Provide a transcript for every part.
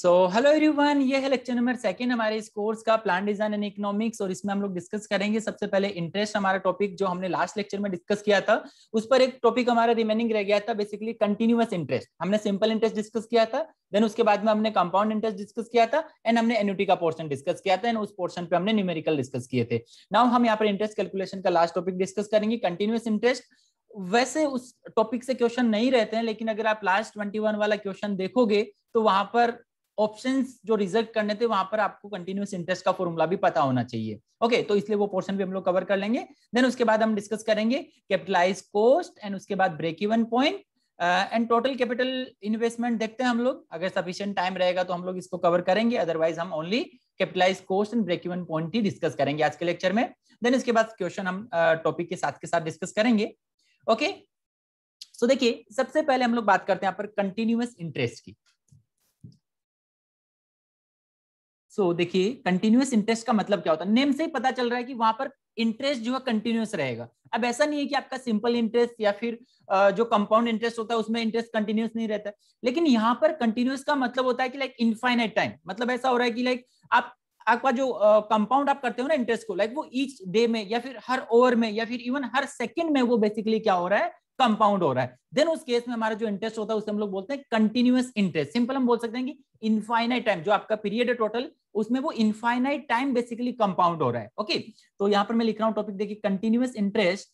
So hello everyone ये है lecture number second हमारे इस कोर्स का प्लान डिजाइन एंड इकोनॉमिक्स और इसमें हम लोग डिस्कस करेंगे सबसे पहले इंटरेस्ट हमारा टॉपिक जो हमने लास्ट लेक्चर में डिस्कस किया था उस पर एक टॉपिक हमारा रिमेनिंग रह गया था बेसिकली कंटिन्यूस इंटरेस्ट हमने सिंपल इंटरेस्ट डिस्कस किया था देन उसके बाद में हमने कंपाउंड इंटरेस्ट डिस्कस किया था एंड हमने एनयूटी का पोर्सन डिस्कस किया था एंड उस पोर्सन पे हमने न्यूमेरिकल डिस्कस किए थे नाउ हम यहाँ पर इंटरेस्ट कैलकुलेशन का लास्ट टॉपिक डिस्कस करेंगे कंटिन्यूस इंटरेस्ट वैसे उस टॉपिक से क्वेश्चन नहीं रहते हैं लेकिन अगर आप लास्ट ट्वेंटी वन वाला क्वेश्चन देखोगे तो वहां पर ऑप्शन जो रिजल्ट करने थे वहां पर आपको कंटिन्यूस इंटरेस्ट का फॉर्मूला भी पता होना चाहिए ओके okay, तो इसलिए वो पोर्शन भी हम लोग कवर कर लेंगे देन उसके बाद हम डिस्कस करेंगे कैपिटलाइज कॉस्ट एंड उसके बाद break even point and total capital investment देखते हैं हम लोग अगर सफिशियंट टाइम रहेगा तो हम लोग इसको कवर करेंगे अदरवाइज हम only capitalise cost and break even point ही डिस्कस करेंगे आज के लेक्चर में देन इसके बाद क्वेश्चन हम टॉपिक uh, के साथ के साथ डिस्कस करेंगे ओके okay? सो so, देखिए सबसे पहले हम लोग बात करते हैं यहाँ पर कंटिन्यूस इंटरेस्ट की सो so, देखिए कंटिन्यूस इंटरेस्ट का मतलब क्या होता है नेम से ही पता चल रहा है कि वहां पर इंटरेस्ट जो है कंटिन्यूस रहेगा अब ऐसा नहीं है कि आपका सिंपल इंटरेस्ट या फिर जो कंपाउंड इंटरेस्ट होता है उसमें इंटरेस्ट कंटिन्यूस नहीं रहता लेकिन यहाँ पर कंटिन्यूस का मतलब होता है कि लाइक इनफाइनाइट टाइम मतलब ऐसा हो रहा है कि लाइक आप आपका जो कंपाउंड आप करते हो ना इंटरेस्ट को लाइक वो ईच डे में या फिर हर ओवर में या फिर इवन हर सेकंड में वो बेसिकली क्या हो रहा है कंपाउंड हो रहा है देन उस केस में हमारा जो इंटरेस्ट होता है उसे हम लोग बोलते हैं कंटिन्यूस इंटरेस्ट सिंपल हम बोल सकते हैं कि इनफाइनाइट टाइम जो आपका पीरियड है टोटल उसमें वो इनफाइनाइट टाइम बेसिकली कंपाउंड हो रहा है ओके okay? तो यहां पर मैं लिख रहा हूं टॉपिक देखिए कंटिन्यूस इंटरेस्ट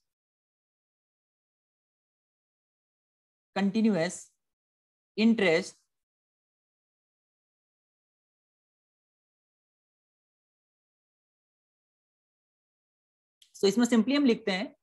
कंटिन्यूस इंटरेस्ट तो इसमें सिंपली हम लिखते हैं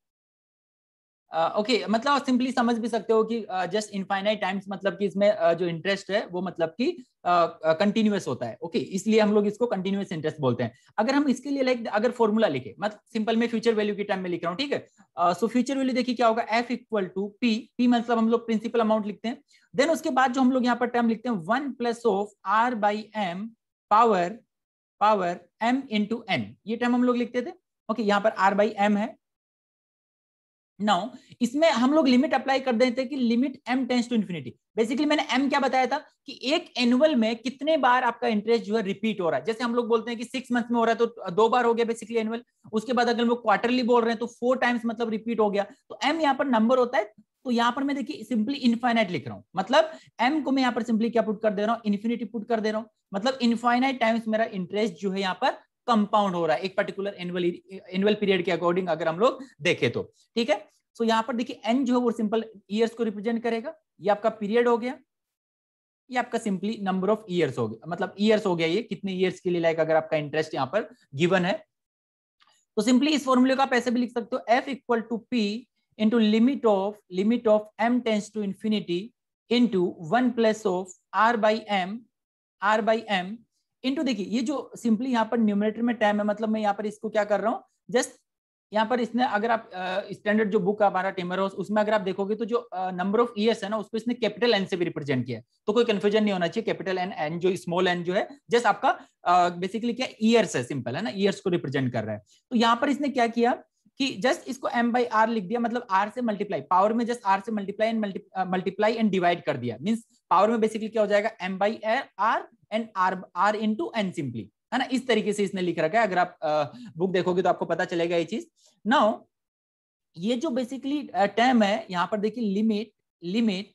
ओके okay, मतलब सिंपली समझ भी सकते हो कि जस्ट इनफाइनाइट टाइम्स मतलब कि इसमें uh, जो इंटरेस्ट है वो मतलब कि कंटिन्यूस uh, होता है ओके okay, इसलिए हम लोग इसको कंटिन्यूस इंटरेस्ट बोलते हैं अगर हम इसके लिए लाइक अगर फॉर्मूला लिखे मतलब सिंपल में फ्यूचर वैल्यू के टाइम में लिख रहा हूँ ठीक है सो फ्यूचर वैल्यू देखिए क्या होगा F equal to P P मतलब हम लोग प्रिंसिपल अमाउंट लिखते हैं देन उसके बाद जो हम लोग यहाँ पर टर्म लिखते हैं one plus of R by M power power M into N ये टर्म हम लोग लिखते थे ओके okay, यहाँ पर आर बाई एम है नाउ इसमें हम लोग लिमिट अप्लाई कर देते कि limit M tends to infinity basically मैंने एम क्या बताया था कि एक एनुअल में कितने बार आपका इंटरेस्ट जो है रिपीट हो रहा है जैसे हम लोग बोलते हैं कि सिक्स मंथ में हो रहा है तो दो बार हो गया बेसिकली एनुअल उसके बाद अगर हम लोग क्वार्टरली बोल रहे हैं तो फोर टाइम्स मतलब रिपीट हो गया तो एम यहाँ पर नंबर होता है तो यहाँ पर मैं देखिए सिंपली इन्फाइनाइट लिख रहा हूँ मतलब एम को मैं यहाँ पर सिंपली क्या पुट कर दे रहा हूँ इन्फिनिटी पुट कर दे रहा हूँ मतलब इनफाइनाइट टाइम्स मेरा इंटरेस्ट जो है यहाँ पर कंपाउंड हो रहा है एक पर्टिकुलर एनुअल एनुअल पीरियड के अकॉर्डिंग अगर हम लोग देखें तो ठीक है सो so, यहाँ पर देखिए एन जो है वो सिंपल ईयर्स को रिप्रेजेंट करेगा ये आपका पीरियड हो गया ये आपका सिंपली नंबर ऑफ ईयर्स हो गया मतलब ईयर्स हो गया ये कितने ईयर्स के लिए लाइक अगर आपका इंटरेस्ट यहाँ पर गिवन है तो सिंपली इस फॉर्मूले का आप ऐसे भी लिख सकते हो F equal to P into limit of limit of M tends to infinity into one plus of R by M R by M into देखिए ये जो सिंपली यहाँ पर न्यूमिनेटर में टाइम है मतलब मैं यहाँ पर इसको क्या कर रहा हूँ जस्ट यहाँ पर इसने अगर आप स्टैंडर्ड जो बुक हमारा टेमर हाउस उसमें अगर आप देखोगे तो जो नंबर ऑफ ईयर्स है ना उसको इसने कैपिटल एन से भी रिप्रेजेंट किया तो कोई कंफ्यूजन नहीं होना चाहिए कैपिटल एन एन जो स्मॉल एन जो है जस्ट आपका बेसिकली क्या ईयर्स है सिंपल है ना ईयर्स को रिप्रेजेंट कर रहा है तो यहाँ पर इसने क्या किया कि जस्ट इसको एम बाई आर लिख दिया मतलब आर से मल्टीप्लाई पावर में जस्ट आर से multiply and multiply and divide कर दिया मीन्स पावर में बेसिकली क्या हो जाएगा M by R and R R into N simply है ना इस तरीके से इसने लिख रखा है अगर आप बुक देखोगे तो आपको पता चलेगा ये चीज नाउ ये जो बेसिकली टर्म है यहाँ पर देखिए limit limit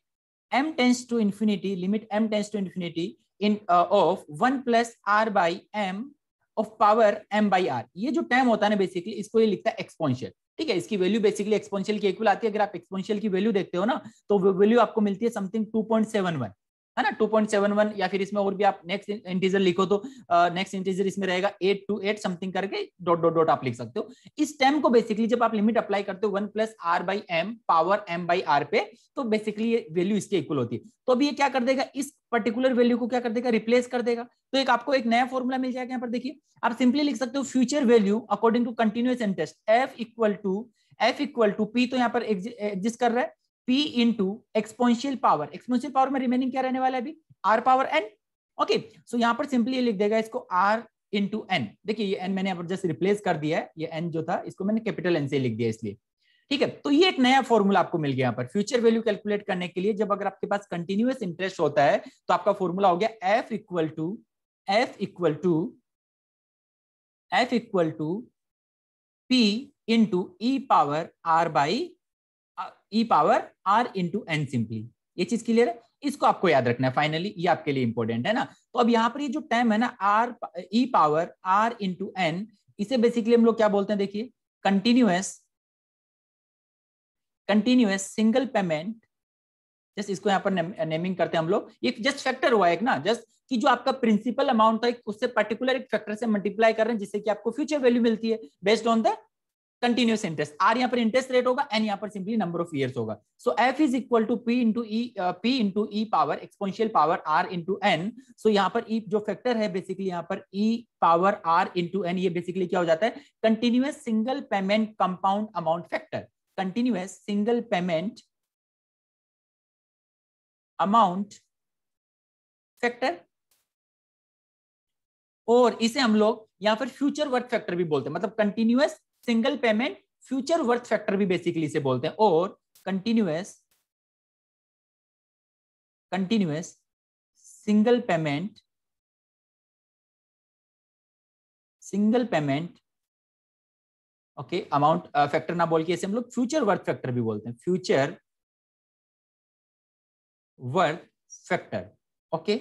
m tends to infinity limit m tends to infinity in of one plus R by M of power power m by r ये जो टर्म होता है ना बेसिकली इसको ये लिखता है एक्सपोनशियल ठीक है इसकी वैल्यू बेसिकली एक्सपोनशियल की इक्वल आती है अगर आप एक्सपोनशियल की वैल्यू देखते हो ना तो वैल्यू आपको मिलती है something two point seven one है ना 2.71 या फिर इसमें और भी आप नेक्स्ट इंटीजर लिखो तो नेक्स्ट uh, इंटीजर इसमें रहेगा एट टू एट समथिंग करके डॉट डॉट डॉट आप लिख सकते हो इस टर्म को बेसिकली जब आप लिमिट अप्लाई करते हो one plus R by M power M by R पे तो बेसिकली वैल्यू इसके इक्वल होती है तो अभी ये क्या कर देगा इस पर्टिकुलर वैल्यू को क्या कर देगा रिप्लेस कर देगा तो एक आपको एक नया फॉर्मूला मिल जाएगा यहाँ पर देखिए आप सिंपली लिख सकते हो future value according to continuous interest F equal to F equal to P तो यहाँ पर एग्जिस्ट कर रहा है P into exponential power exponential power में रिमेनिंग क्या रहने वाला है अभी R power N okay so यहाँ पर सिंपली लिख देगा इसको आर इंटू एन देखिये ये एन मैंने जस्ट रिप्लेस कर दिया है ये एन जो था इसको मैंने कैपिटल एन से लिख दिया इसलिए ठीक है तो ये एक नया फॉर्मूला आपको मिल गया यहाँ पर फ्यूचर वैल्यू कैलकुलेट करने के लिए जब अगर आपके पास कंटिन्यूस इंटरेस्ट होता है तो आपका फॉर्मूला हो गया F equal to F equal to F equal to P into E power R by E power R into N simply ये चीज क्लियर है इसको आपको याद रखना है फाइनली ये आपके लिए इंपॉर्टेंट है ना तो अब यहाँ पर ये जो टाइम है ना R E power R into N इसे बेसिकली हम लोग क्या बोलते हैं देखिए continuous continuous single payment just इसको यहाँ पर ने, नेमिंग करते हैं हम लोग ये जस्ट फैक्टर हुआ एक ना जस्ट कि जो आपका प्रिंसिपल अमाउंट था उससे पर्टिकुलर एक फैक्टर से मल्टीप्लाई कर रहे हैं जिससे कि आपको फ्यूचर वैल्यू मिलती है based on the continuous interest R यहाँ पर इंटरेस्ट रेट होगा एन यहाँ पर सिंपली नंबर ऑफ ईयर्स होगा so F is equal to P into P into E power exponential power R into N so यहाँ पर ई e, जो factor है बेसिकली यहाँ पर E power R into N ये बेसिकली क्या हो जाता है continuous single payment compound amount factor continuous single payment amount factor और इसे हम लोग यहाँ पर फ्यूचर वर्क फैक्टर भी बोलते हैं मतलब continuous single payment future worth factor भी बेसिकली से बोलते हैं और continuous continuous single payment single payment okay amount factor ना बोल के इसे हम लोग फ्यूचर वर्थ फैक्टर भी बोलते हैं फ्यूचर वर्थ फैक्टर ओके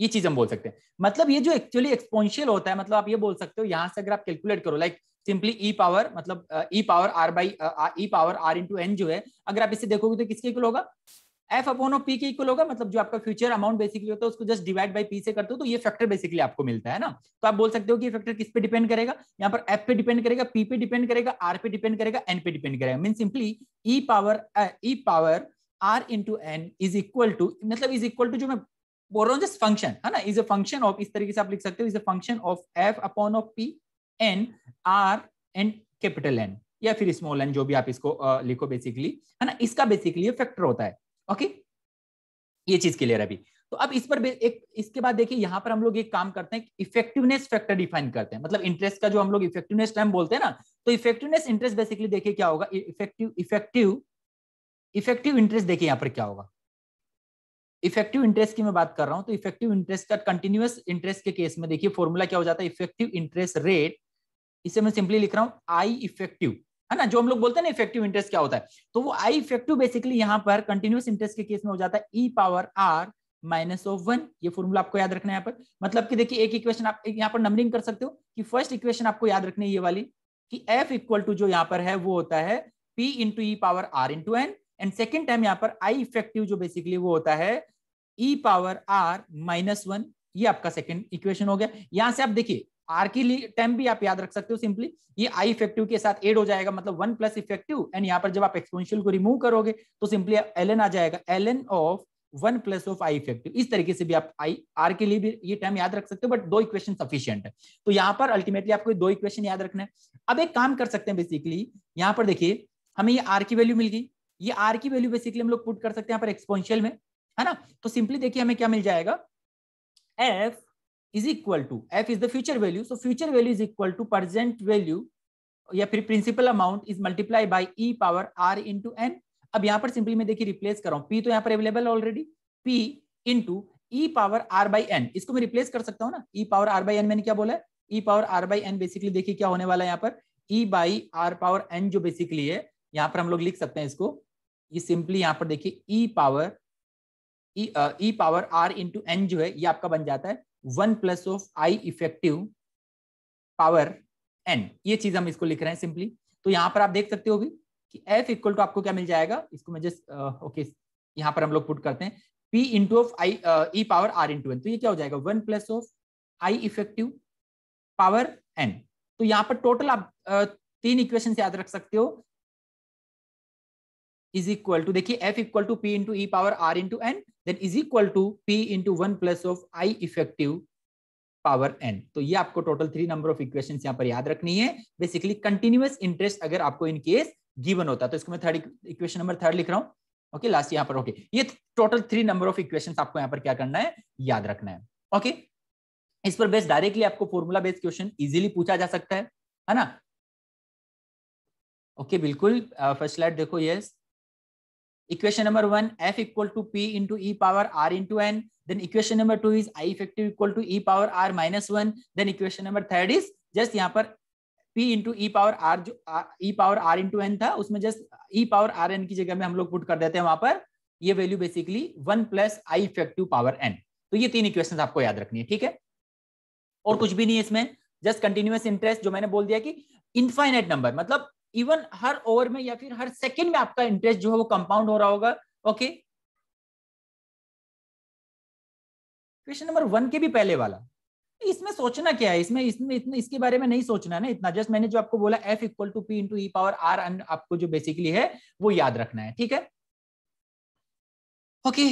ये चीज हम बोल सकते हैं मतलब ये जो एक्चुअली एक्सपोनशियल होता है मतलब आप ये बोल सकते हो यहां से अगर आप कैलकुलेट करो like like, simply E e power मतलब E power R by E power R into N जो है अगर आप इसे देखोगे तो किसके इक्वल होगा एफ अपॉन ऑफ पी के इक्वल होगा मतलब जो आपका फ्यूचर अमाउंट बेसिकली होता है उसको जस्ट डिवाइड बाई पी से करते हो तो ये फैक्टर बेसिकली आपको मिलता है ना तो आप बोल सकते हो कि फैक्टर किस पे डिपेंड करेगा यहाँ पर एफ पे डिपेंड करेगा पी पे डिपेंड करेगा आर पे डिपेंड करेगा एन पे डिपेंड करेगा mean simply E power E power R into N is equal to मतलब इज इक्वल टू जो मैं बोल रहा हूँ जस्ट फंक्शन है ना इज अ फंक्शन ऑफ इस तरीके से आप लिख सकते हो is a function of F upon of P N R N capital N या फिर स्मॉल एन जो भी आप इसको आ, लिखो बेसिकली है ना इसका बेसिकली फैक्टर होता है ओके ये चीज क्लियर अभी तो अब इस पर एक इसके बाद देखिए यहाँ पर हम लोग एक काम करते हैं इफेक्टिवनेस फैक्टर डिफाइन करते हैं मतलब इंटरेस्ट का जो हम लोग इफेक्टिवनेस टाइम बोलते हैं ना तो इफेक्टिवनेस इंटरेस्ट बेसिकली देखिए क्या होगा इफेक्टिव इफेक्टिव इफेक्टिव इंटरेस्ट देखिए यहाँ पर क्या होगा इफेक्टिव इंटरेस्ट की मैं बात कर रहा हूं तो इफेक्टिव इंटरेस्ट का कंटिन्यूस इंटरेस्ट के केस में देखिए फॉर्मूला क्या हो जाता है इफेक्टिव इंटरेस्ट रेट इसे मैं सिंपली लिख रहा हूं आई इफेक्टिव है ना जो हम लोग बोलते हैं ना इफेक्टिव इंटरेस्ट क्या होता है तो वो आई इफेक्टिव बेसिकली यहाँ पर कंटिन्यूस इंटरेस्ट के केस में हो जाता है E power R minus of one ये फॉर्मूला आपको याद रखना है यहाँ पर मतलब कि देखिए एक इक्वेशन आप यहाँ पर नंबरिंग कर सकते हो कि फर्स्ट इक्वेशन आपको याद रखनी है ये वाली कि एफ इक्वल टू जो यहाँ पर है वो होता है P into E power R into N and second time यहाँ पर आई इफेक्टिव जो बेसिकली वो होता है E power R minus one ये आपका सेकेंड इक्वेशन हो गया यहाँ से आप देखिए आर की टर्म भी आप याद रख सकते हो सिंपली ये आई इफेक्टिव के साथ एड हो जाएगा मतलब वन प्लस इफेक्टिव एंड यहाँ पर जब आप एक्सपोनशियल को रिमूव करोगे तो सिंपली एल एन आ जाएगा L N of one plus of I effective इस तरीके से भी आप आई आर के लिए भी ये टर्म याद रख सकते हो बट दो इक्वेशन सफिशियंट है तो यहाँ पर अल्टीमेटली आपको दो इक्वेशन याद रखना है अब एक काम कर सकते हैं बेसिकली यहाँ पर देखिए हमें ये आर की वैल्यू मिल गई ये आर की वैल्यू बेसिकली हम लोग पुट कर सकते हैं यहाँ पर एक्सपोनशियल में है ना तो सिंपली देखिए हमें क्या मिल जाएगा F is equal to F is the future value so future value is equal to present value या फिर principal amount is multiply by E power R into N अब यहाँ पर सिंपली मैं देखिए रिप्लेस कर रहा हूँ पी तो यहाँ पर available already P into E power R by N इसको मैं रिप्लेस कर सकता हूँ ना E power R by N मैंने क्या बोला है E power R by N basically देखिए क्या होने वाला है यहाँ पर E by R power N जो बेसिकली है यहाँ पर हम लोग लिख सकते हैं इसको ये सिंपली यहाँ पर देखिए E power E power R into N जो है ये आपका बन जाता है one plus of I effective power N ये चीज हम इसको लिख रहे हैं सिंपली तो यहाँ पर आप देख सकते हो भी कि एफ इक्वल टू आपको क्या मिल जाएगा इसको मैं जस्ट ओके यहाँ पर हम लोग पुट करते हैं P into of I E power R into N तो ये क्या हो जाएगा one plus of I effective power N तो यहाँ पर टोटल आप uh, तीन इक्वेशन याद रख सकते हो इज इक्वल टू देखिए F equal to P into E power R into N that is equal to P into one plus of i effective power N तो ये आपको total three number of equation यहाँ पर याद रखनी है basically continuous interest अगर आपको इन केस गिवन होता तो इसको मैं थर्ड इक्वेशन नंबर थर्ड लिख रहा हूं ओके लास्ट यहां पर ओके ये total three number of equation आपको यहाँ पर क्या करना है याद रखना है ओके इस पर बेस डायरेक्टली आपको फॉर्मूला बेस्ड क्वेश्चन इजीली पूछा जा सकता है है ना ओके बिल्कुल फर्स्ट स्लाइड देखो yes equation number 1 f equal to p into e power r into n then equation number 2 is i effective equal to e power r minus 1 then equation number 3 is just yahan par p into e power r jo uh, e power r into n tha usme just e power r n की जगह में हम लोग put कर देते हैं वहां पर ये value basically one plus I effective power N तो ये तीन इक्वेशन आपको याद रखनी है ठीक है और कुछ भी नहीं है इसमें जस्ट कंटिन्यूस इंटरेस्ट जो मैंने बोल दिया कि इनफाइनाइट नंबर मतलब इवन हर ओवर में या फिर हर सेकेंड में आपका इंटरेस्ट जो है वो कंपाउंड हो रहा होगा ओके क्वेश्चन नंबर वन के भी पहले वाला इसमें सोचना क्या है इसमें इसमें इतने इसके बारे में नहीं सोचना ना इतना जस्ट मैंने जो आपको बोला F equal to P into E power R आपको जो बेसिकली है वो याद रखना है ठीक है ओके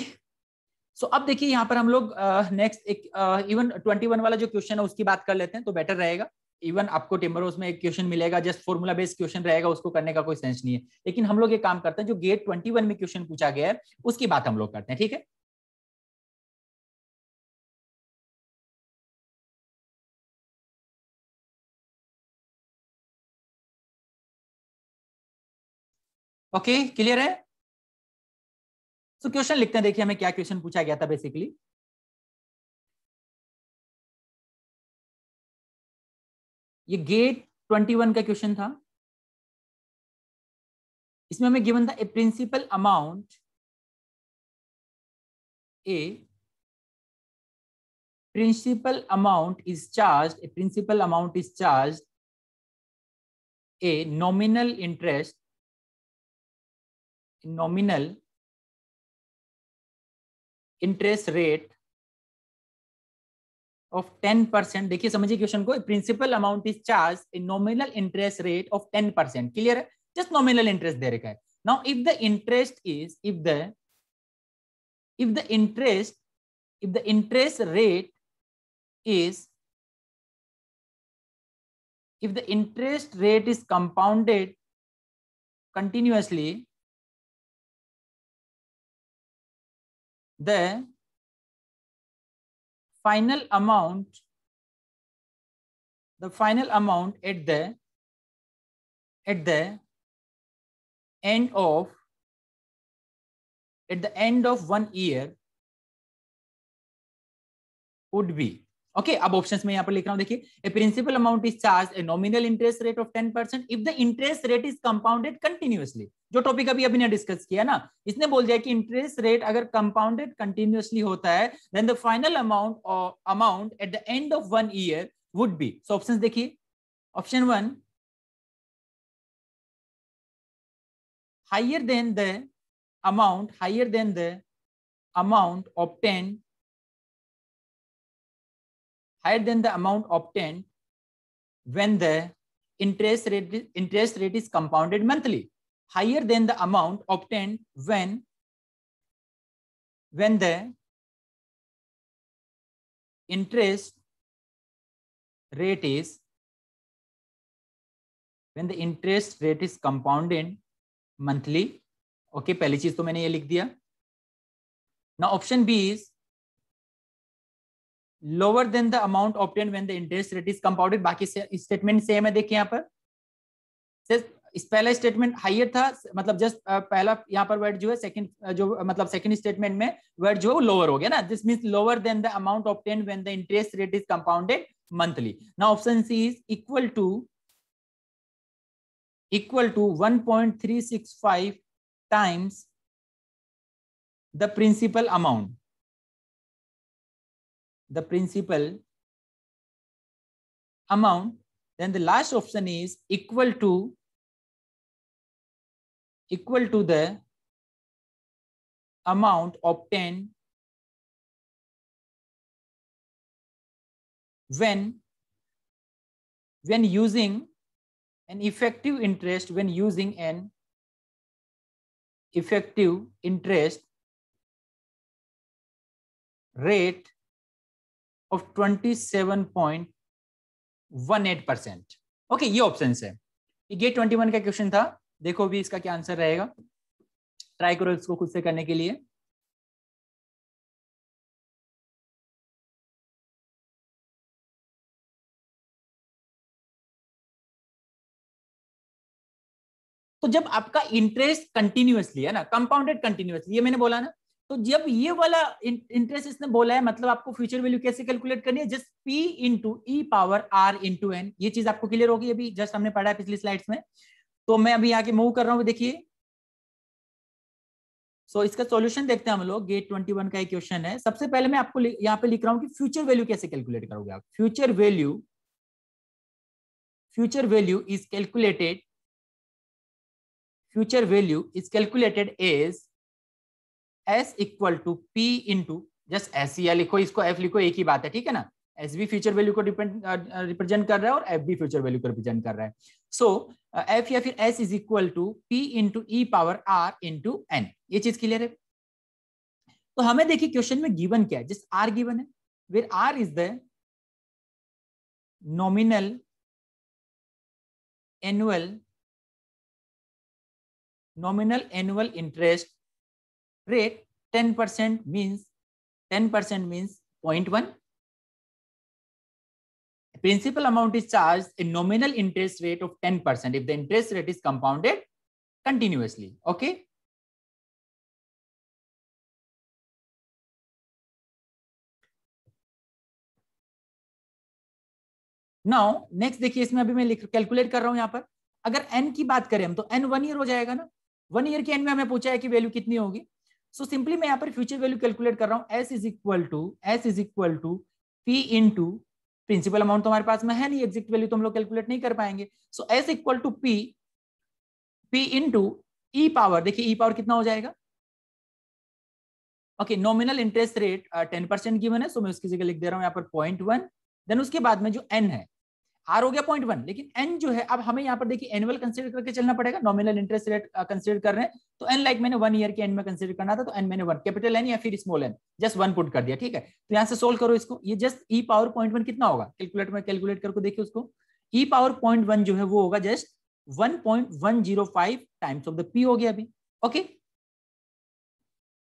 सो अब देखिए यहां पर हम लोग नेक्स्ट uh, एक इवन ट्वेंटी वन वाला जो क्वेश्चन है उसकी बात कर लेते हैं तो बेटर रहेगा इवन आपको टिम्बरोज में एक क्वेश्चन मिलेगा जस्ट फॉर्मूला बेस्ड क्वेश्चन रहेगा उसको करने का कोई सेंस नहीं है लेकिन हम लोग ये काम करते हैं जो गेट ट्वेंटी में क्वेश्चन पूछा गया है उसकी बात हम लोग करते हैं ठीक है ओके okay, क्लियर है तो so, क्वेश्चन लिखते हैं देखिए हमें क्या क्वेश्चन पूछा गया था बेसिकली ये गेट ट्वेंटी वन का क्वेश्चन था इसमें हमें गिवन था a principal amount a principal amount is charge a principal amount is charge a nominal interest nominal interest rate of 10% देखिए समझिए क्वेश्चन को principal amount is charge in nominal interest rate of 10% clear है just nominal interest दे रखा है now if the interest is if the if the interest if the interest rate is if the interest rate is compounded continuously the final amount the final amount at the at the end of at the end of one year would be okay okay, अब options में यहाँ पर लिख रहा हूँ देखिए a principal amount is charge a nominal interest rate of ten percent if the interest rate is compounded continuously जो topic अभी अभी ने डिस्कस किया ना इसने बोल दिया कि इंटरेस्ट रेट अगर कंपाउंडेड कंटिन्यूअसली होता है then the final amount amount at the end of one year would be so option देखिए option one higher than the amount higher than the amount obtained higher than the amount obtained when the interest rate, interest rate is compounded monthly, higher than the amount obtained when, when the interest rate is when the interest rate is compounded monthly okay पहली चीज तो मैंने ये लिख दिया now option b is lower than the amount obtained when the interest rate is compounded बाकी statement से, same है देखिए यहाँ पर इस पहला स्टेटमेंट हाइयर था मतलब जस्ट पहला यहाँ पर वर्ड जो है सेकंड जो मतलब सेकंड स्टेटमेंट में वर्ड जो है वो लोअर हो गया ना this mean lower than the amount obtained when the interest rate is compounded monthly ना option C is equal to equal to one point three six five times the principal amount the principal amount, then the last option is equal to equal to the amount obtained when when using an effective interest when using an effective interest rate of 27.18 percent okay ये option है ये 21 का question था देखो भी इसका क्या answer रहेगा ट्राई करो इसको खुद से करने के लिए तो जब आपका इंटरेस्ट कंटिन्यूअसली है ना कंपाउंडेड कंटिन्यूअसली ये मैंने बोला ना तो जब ये वाला इंटरेस्ट इसने बोला है मतलब आपको फ्यूचर वैल्यू कैसे कैलकुलेट करनी है just P into E power R into N ये चीज आपको क्लियर होगी अभी जस्ट हमने पढ़ा है पिछली स्लाइड्स में तो मैं अभी यहाँ के मूव कर रहा हूँ देखिए सो so, इसका सॉल्यूशन देखते हैं हम लोग गेट ट्वेंटी का एक क्वेश्चन है सबसे पहले मैं आपको यहाँ पे लिख रहा हूँ कि फ्यूचर वैल्यू कैसे कैलकुलेट करोगे आप future value future value is calculated future value is calculated as S equal to P into just S या लिखो इसको एफ लिखो एक ही बात है ठीक है ना एस बी फ्यूचर वैल्यू को रिप्रेजेंट कर रहा है और एफ बी फ्यूचर वैल्यू को रिप्रेजेंट कर रहा है सो so, एफ या फिर S is equal to P into E power R into N ये चीज क्लियर है तो हमें देखिए क्वेश्चन में गिवन क्या है जस्ट आर गिवन है where R is the nominal annual nominal annual interest rate 10% means 10% means 0.1 principal amount is charged a nominal interest rate of 10% if the interest rate is compounded continuously okay now next देखिए इसमें अभी मैं calculate कर रहा हूं यहां पर अगर एन की बात करें हम तो एन वन ईयर हो जाएगा ना वन ईयर के एन में हमें पूछा है कि वैल्यू कितनी होगी सो सिंपली मैं यहाँ पर फ्यूचर वैल्यू कैलकुलेट कर रहा हूँ S is equal to S is equal to P into principal amount तो हमारे पास में है नहीं एग्जिक्ट वैल्यू तो हम लोग कैलकुलेट नहीं कर पाएंगे so S equal to P P into E power देखिए ई e पावर कितना हो जाएगा okay nominal interest rate ten percent given है सो मैं उसकी जगह लिख दे रहा हूँ यहाँ पर पॉइंट वन देन उसके बाद में जो एन है आर हो गया पॉइंट वन लेकिन एन जो है अब हमें यहाँ पर देखिए एनुअल कंसिडर करके चलना पड़ेगा नॉमिनल इंटरेस्ट रेट कंसिडर कर रहे हैं तो एन लाइक मैंने वन ईयर के एन में कंसिडर करना था तो एन मैंने वन कैपिटल एन या फिर small N just one put कर दिया ठीक है तो यहाँ से सोल्व करो इसको ये just E power point one कितना होगा कैलकुलेट में कैलकुलेट करके देखिए उसको ई पावर पॉइंट वन जो है वो होगा just one point one zero five times of the P हो गया अभी ओके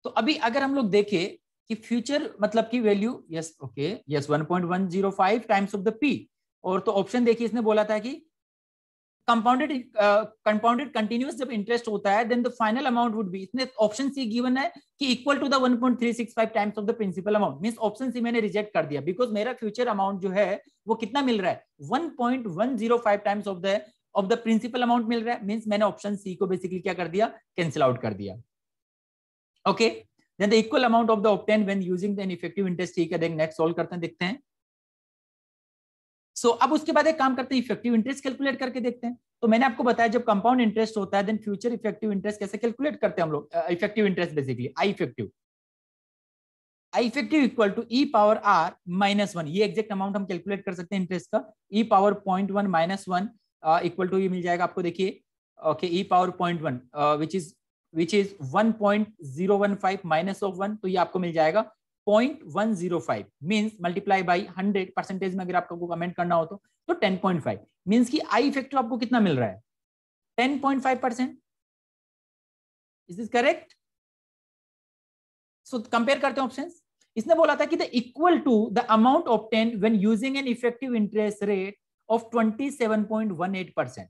तो अभी अगर हम लोग देखें कि फ्यूचर मतलब की value yes okay yes one point one zero five times of the P और तो ऑप्शन देखिए इसने बोला था कि कंपाउंडेड कंपाउंडेड कंटिन्यूस जब इंटरेस्ट होता है then the final amount would be इसने ऑप्शन सी गिवन है कि equal to the 1.365 times of the principal amount means option C मैंने रिजेक्ट कर दिया बिकॉज मेरा फ्यूचर अमाउंट जो है वो कितना मिल रहा है 1.105 times of the of the principal amount मिल रहा है मींस मैंने ऑप्शन सी को बेसिकली क्या कर दिया कैंसिल आउट कर दिया okay then the equal amount of the obtained when using the effective interest ठीक है नेक्स्ट सॉल्व करते हैं देखते हैं सो so, अब उसके बाद एक काम करते हैं इफेक्टिव इंटरेस्ट कैलकुलेट करके देखते हैं तो मैंने आपको बताया जब कंपाउंड इंटरेस्ट होता है देन फ्यूचर इफेक्टिव इंटरेस्ट कैसे कैलकुलेट करते हैं हम लोग effective interest basically I effective I effective equal to E power R minus one ये एक्जेक्ट अमाउंट हम कैलकुलेट कर सकते हैं इंटरेस्ट का E power point one minus one equal to ये मिल जाएगा आपको देखिए okay E power point one which is which is one point zero one five minus of one तो ये आपको मिल जाएगा point one zero five means multiply by hundred percentage में अगर आप को कमेंट करना हो तो टेन पॉइंट फाइव मींस की आई इफेक्टिव आपको कितना मिल रहा है ten point five percent is is correct so compare करते हैं ऑप्शन इसने बोला था कि the equal to the amount obtained when using an effective interest rate of twenty seven point one eight percent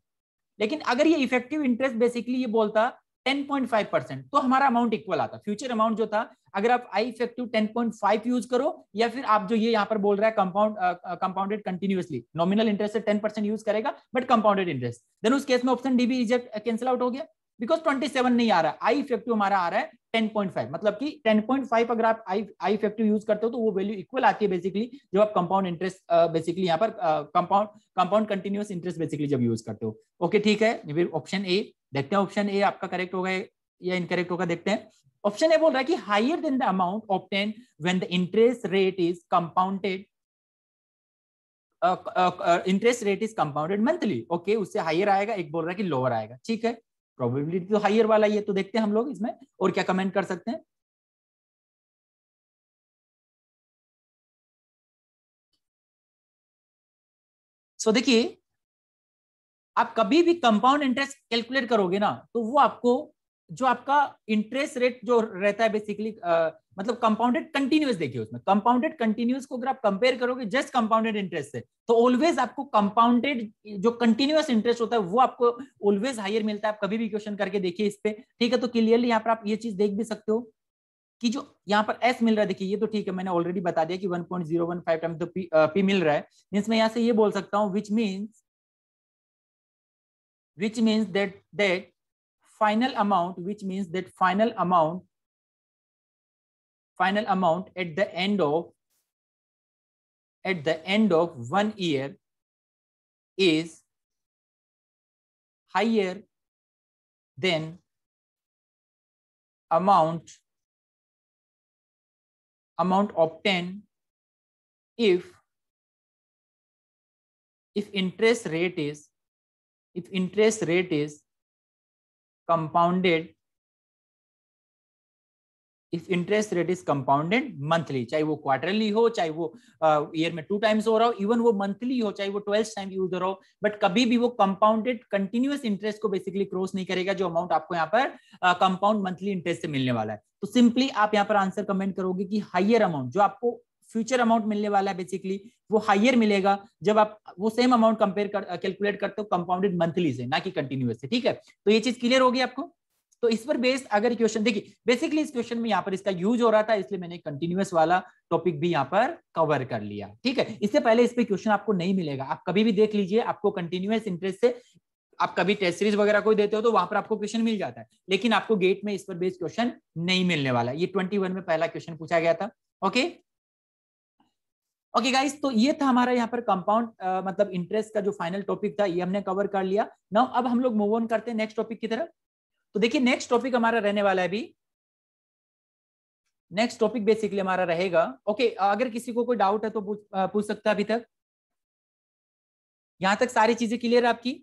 लेकिन अगर ये इफेक्टिव इंटरेस्ट बेसिकली ये बोलता 10.5 परसेंट तो हमारा अमाउंट इक्वल आता फ्यूचर अमाउंट जो था अगर आप आई इफेक्टिव 10.5 यूज करो या फिर आप जो ये यहाँ पर बोल रहा है compound compounded continuously nominal interest से 10 परसेंट यूज करेगा बट कंपाउंडेड इंटरेस्ट देन उस केस में ऑप्शन डी भी रिजेक्ट कैंसिल आउट हो गया बिकॉज ट्वेंटी नहीं आ रहा आई इफेक्टिव हमारा आ रहा है 10.5 मतलब कि 10.5 अगर आप आई इफेक्टिव यूज करते हो तो वो वैल्यू इक्वल आती है बेसिकली जब आप कंपाउंड इंटरेस्ट बेसिकली यहाँ पर compound compound continuous interest basically जब यूज करते हो ओके okay, ठीक है ऑप्शन ए देखते हैं ऑप्शन ए आपका करेक्ट होगा या इनकरेक्ट होगा देखते हैं ऑप्शन ए बोल रहा है कि higher than the amount obtained when the interest rate is compounded interest rate is compounded monthly okay उससे हायर आएगा एक बोल रहा है कि लोअर आएगा ठीक है प्रोबेबिलिटी तो हायर वाला ही है तो देखते हैं हम लोग इसमें और क्या कमेंट कर सकते हैं सो so, देखिए आप कभी भी कंपाउंड इंटरेस्ट कैलकुलेट करोगे ना तो वो आपको जो आपका इंटरेस्ट रेट जो रहता है बेसिकली मतलब कंपाउंडेड कंटिन्यूस देखिए उसमें कंपाउंडेड कंटिन्यूस को अगर आप कंपेयर करोगे जस्ट कंपाउंडेड इंटरेस्ट से तो ऑलवेज आपको कंपाउंडेड जो कंटिन्यूस इंटरेस्ट होता है वो आपको ऑलवेज हायर मिलता है आप कभी भी क्वेश्चन करके देखिए इस पे ठीक है तो क्लियरली यहाँ पर आप ये चीज देख भी सकते हो कि जो यहाँ पर एस मिल रहा है देखिए ये तो ठीक है मैंने ऑलरेडी बता दिया कि वन टाइम तो पी, आ, पी मिल रहा है मीन्स मैं यहाँ से ये बोल सकता हूँ which means which means that that final amount, which means that final amount, final amount at the end of at the end of one year is higher than amount amount obtained if if interest rate is if interest rate is compounded if interest rate is compounded monthly चाहे वो quarterly हो चाहे वो year uh, में two times हो रहा हो even वो मंथली हो चाहे वो ट्वेल्थ टाइम यूज हो रहा हो बट कभी भी वो कंपाउंडेड कंटिन्यूस इंटरेस्ट को बेसिकली क्रॉस नहीं करेगा जो अमाउंट आपको यहाँ पर कंपाउंड मंथली इंटरेस्ट से मिलने वाला है तो सिंपली आप यहाँ पर आंसर कमेंट करोगे कि हाइयर अमाउंट जो आपको फ्यूचर अमाउंट मिलने वाला है बेसिकली वो हाइयर मिलेगा जब आप वो सेम अमाउंट कंपेयर कर कैलकुलेट करते हो कंपाउंडेड मंथली से ना कि कंटिन्यूस से ठीक है तो ये चीज क्लियर होगी आपको तो इस पर बेस्ड अगर क्वेश्चन देखिए बेसिकली इस क्वेश्चन में यहाँ पर इसका यूज हो रहा था इसलिए मैंने कंटिन्यूस वाला टॉपिक भी यहाँ पर कवर कर लिया ठीक है इससे पहले इस पर क्वेश्चन आपको नहीं मिलेगा आप कभी भी देख लीजिए आपको कंटिन्यूस इंटरेस्ट से आप कभी टेस्ट सीरीज वगैरह कोई देते हो तो वहां पर आपको क्वेश्चन मिल जाता है लेकिन आपको गेट में इस पर बेस्ड क्वेश्चन नहीं मिलने वाला ये ट्वेंटी में पहला क्वेश्चन पूछा गया था ओके ओके okay गाइस तो ये था हमारा यहाँ पर कंपाउंड uh, मतलब इंटरेस्ट का जो फाइनल टॉपिक था ये हमने कवर कर लिया नाउ अब हम लोग मूव ऑन करते हैं नेक्स्ट टॉपिक की तरफ तो देखिए नेक्स्ट टॉपिक हमारा रहने वाला है अभी नेक्स्ट टॉपिक बेसिकली हमारा रहेगा ओके okay, अगर किसी को कोई डाउट है तो पूछ, पूछ सकता है अभी तक यहां तक सारी चीजें क्लियर है आपकी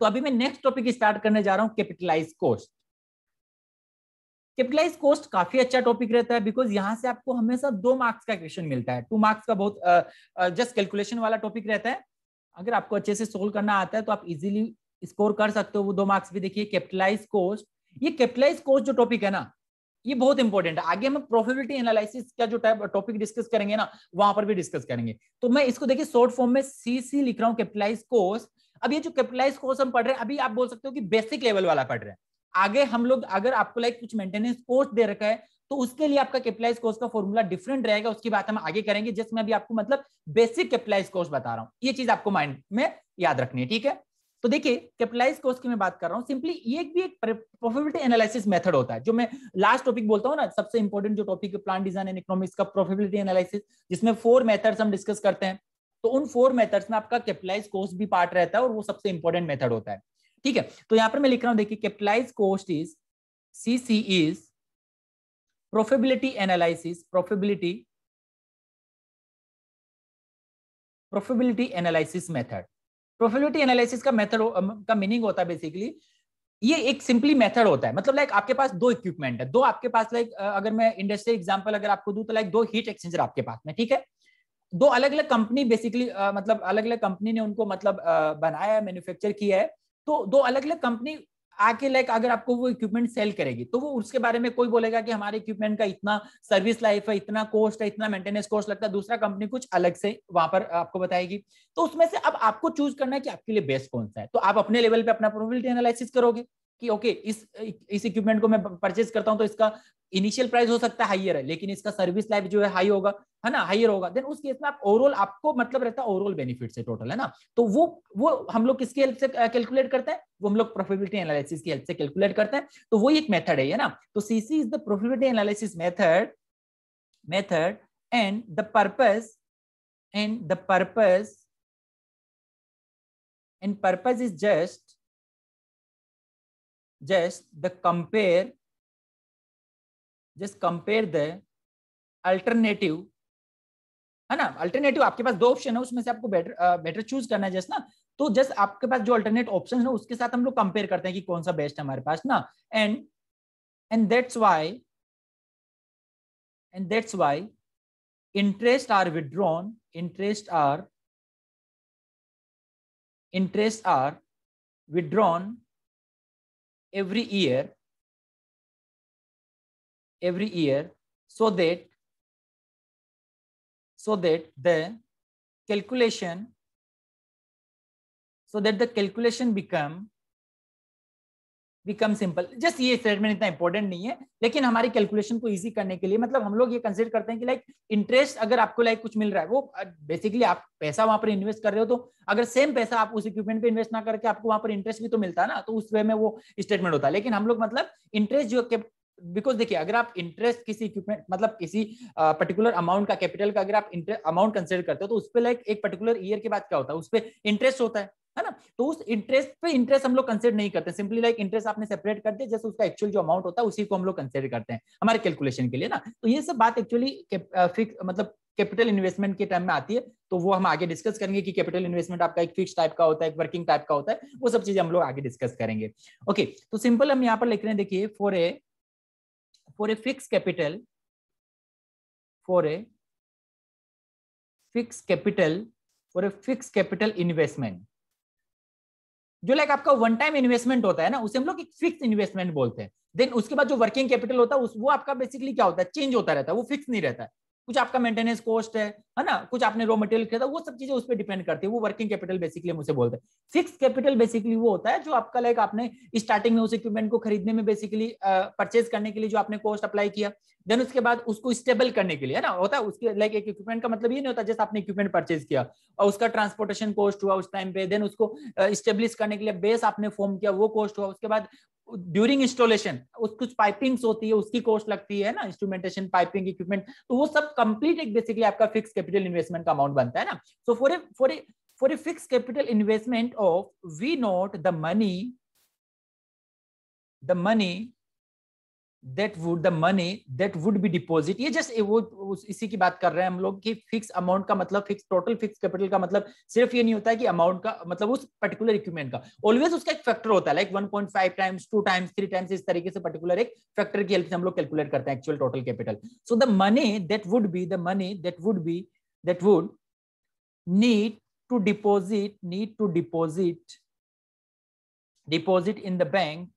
तो अभी मैं नेक्स्ट टॉपिक स्टार्ट करने जा रहा हूं कैपिटलाइज कोर्स कैपिटलाइज कॉस्ट काफी अच्छा टॉपिक रहता है बिकॉज यहाँ से आपको हमेशा दो मार्क्स का क्वेश्चन मिलता है टू मार्क्स का बहुत जस्ट कैलकुलेशन वाला टॉपिक रहता है अगर आपको अच्छे से सोल्व करना आता है तो आप इजिली स्कोर कर सकते हो वो दो मार्क्स भी देखिए कैपिटलाइज कॉस्ट ये कैपिटलाइज कॉस्ट जो टॉपिक है ना ये बहुत इंपॉर्टेंट है आगे हम प्रोफेबिलिटी एनालिसिस का जो टाइप टॉपिक डिस्कस करेंगे ना वहां पर भी डिस्कस करेंगे तो मैं इसको देखिए शॉर्ट फॉर्म में सी सी लिख रहा हूँ कैपिटलाइज कोर्स अब ये जो कैपिटलाइज कोर्स हम पढ़ रहे हैं अभी आप बोल सकते हो कि बेसिक लेवल वाला पढ़ रहे हैं आगे हम लोग अगर आपको लाइक कुछ मेंटेनेंस कोर्स दे रखा है तो उसके लिए आपका कैपिटलाइज कोर्स का फॉर्मूला डिफरेंट रहेगा उसकी बात हम आगे करेंगे जिसमें अभी आपको मतलब बेसिक कैपिटलाइज कोर्स बता रहा हूं ये चीज आपको माइंड में याद रखनी है ठीक है तो देखिए कैपिटलाइज कोर्स की मैं बात कर रहा हूँ सिंपली ये भी एक प्रॉफिटेबिलिटी एनालिसिस मेथड होता है जो मैं लास्ट टॉपिक बोलता हूँ ना सबसे इंपॉर्टेंट जो टॉपिक है प्लान डिजाइन एंड इकोनॉमिक्स का प्रॉफिटेबिलिटी एनालिसिस जिसमें फोर मेथड्स हम डिस्कस करते हैं तो उन फोर मेथड्स में आपका कैपिटलाइज कोर्स भी पार्ट रहता है और वो सबसे इंपॉर्टेंट मेथड होता है ठीक है तो यहां पर मैं लिख रहा हूं देखिए capitalize cost is C C is profitability analysis profitability profitability analysis method profitability analysis का मेथड um, का मीनिंग होता है बेसिकली ये एक सिंपली मेथड होता है मतलब लाइक आपके पास दो इक्विपमेंट है दो आपके पास लाइक अगर मैं इंडस्ट्री एग्जांपल अगर आपको दूं तो लाइक दो हीट एक्सचेंजर आपके पास में ठीक है दो अलग अलग कंपनी बेसिकली मतलब अलग अलग कंपनी ने उनको मतलब बनाया है मैन्युफैक्चर किया है तो दो अलग अलग कंपनी आके लाइक अगर आपको वो इक्विपमेंट सेल करेगी तो वो उसके बारे में कोई बोलेगा कि हमारे इक्विपमेंट का इतना सर्विस लाइफ है इतना कॉस्ट है इतना मेंटेनेंस कॉस्ट लगता है दूसरा कंपनी कुछ अलग से वहां पर आपको बताएगी तो उसमें से अब आपको चूज करना है कि आपके लिए बेस्ट कौन सा है तो आप अपने लेवल पे अपना प्रोबेबिलिटी एनालिसिस करोगे कि ओके इस इस इक्विपमेंट को मैं परचेज करता हूं तो इसका इनिशियल प्राइस हो सकता है हाइयर है लेकिन इसका सर्विस लाइफ जो है हाई होगा है ना हाइयर होगा देन उस केस में आप ओवरऑल आपको मतलब रहता है ओवरऑल बेनिफिट से टोटल है ना तो वो वो हम लोग किसके हेल्प से कैलकुलेट करते हैं वो हम लोग प्रोफिबिलिटी एनालिसिस की हेल्प से कैलकुलेट करते हैं तो वो एक मेथड है ना तो CC is the profitability analysis method method and the purpose and the purpose and purpose is just just the compare just compare the alternative है ना अल्टरनेटिव आपके पास दो ऑप्शन है उसमें से आपको बेटर बेटर चूज करना है जस्ट ना तो जस्ट आपके पास जो अल्टरनेट ऑप्शन है उसके साथ हम लोग कंपेयर करते हैं कि कौन सा बेस्ट है हमारे पास ना and and that's why and that's why interest are withdrawn interest are interest are withdrawn every year every year so that so that the calculation so that the calculation become become simple just ये statement इतना important नहीं है लेकिन हमारी calculation को easy करने के लिए मतलब हम लोग ये कंसिडर करते हैं कि लाइक इंटरेस्ट अगर आपको लाइक कुछ मिल रहा है वो बेसिकली आप पैसा वहां पर इन्वेस्ट कर रहे हो तो अगर सेम पैसा आप उस इक्विपमेंट पे इन्वेस्ट ना करके आपको वहां पर इंटरेस्ट भी तो मिलता है ना तो उस वे में वो स्टेटमेंट होता है लेकिन हम लोग मतलब इंटरेस्ट जो बिकॉज देखिए अगर आप इंटरेस्ट किसी इक्विपमेंट मतलब किसी पर्टिकुलर अमाउंट का कैपिटल का अगर आप अमाउंट कंसिडर करते हो तो उस पर लाइक एक पर्टिकुलर ईयर के बाद क्या होता है उस पर इंटरेस्ट होता है है ना तो उस इंटरेस्ट पे इंटरेस्ट हम लोग कंसिडर नहीं करते सिंपली लाइक इंटरेस्ट आपने सेपरेट कर दिया जैसे उसका एक्चुअल जो अमाउंट होता है उसी को हम लोग कंसिडर करते हैं हमारे कैलकुलेशन के लिए ना तो ये सब बात एक्चुअली फिक्स मतलब कैपिटल इन्वेस्टमेंट के टाइम में आती है तो वो हम आगे डिस्कस करेंगे कि कैपिटल इन्वेस्टमेंट आपका एक फिक्स टाइप का होता है एक वर्किंग टाइप का होता है वो सब चीजें हम लोग आगे डिस्कस करेंगे ओके तो सिंपल हम यहाँ पर लिख रहे हैं देखिए for a for a fix capital for a fix capital for a fix capital investment जो लाइक आपका वन टाइम इन्वेस्टमेंट होता है ना उसे हम लोग एक फिक्स इन्वेस्टमेंट बोलते हैं देन उसके बाद जो वर्किंग कैपिटल होता है उस वो आपका बेसिकली क्या होता है चेंज होता रहता है वो फिक्स नहीं रहता है कुछ आपका मेंटेनेंस कॉस्ट है है ना कुछ आपने रॉ मटेरियल खरीदा वो सब चीजें उस पर डिपेंड करती है वो वर्किंग कैपिटल बेसिकली हम उसे बोलते हैं फिक्स कैपिटल बेसिकली वो होता है जो आपका लाइक आपने स्टार्टिंग में उस इक्विपमेंट को खरीदने में बेसिकली परचेज करने के लिए जो आपने कॉस्ट अप्लाई किया देन उसके बाद उसको स्टेबल करने के लिए है ना होता है उसके लाइक एक इक्विपमेंट का मतलब ये नहीं होता जैसे आपने इक्विपमेंट परचेज किया और उसका ट्रांसपोर्टेशन कॉस्ट हुआ उस टाइम पे देन उसको स्टेब्लिश करने के लिए बेस आपने फॉर्म किया वो कॉस्ट हुआ उसके बाद ड्यूरिंग इंस्टॉलेशन उस कुछ पाइपिंग्स होती है उसकी कॉस्ट लगती है ना इंस्ट्रूमेंटेशन पाइपिंग इक्विपमेंट तो वो सब कंप्लीट एक बेसिकली आपका फिक्स कैपिटल इन्वेस्टमेंट का अमाउंट बनता है ना so for a for a for a fix capital investment of we note the money the money that would the money that would be deposit ये just वो उस इसी की बात कर रहे हैं हम लोग कि फिक्स अमाउंट का मतलब फिक्स टोटल फिक्स कैपिटल का मतलब सिर्फ ये नहीं होता है कि अमाउंट का मतलब उस पर्टिकुलर इक्विपमेंट का ऑलवेज उसका एक फैक्टर होता है लाइक 1.5 टाइम्स 2 टाइम्स 3 टाइम्स इस तरीके से पर्टिकुलर एक फैक्टर की हेल्प से हम लोग कैलकुलेट करते हैं actual total capital so the money that would be the money that would be that would need to deposit need to deposit deposit in the bank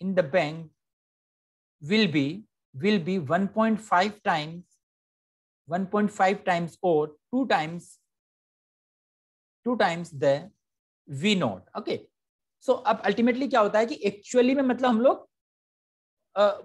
in the bank will be will be 1.5 times 1.5 times or 2 times 2 times the we not okay so अब अल्टीमेटली क्या होता है कि actually में मतलब हम लोग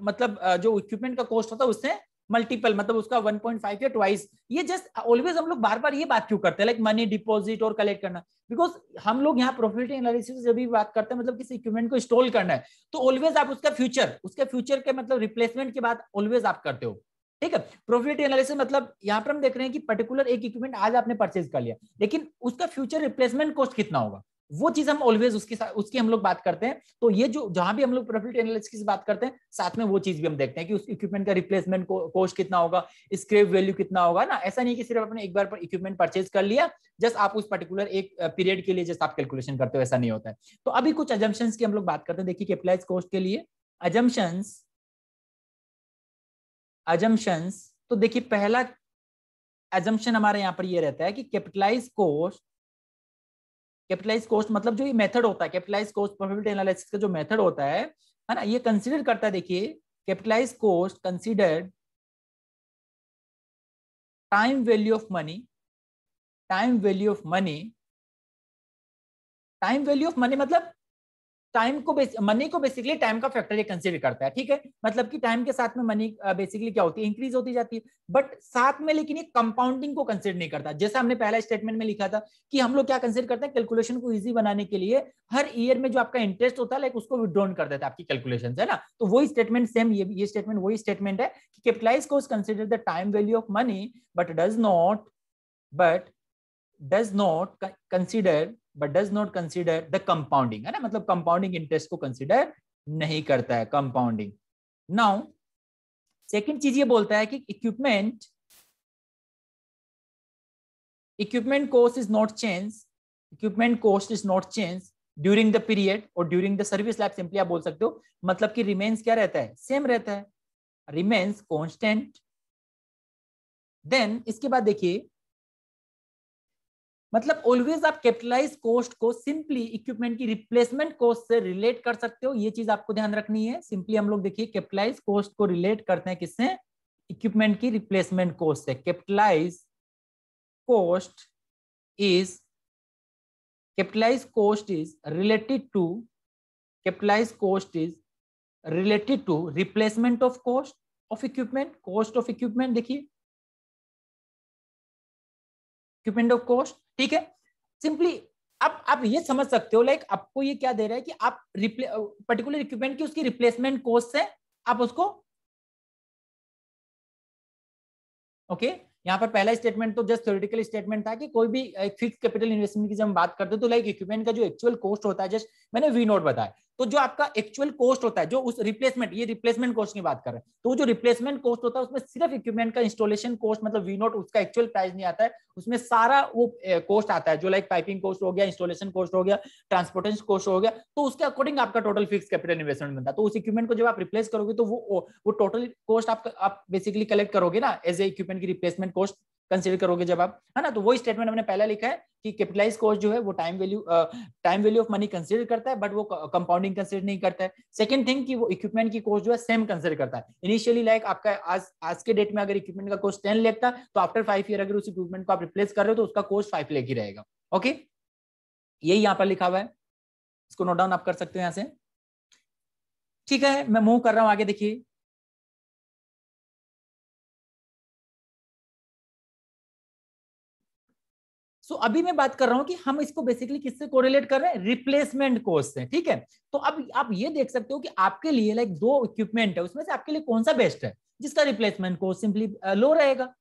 मतलब जो इक्विपमेंट का कॉस्ट होता है उससे मल्टीपल मतलब उसका 1.5 या ट्वाइस ये जस्ट ऑलवेज हम लोग बार बार ये बात क्यों करते हैं लाइक मनी डिपॉजिट और कलेक्ट करना बिकॉज हम लोग यहाँ प्रोफिट एनालिसिस जब भी बात करते हैं मतलब किसी इक्विपमेंट को इंस्टॉल करना है तो ऑलवेज आप उसका फ्यूचर उसके फ्यूचर के मतलब रिप्लेसमेंट की बात ऑलवेज आप करते हो ठीक है प्रोफिट एनालिसिस मतलब यहाँ पर हम देख रहे हैं कि पर्टिकुलर एक इक्विपमेंट आज आपने परचेज कर लिया लेकिन उसका फ्यूचर रिप्लेसमेंट कॉस्ट कितना होगा वो चीज हम ऑलवेज उसकी उसकी हम लोग बात करते हैं तो ये जो जहां भी हम लोग प्रॉफिट एनालिसिस बात करते हैं साथ में वो चीज भी हम देखते हैं कि उस इक्विपमेंट का रिप्लेसमेंट कोस्ट कितना होगा स्क्रेप वैल्यू कितना होगा ना ऐसा नहीं कि सिर्फ आपने एक बार पर इक्विपमेंट परचेज कर लिया जस्ट आप उस पर्टिकुलर एक पीरियड के लिए जस्ट आप कैलकुलेशन करते हो ऐसा नहीं होता है तो अभी कुछ एजम्पन की हम लोग बात करते हैं देखिए कैपिटलाइज कोस्ट के लिए अजम्पन्स अजम्पन्स तो देखिए पहला एजम्पन हमारे यहाँ पर यह रहता है कि कैपिटलाइज कोस्ट कैपिटलाइज कॉस्ट मतलब जो ये मेथड होता है कैपिटलाइज कॉस्ट प्रॉफिट एनालिसिस का जो मेथड होता है है ना ये कंसिडर करता है देखिए capitalize cost considered time value of money time value of money time value of money मतलब टाइम को मनी को बेसिकली टाइम का फैक्टर ये कंसिडर करता है ठीक है मतलब कि टाइम के साथ में मनी बेसिकली क्या होती है इंक्रीज होती जाती है बट साथ में लेकिन ये कंपाउंडिंग को कंसिडर नहीं करता जैसे हमने पहला स्टेटमेंट में लिखा था कि हम लोग क्या कंसिडर करते हैं कैलकुलेशन को ईजी बनाने के लिए हर ईयर में जो आपका इंटरेस्ट होता है लाइक उसको विड्रॉन कर देता है आपकी कैलकुलेशन है ना तो वही स्टेटमेंट सेम ये ये स्टेटमेंट वही स्टेटमेंट है कि कैपिटलाइज कोर्स consider the time value of money but does not but does not consider but does not consider the compounding है ना मतलब कंपाउंडिंग इंटरेस्ट को कंसिडर नहीं करता है कंपाउंडिंग नाउ सेकेंड चीज ये बोलता है कि equipment equipment cost is not change equipment cost is not change during the period और during the service life simply आप बोल सकते हो मतलब कि रिमेन्स क्या रहता है सेम रहता है रिमेन्स कॉन्स्टेंट देन इसके बाद देखिए मतलब ऑलवेज आप कैपिटलाइज कॉस्ट को सिंपली इक्विपमेंट की रिप्लेसमेंट कॉस्ट से रिलेट कर सकते हो ये चीज आपको ध्यान रखनी है सिंपली हम लोग देखिए कैपिटलाइज कॉस्ट को रिलेट करते हैं किससे इक्विपमेंट की रिप्लेसमेंट कॉस्ट से capitalize cost is capitalize cost is related to capitalize cost is related to replacement of cost of equipment cost of equipment देखिए इक्विपमेंट ऑफ कॉस्ट ठीक है सिंपली आप आप ये समझ सकते हो लाइक आपको ये क्या दे रहा है कि आप रिप्ले पर्टिकुलर इक्विपमेंट की उसकी रिप्लेसमेंट कॉस्ट से आप उसको ओके okay? यहाँ पर पहला स्टेटमेंट तो जस्ट थ्योरेटिकल स्टेटमेंट था कि कोई भी फिक्स कैपिटल इन्वेस्टमेंट की जब हम बात करते हैं तो लाइक इक्विपमेंट का जो एक्चुअल कॉस्ट होता है जस्ट मैंने वी नोट बताया तो जो आपका एक्चुअल कॉस्ट होता है जो उस रिप्लेसमेंट ये रिप्लेसमेंट कॉस्ट की बात कर रहे हैं तो जो रिप्लेसमेंट कॉस्ट होता है उसमें सिर्फ इक्विपमेंट का इंस्टॉलेशन कॉस्ट मतलब वी नोट उसका एक्चुअल प्राइस नहीं आता है उसमें सारा वो कॉस्ट आता है जो लाइक पाइपिंग कॉस्ट हो गया इंस्टॉलेशन कॉस्ट हो गया ट्रांसपोर्टेशन कॉस्ट हो गया तो उसके अकॉर्डिंग आपका टोटल फिक्स कैपिटल इन्वेस्टमेंट बनता है तो उस इक्विपमेंट को जब आप रिप्लेस करोगे तो वो वो टोटल कॉस्ट आप, बेसिकली कलेक्ट करोगे ना एज ए इक्विपमेंट की रिप्लेसमेंट कॉस्ट कंसिडर करोगे जब आप है ना तो वो स्टेटमेंट हमने पहला लिखा है कि कैपिटलाइज कॉस्ट जो है वो time value time value of money consider करता है बट वो कंपाउंडिंग कंसिडर नहीं करता है सेकंड थिंग कि वो इक्विपमेंट की कॉस्ट जो है सेम कंसिडर करता है इनिशियली लाइक like, आपका आज आज के डेट में अगर इक्विपमेंट का कॉस्ट टेन लेख था तो आफ्टर फाइव ईयर अगर उस इक्विपमेंट को आप रिप्लेस कर रहे हो तो उसका कॉस्ट फाइव लेख ही रहेगा ओके यही यहाँ पर लिखा हुआ है इसको नोट डाउन आप कर सकते हो यहाँ से ठीक है मैं मूव कर रहा हूँ आगे देखिए सो so, अभी मैं बात कर रहा हूं कि हम इसको बेसिकली किससे कोरिलेट कर रहे हैं रिप्लेसमेंट कोर्स से ठीक है तो अब आप ये देख सकते हो कि आपके लिए लाइक दो इक्विपमेंट है उसमें से आपके लिए कौन सा बेस्ट है जिसका रिप्लेसमेंट कोर्स सिंपली लो रहेगा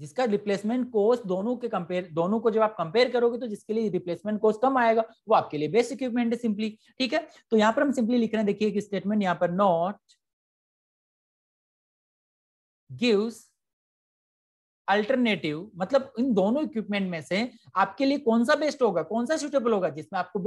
जिसका रिप्लेसमेंट कोर्स दोनों के कंपेयर दोनों को जब आप कंपेयर करोगे तो जिसके लिए रिप्लेसमेंट कोस्ट कम आएगा वो आपके लिए बेस्ट इक्विपमेंट है सिंपली ठीक है तो यहां पर हम सिंपली लिख रहे हैं देखिए स्टेटमेंट यहां पर नॉट गिव्स अल्टरनेटिव मतलब इन दोनों इक्विपमेंट में से आपके लिए कौन सा बेस्ट होगा कौन सा सुटेबल होगा जिसमें आपको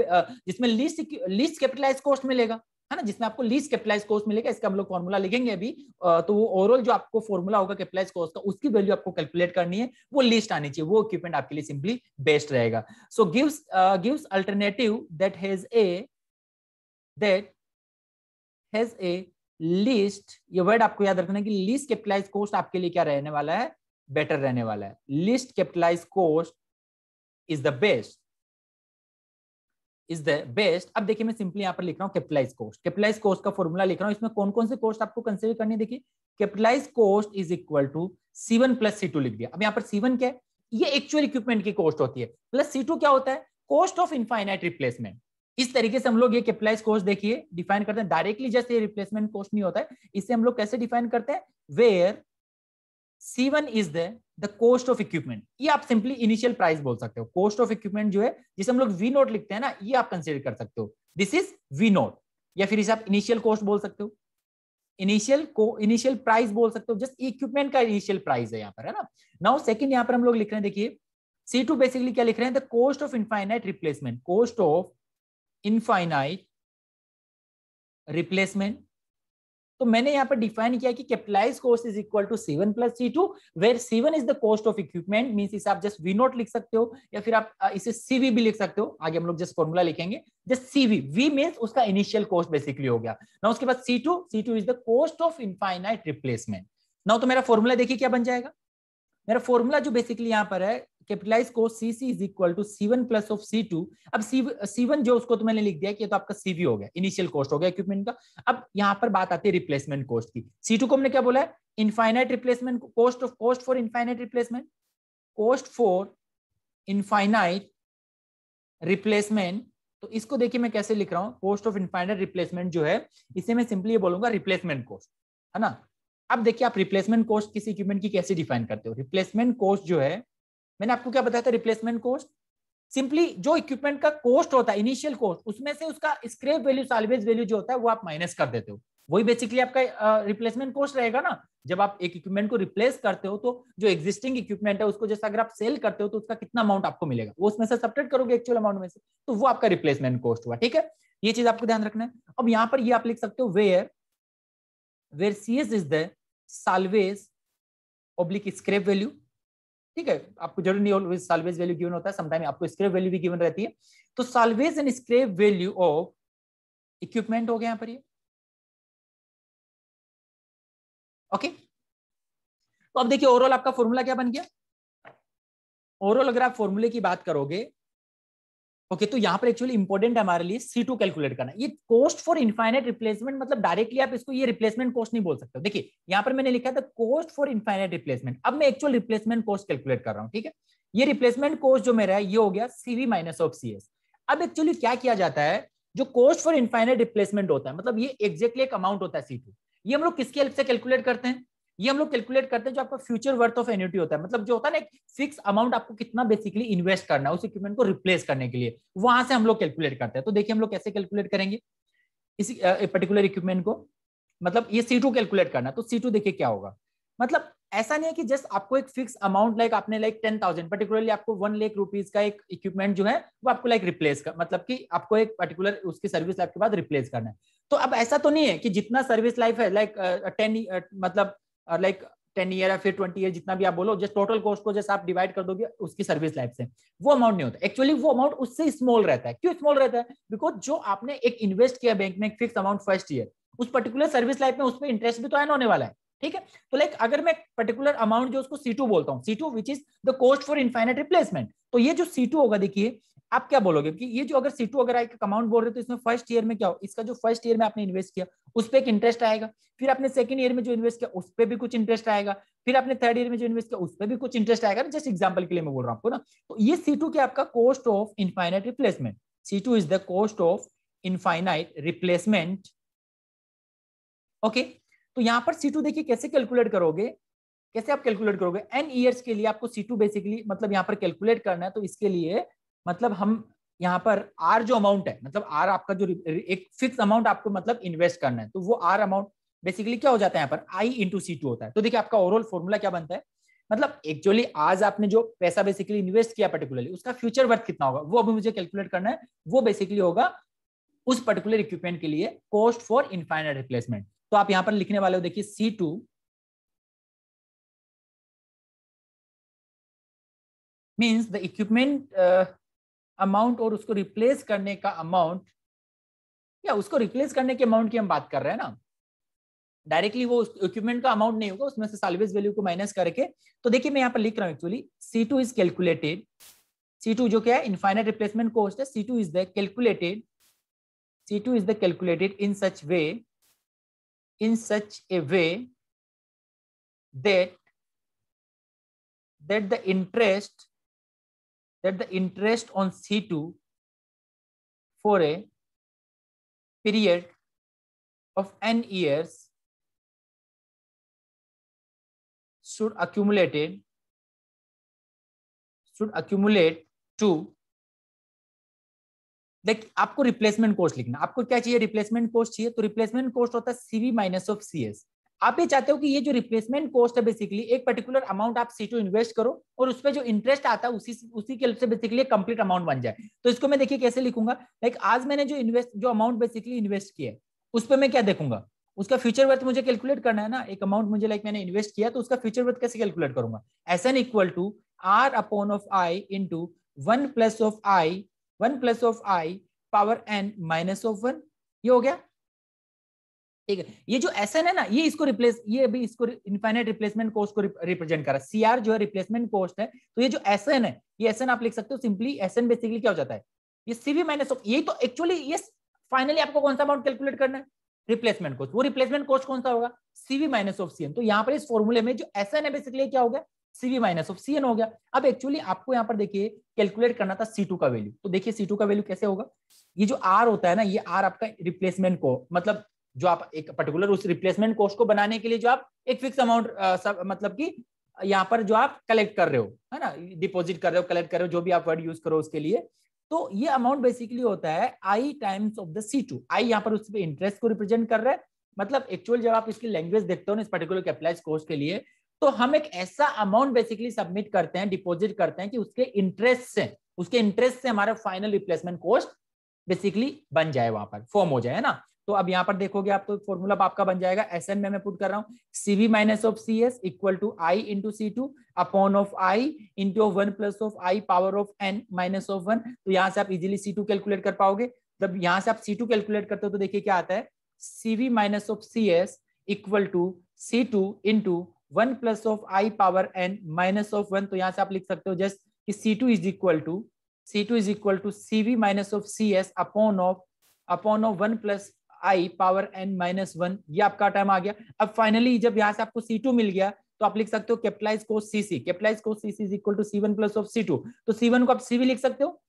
जिसमें लीस्ट लीस्ट कैपिटलाइज कॉस्ट मिलेगा है ना जिसमें आपको लीस्ट कैपिटलाइज कॉस्ट मिलेगा इसका हम लोग फॉर्मूला लिखेंगे अभी तो वो ओवरऑल जो आपको फॉर्मूला होगा कैपिटलाइज कॉस्ट का उसकी वैल्यू आपको कैलकुलेट करनी है वो लिस्ट आनी चाहिए वो इक्विपमेंट आपके लिए सिंपली बेस्ट रहेगा so gives gives alternative that has a that has a list ये वर्ड आपको याद रखना है कि लीस्ट कैपिटलाइज कॉस्ट आपके लिए क्या रहने वाला है बेटर रहने वाला है list capitalize cost is the best is the best अब देखिए मैं सिंपली यहां पर लिख रहा हूं कैपिटलाइज कोस्ट कैपिटलाइज कोस्ट का फॉर्मूला लिख रहा हूं इसमें कौन कौन से कोस्ट आपको कंसिडर है देखिए capitalize cost is equal to C one plus C two लिख दिया अब यहां पर सी वन क्या है ये एक्चुअल इक्विपमेंट की कोस्ट होती है प्लस सी टू क्या होता है कोस्ट ऑफ इनफाइनाइट रिप्लेसमेंट इस तरीके से हम लोग ये कैपिटलाइज कोस्ट देखिए डिफाइन करते हैं डायरेक्टली जस्ट ये रिप्लेसमेंट कोस्ट नहीं होता है इसे हम लोग कैसे डिफाइन करते हैं where C one is the the cost of equipment ये आप सिंपली इनिशियल प्राइस बोल सकते हो कॉस्ट ऑफ इक्विपमेंट जो है जिसे हम लोग वी नोट लिखते हैं ना ये आप कंसिडर कर सकते हो दिस इज वी नोट या फिर इसे आप इनिशियल कॉस्ट बोल सकते हो इनिशियल को इनिशियल प्राइस बोल सकते हो जस्ट इक्विपमेंट का इनिशियल प्राइस है यहाँ पर है ना नाउ सेकंड यहाँ पर हम लोग लिख रहे हैं देखिए सी टू बेसिकली क्या लिख रहे हैं the cost of infinite replacement cost of infinite replacement तो मैंने यहाँ पर डिफाइन किया कि capitalize cost is equal to seven plus C two where seven is the cost of equipment mean इसे आप जस्ट वी नोट लिख सकते हो या फिर आप इसे सीवी भी लिख सकते हो आगे हम लोग जस्ट फॉर्मूला लिखेंगे जस्ट सीवी वी मीन्स उसका इनिशियल कॉस्ट बेसिकली हो गया ना उसके बाद C two C two is the cost of infinite replacement ना तो मेरा फॉर्मूला देखिए क्या बन जाएगा मेरा फॉर्मूला जो बेसिकली यहाँ पर है capitalize cost C C is equal to C one plus of C two अब सी सी वन जो उसको तो मैंने लिख दिया कि ये तो आपका सीवी हो गया इनिशियल कॉस्ट हो गया इक्विपमेंट का अब यहाँ पर बात आती है रिप्लेसमेंट कॉस्ट की सी टू को हमने क्या बोला है infinite replacement cost of cost for infinite replacement cost for infinite replacement तो इसको देखिए मैं कैसे लिख रहा हूँ कॉस्ट ऑफ इनफाइनाइट रिप्लेसमेंट जो है इसे मैं सिंपली ये बोलूंगा रिप्लेसमेंट कॉस्ट है ना अब देखिए आप रिप्लेसमेंट कॉस्ट किसी इक्विपमेंट की कैसे डिफाइन करते हो रिप्लेसमेंट कॉस्ट जो है मैंने आपको क्या बताया था रिप्लेसमेंट कॉस्ट सिंपली जो इक्विपमेंट का कोस्ट होता है इनिशियल कोस्ट उसमें से उसका स्क्रेप वैल्यू सालवेज वैल्यू जो होता है वो आप माइनस कर देते हो वही बेसिकली आपका रिप्लेसमेंट कोस्ट रहेगा ना जब आप एक इक्विपमेंट को रिप्लेस करते हो तो जो एक्जिस्टिंग इक्विपमेंट है उसको जैसे अगर आप सेल करते हो तो उसका कितना अमाउंट आपको मिलेगा वो उसमें से सपरेट करोगे एक्चुअल अमाउंट में से तो वो आपका रिप्लेसमेंट कॉस्ट हुआ ठीक है ये चीज आपको ध्यान रखना है अब यहाँ पर ये आप लिख सकते हो where where C S is the salvage oblique scrap value ठीक है आपको जरूर नहीं ऑलवेज सालवेज वैल्यू गिवन होता है समटाइम आपको स्क्रेप वैल्यू भी गिवन रहती है तो salvage and scrap value of equipment हो गया यहां पर ये ओके तो अब देखिए ओवरऑल आपका फॉर्मूला क्या बन गया ओवरऑल अगर आप फॉर्मूले की बात करोगे ओके तो यहाँ पर एक्चुअली इंपॉर्टेंट है हमारे लिए सी टू कैलकुलेट करना ये कॉस्ट फॉर इनफाइनाइट रिप्लेसमेंट मतलब डायरेक्टली आप इसको ये रिप्लेसमेंट कॉस्ट नहीं बोल सकते देखिए यहाँ पर मैंने लिखा था कॉस्ट फॉर इनफाइनाइट रिप्लेसमेंट अब मैं एक्चुअल रिप्लेसमेंट कॉस्ट कैलकुलेट कर रहा हूँ ठीक है ये रिप्लेसमेंट कॉस्ट जो मेरा है ये हो गया सीवी माइनस ऑफ सी अब एक्चुअली क्या किया जाता है जो कॉस्ट फॉर इन्फाइनेट रिप्लेसमेंट होता है मतलब ये एक्जेक्टली एक अमाउंट होता है सी ये हम लोग किसकी हेल्प से कैलकुलेट करते हैं ये हम लोग कैलकुलेट करते हैं जो आपका फ्यूचर वर्थ ऑफ एन्यूटी होता है मतलब जो होता है ना फिक्स अमाउंट आपको कितना बेसिकली इन्वेस्ट करना है उस इक्विपमेंट को रिप्लेस करने के लिए वहां से हम लोग कैलकुलेट करते हैं तो देखिए हम लोग कैसे कैलकुलेट करेंगे इसी पर्टिकुलर इक्विपमेंट को मतलब ये सी कैलकुलेट करना तो सी देखिए क्या होगा मतलब ऐसा नहीं है कि जस्ट आपको एक फिक्स अमाउंट लाइक आपने लाइक टेन थाउजेंड पर्टिकुलरली आपको वन लेख रुपीज का एक इक्विपमेंट जो है वो आपको लाइक रिप्लेस कर मतलब कि आपको एक पर्टिकुलर उसकी सर्विस लाइफ के बाद रिप्लेस करना है तो अब ऐसा तो नहीं है कि जितना सर्विस लाइफ है लाइक टेन मतलब और लाइक टेन ईयर या फिर ट्वेंटी ईयर जितना भी आप बोलो जस्ट टोटल कॉस्ट को जैसे आप डिवाइड कर दोगे उसकी सर्विस लाइफ से वो अमाउंट नहीं होता एक्चुअली वो अमाउंट उससे स्मॉल रहता है क्यों स्मॉल रहता है बिकॉज जो आपने एक इन्वेस्ट किया बैंक में एक फिक्स अमाउंट फर्स्ट ईयर उस पर्टिकुलर सर्विस लाइफ में उसमें इंटरेस्ट भी तो एन होने वाला है ठीक है तो लाइक अगर मैं पर्टिकुलर अमाउंट जो उसको सी बोलता हूँ C which is the cost for infinite replacement तो ये जो सी होगा देखिए आप क्या बोलोगे कि ये जो अगर सी अगर आई का अमाउंट बोल रहे हो तो इसमें फर्स्ट ईयर में क्या हो इसका जो फर्स्ट ईयर में आपने इन्वेस्ट किया उस पर एक इंटरेस्ट आएगा फिर आपने सेकंड ईयर में जो इन्वेस्ट किया उस पर भी कुछ इंटरेस्ट आएगा फिर आपने थर्ड ईयर में जो इन्वेस्ट किया उस पर भी कुछ इंटरेस्ट आएगा जस्ट एग्जाम्पल के लिए मैं बोल रहा हूँ आपको ना तो ये सी क्या आपका cost of infinite replacement C is the cost of infinite replacement okay तो यहाँ पर सी देखिए कैसे कैलकुलेट करोगे कैसे आप कैलकुलेट करोगे एन ईयर्स के लिए आपको सी बेसिकली मतलब यहाँ पर कैलकुलेट करना है तो इसके लिए मतलब हम यहाँ पर आर जो अमाउंट है मतलब आर आपका जो एक फिक्स अमाउंट आपको मतलब इन्वेस्ट करना है तो वो आर अमाउंट बेसिकली क्या हो जाता है यहाँ पर आई इंटू सी टू होता है तो देखिए आपका ओवरऑल फॉर्मूला क्या बनता है मतलब एक्चुअली आज आपने जो पैसा बेसिकली इन्वेस्ट किया पर्टिकुलरली उसका फ्यूचर वर्थ कितना होगा वो अभी मुझे कैलकुलेट करना है वो बेसिकली होगा उस पर्टिकुलर इक्विपमेंट के लिए कॉस्ट फॉर इनफाइनाइट रिप्लेसमेंट तो आप यहां पर लिखने वाले हो देखिए C two means the equipment amount और उसको रिप्लेस करने का अमाउंट या उसको रिप्लेस करने के अमाउंट की हम बात कर रहे हैं ना डायरेक्टली वो इक्विपमेंट का अमाउंट नहीं होगा उसमें से सालवेज वैल्यू को माइनस करके तो देखिए मैं यहाँ पर लिख रहा हूँ actually C two is calculated C two जो क्या है इनफाइनाइट रिप्लेसमेंट कॉस्ट है C two is the calculated C two is the calculated in such way in such a way that that the interest that the interest on C2 for a period of n years should accumulated should accumulate to देख आपको replacement course लिखना आपको क्या चाहिए replacement course चाहिए तो replacement कोर्स होता है CV minus of C S आप ये चाहते हो कि ये जो रिप्लेसमेंट कॉस्ट है बेसिकली एक पर्टिकुलर अमाउंट आप सी टू इन्वेस्ट करो और उस पर जो इंटरेस्ट आता है उसी उसी के से बेसिकली कंप्लीट अमाउंट बन जाए तो इसको मैं देखिए कैसे लिखूंगा लाइक like, आज मैंने जो इन्वेस्ट जो अमाउंट बेसिकली इन्वेस्ट किया उस पर मैं क्या देखूंगा उसका फ्यूचर वर्थ मुझे कैलकुलेट करना है ना एक अमाउंट मुझे लाइक like मैंने इन्वेस्ट किया तो उसका फ्यूचर वर्थ कैसे कैलकुलेट करूंगा S N equal to R upon of I into one plus of I one plus of I power N minus of one ये हो गया ठीक है ये जो एस है ना ये इसको रिप्लेस ये अभी इसको इनफाइनाइट रिप्लेसमेंट कॉस्ट को रिप्रेजेंट कर रहा है सीआर जो है रिप्लेसमेंट कॉस्ट है तो ये जो एस है ये एस आप लिख सकते हो सिंपली एस बेसिकली क्या हो जाता है ये सीवी माइनस ये तो एक्चुअली ये फाइनली आपको कौन सा अमाउंट कैलकुलेट करना है रिप्लेसमेंट कॉस्ट वो रिप्लेसमेंट कॉस्ट कौन सा होगा सीवी माइनस ऑफ सी तो यहाँ पर इस फॉर्मूले में जो एस है बेसिकली क्या हो गया सीवी माइनस ऑफ सी हो गया अब एक्चुअली आपको यहाँ पर देखिए कैलकुलेट करना था सी का वैल्यू तो देखिए सी का वैल्यू कैसे होगा ये जो आर होता है ना ये आर आपका रिप्लेसमेंट को मतलब जो आप एक पर्टिकुलर उस रिप्लेसमेंट कोर्स को बनाने के लिए जो आप एक फिक्स अमाउंट मतलब कि यहाँ पर जो आप कलेक्ट कर रहे हो है ना डिपॉजिट कर रहे हो कलेक्ट कर रहे हो जो भी आप वर्ड यूज करो उसके लिए तो ये अमाउंट बेसिकली होता है I times of the C two I यहाँ पर उस पर इंटरेस्ट को रिप्रेजेंट कर रहा है मतलब एक्चुअल जब आप इसकी लैंग्वेज देखते हो ना इस पर्टिकुलर कैपिटलाइज कोर्स के लिए तो हम एक ऐसा अमाउंट बेसिकली सबमिट करते हैं डिपॉजिट करते हैं कि उसके इंटरेस्ट से उसके इंटरेस्ट से हमारा फाइनल रिप्लेसमेंट कोर्स बेसिकली बन जाए वहां पर फॉर्म हो जाए ना तो अब यहाँ पर देखोगे आप तो फॉर्मूला आपका बन जाएगा एस एन में मैं पुट कर रहा हूँ CV minus of C S equal to I into C two upon of I into one plus of I power of N minus of one तो यहाँ से आप इजिली सी टू कैलकुलेट कर पाओगे जब यहाँ से आप सी टू कैलकुलेट करते हो तो देखिए क्या आता है CV minus of C S equal to C two into one plus of I power N minus of one तो यहाँ से आप लिख सकते हो जस्ट कि C two is equal to C two is equal to C V minus of C S upon of upon of one plus I power N minus one ये आपका टर्म आ गया अब फाइनली जब यहाँ से आपको सी टू मिल गया तो आप लिख सकते हो कैपिटलाइज को सी सी कैपिटलाइज को C C is equal to C one plus of C two तो सी वन को आप सी वी लिख सकते हो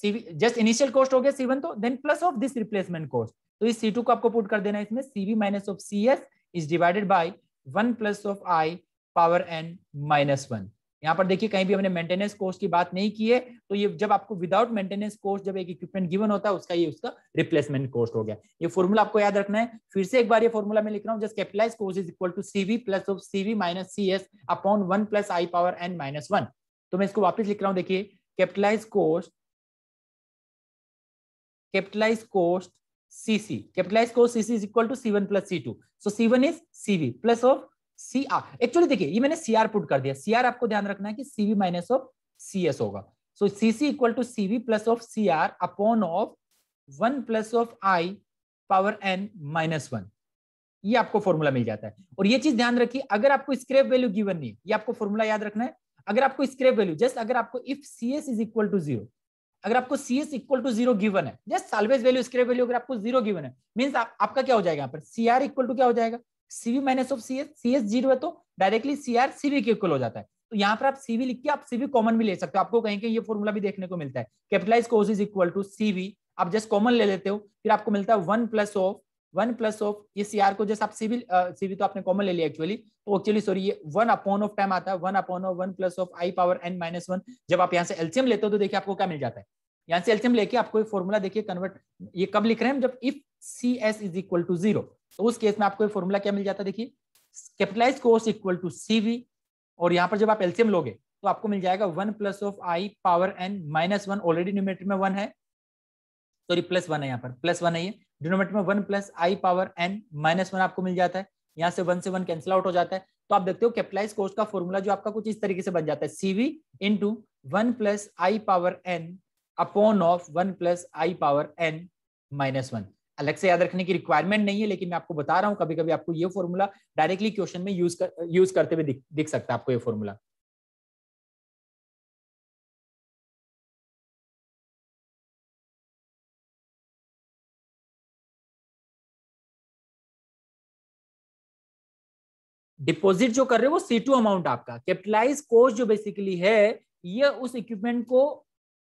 सीवी जस्ट इनिशियल कॉस्ट हो गया सी वन तो then plus of this replacement cost तो इस सी टू को आपको पुट कर देना है इसमें CV minus of C S is divided by one plus of I power N minus one यहाँ पर देखिए कहीं भी हमने मेंटेनेंस कोर्स की बात नहीं की है तो ये जब आपको विदाउट मेंटेनेंस कोर्स जब एक इक्विपमेंट गिवन होता है उसका ये उसका रिप्लेसमेंट कोर्स हो गया ये फॉर्मूला आपको याद रखना है फिर से एक बार ये फॉर्मूला मैं लिख रहा हूँ जस्ट कैपिटलाइज कोर्स is equal to CV plus of CV minus C S upon one plus I power N minus one तो मैं इसको वापस लिख रहा हूँ देखिए कैपिटलाइज कोर्स capitalize cost C capitalize cost C is equal to C one plus C two so C one is C V plus of C R actually देखिए ये मैंने सी आर पुट कर दिया सी आर आपको ध्यान रखना है कि CV minus of C S होगा so C C equal to C V plus of C R upon of one plus of I power N minus one ये आपको फॉर्मूला मिल जाता है और ये चीज ध्यान रखिए अगर आपको स्क्रेप वैल्यू गिवन नहीं ये आपको फॉर्मूला याद रखना है अगर आपको स्क्रेप वैल्यू जस्ट अगर आपको if C S is equal to zero अगर आपको C S equal to zero given है just salvage value scrap value अगर आपको जीरो गिवन है मीन्स आप, आपका क्या हो जाएगा यहाँ पर सी आर इक्वल टू क्या हो जाएगा CV minus of C S C S zero है तो डायरेक्टली सी आर सीवी के इक्वल हो जाता है तो यहाँ पर आप सीवी लिख के आप सीवी कॉमन भी ले सकते हो आपको कहीं कहीं ये फॉर्मूला भी देखने को मिलता है capitalize cost is equal to CV आप जस्ट कॉमन ले लेते हो फिर आपको मिलता है one plus of one plus of ये सीआर को जैसे आप सीवी सीवी तो आपने कॉमन ले लिया एक्चुअली तो एक्चुअली सॉरी ये वन अपॉन ऑफ टाइम आता है one upon of one plus of I power N minus one जब आप यहाँ से एल्सियम लेते हो तो देखिए आपको क्या मिल जाता है यहाँ से एल्सियम लेके आपको ये फॉर्मूला देखिए कन्वर्ट ये कब लिख रहे हैं जब if C S is equal to zero तो उस केस में आपको फॉर्मूला क्या मिल जाता है देखिए कैपिटलाइज कोर्स इक्वल टू वी और यहाँ पर जब आप एल्सियम लोगे तो आपको मिल जाएगा one plus of I power N minus one already numerator में वन है सॉरी प्लस वन है यहाँ पर प्लस वन है ये डिनोमेटर में one plus I power N minus one आपको मिल जाता है यहाँ से वन से वन कैंसिल आउट हो जाता है तो आप देखते हो कैपिटलाइज कोर्स का फॉर्मूला जो आपका कुछ इस तरीके से बन जाता है CV into one plus I power N upon of one plus I power N minus one अलग से याद रखने की रिक्वायरमेंट नहीं है लेकिन मैं आपको बता रहा हूँ कभी कभी आपको ये फॉर्मूला डायरेक्टली क्वेश्चन में यूज कर यूज करते हुए दिख, दिख सकता है आपको ये फॉर्मूला डिपॉजिट जो कर रहे हो वो सी टू अमाउंट आपका कैपिटलाइज कोस्ट जो बेसिकली है ये उस इक्विपमेंट को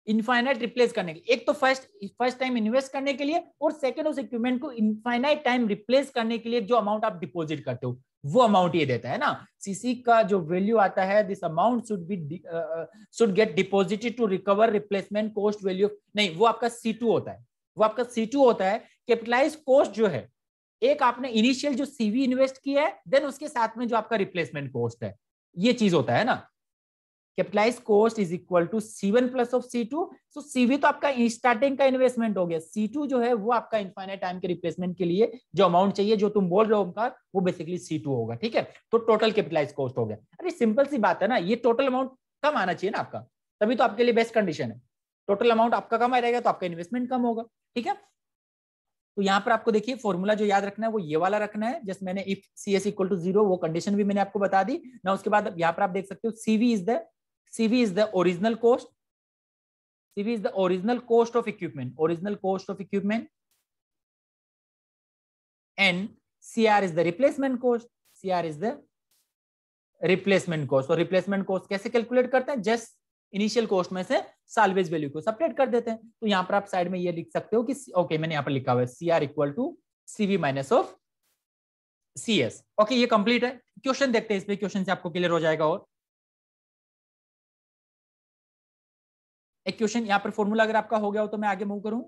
इनफाइनाइट रिप्लेस करने के लिए एक तो फर्स्ट फर्स्ट टाइम इन्वेस्ट करने के लिए और सेकंड उस इक्विपमेंट को इनफाइनाइट टाइम रिप्लेस करने के लिए जो अमाउंट आप डिपॉजिट करते हो वो अमाउंट ये देता है ना सीसी का जो वैल्यू आता है this amount should be should get deposited to recover replacement cost value नहीं वो आपका सी होता है वो आपका सी होता है कैपिटलाइज कॉस्ट जो है एक आपने इनिशियल जो सीवी इन्वेस्ट किया है देन उसके साथ में जो आपका रिप्लेसमेंट कॉस्ट है ये चीज होता है ना capitalize cost is equal to C one plus of C two so CV तो आपका स्टार्टिंग का इन्वेस्टमेंट हो गया सी टू जो है वो आपका इन्फाइनाइट टाइम के रिप्लेसमेंट के लिए जो अमाउंट चाहिए जो तुम बोल रहे हो उनका वो बेसिकली सी टू होगा ठीक है तो टोटल कैपिटलाइज कॉस्ट हो गया अरे सिंपल सी बात है ना ये टोटल अमाउंट कम आना चाहिए ना आपका तभी तो आपके लिए बेस्ट कंडीशन है टोटल अमाउंट आपका कम आएगा तो आपका इन्वेस्टमेंट कम होगा ठीक है तो यहाँ पर आपको देखिए फॉर्मूला जो याद रखना है वो ये वाला रखना है जस्ट मैंने if C S equal to zero वो कंडीशन भी मैंने आपको बता दी ना उसके बाद यहाँ पर आप देख सकते हो CV is the CV is the original cost. CV is the original cost of equipment. Original cost of equipment. And CR is the replacement cost. CR is the replacement cost. So replacement cost कैसे calculate करते हैं? Just initial cost में से salvage value को subtract कर देते हैं. तो यहां पर आप side में ये लिख सकते हो कि okay मैंने यहां पर लिखा हुआ है CR equal to CV minus of CS. Okay ये complete है. क्वेश्चन देखते हैं इसमें क्वेश्चन से आपको क्लियर हो जाएगा और एक क्वेश्चन यहाँ पर फॉर्मूला अगर आपका हो गया हो तो मैं आगे मूव करूं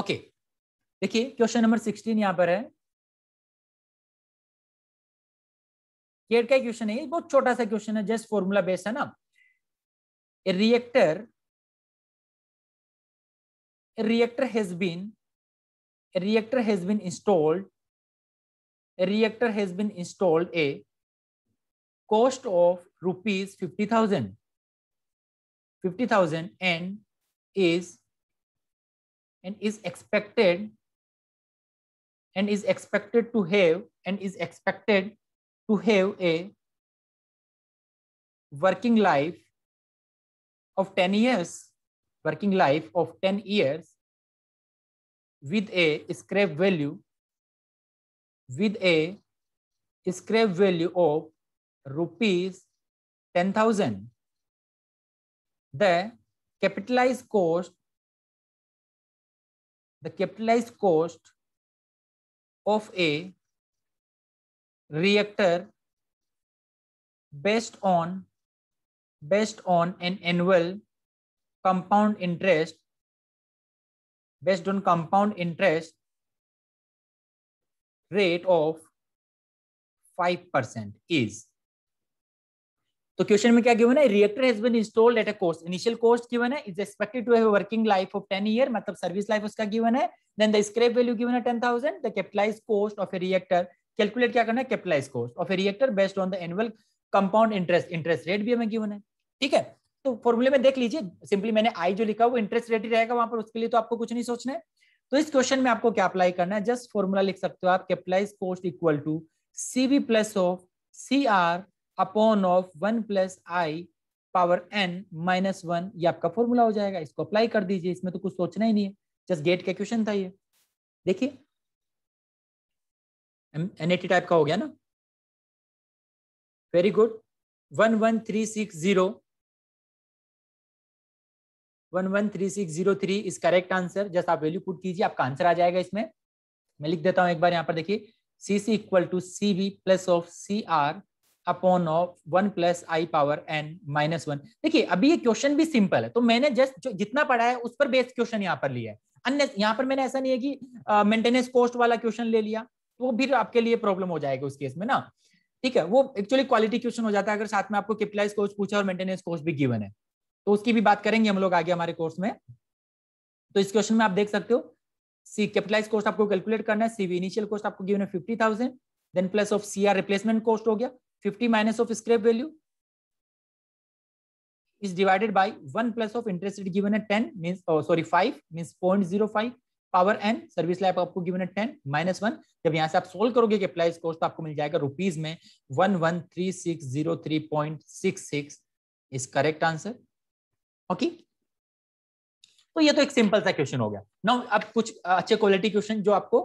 ओके देखिए क्वेश्चन नंबर सिक्सटीन यहां पर है केड का क्वेश्चन है ये बहुत छोटा सा क्वेश्चन है जस्ट फॉर्मूला बेस्ड है ना a reactor a reactor has been a reactor a reactor has been installed a cost of rupees 50,000 50,000 and is and is expected and is expected to have and is expected to have a working life of 10 years working life of 10 years with a scrap value with a scrap value of rupees 10,000. The capitalized cost, the capitalized cost of a reactor based on based on an annual compound interest based on compound interest rate of five percent is तो question में क्या given है reactor has been installed at a cost initial cost given है is expected to have working life of 10 year मतलब service life उसका given है then the scrap value given है 10000 the capitalize cost of a reactor calculate क्या करना है capitalize cost of a reactor based on the annual compound interest interest rate भी हमें given है ठीक है तो फॉर्मूले में देख लीजिए सिंपली मैंने आई जो लिखा वो इंटरेस्ट रेट ही रहेगा वहां पर उसके लिए तो आपको कुछ नहीं सोचना है तो इस क्वेश्चन में आपको क्या अप्लाई करना है जस्ट फॉर्मूला लिख सकते हो आप capitalize cost equal to C V plus of C R upon of one plus I power N minus one ये आपका फॉर्मूला हो जाएगा इसको अप्लाई कर दीजिए इसमें तो कुछ सोचना ही नहीं है जस्ट गेट का क्वेश्चन था ये देखिए एन टाइप का हो गया ना very good one one three six zero one one three six zero three is correct answer just आप वैल्यू पुट कीजिए आपका आंसर आ जाएगा इसमें मैं लिख देता हूँ एक बार यहाँ पर देखिए C C equal to C V plus of C R upon of one plus I power N minus one देखिए अभी ये क्वेश्चन भी सिंपल है तो मैंने जस्ट जो जितना पढ़ा है उस पर बेस्ड क्वेश्चन यहाँ पर लिया है अन्य यहाँ पर मैंने ऐसा नहीं है कि मेंटेनेंस कॉस्ट वाला क्वेश्चन ले लिया तो वो फिर आपके लिए प्रॉब्लम हो जाएगा उस केस में ना ठीक है वो एक्चुअली क्वालिटी क्वेश्चन हो जाता है अगर साथ में आपको कैपिटलाइज पूछा और मेंटेनेंस कोस्ट भी गिवन है तो उसकी भी बात करेंगे हम लोग आगे हमारे कोर्स में तो इस क्वेश्चन में आप देख सकते हो सी कैपिटलाइज कॉस्ट आपको कैलकुलेट करना है सीवी इनिशियल कॉस्ट आपको गिवन है fifty thousand then plus of C R replacement cost हो गया fifty minus of scrap value is divided by 1 plus of interest given है ten mean sorry five mean point zero five power N service life आपको given है ten minus one जब यहाँ से आप solve करोगे कैपिटलाइज कॉस्ट तो आपको मिल जाएगा रुपीज में one one three three six six zero point six is correct answer okay तो ये तो एक सिंपल सा क्वेश्चन हो गया ना अब कुछ अच्छे क्वालिटी क्वेश्चन जो आपको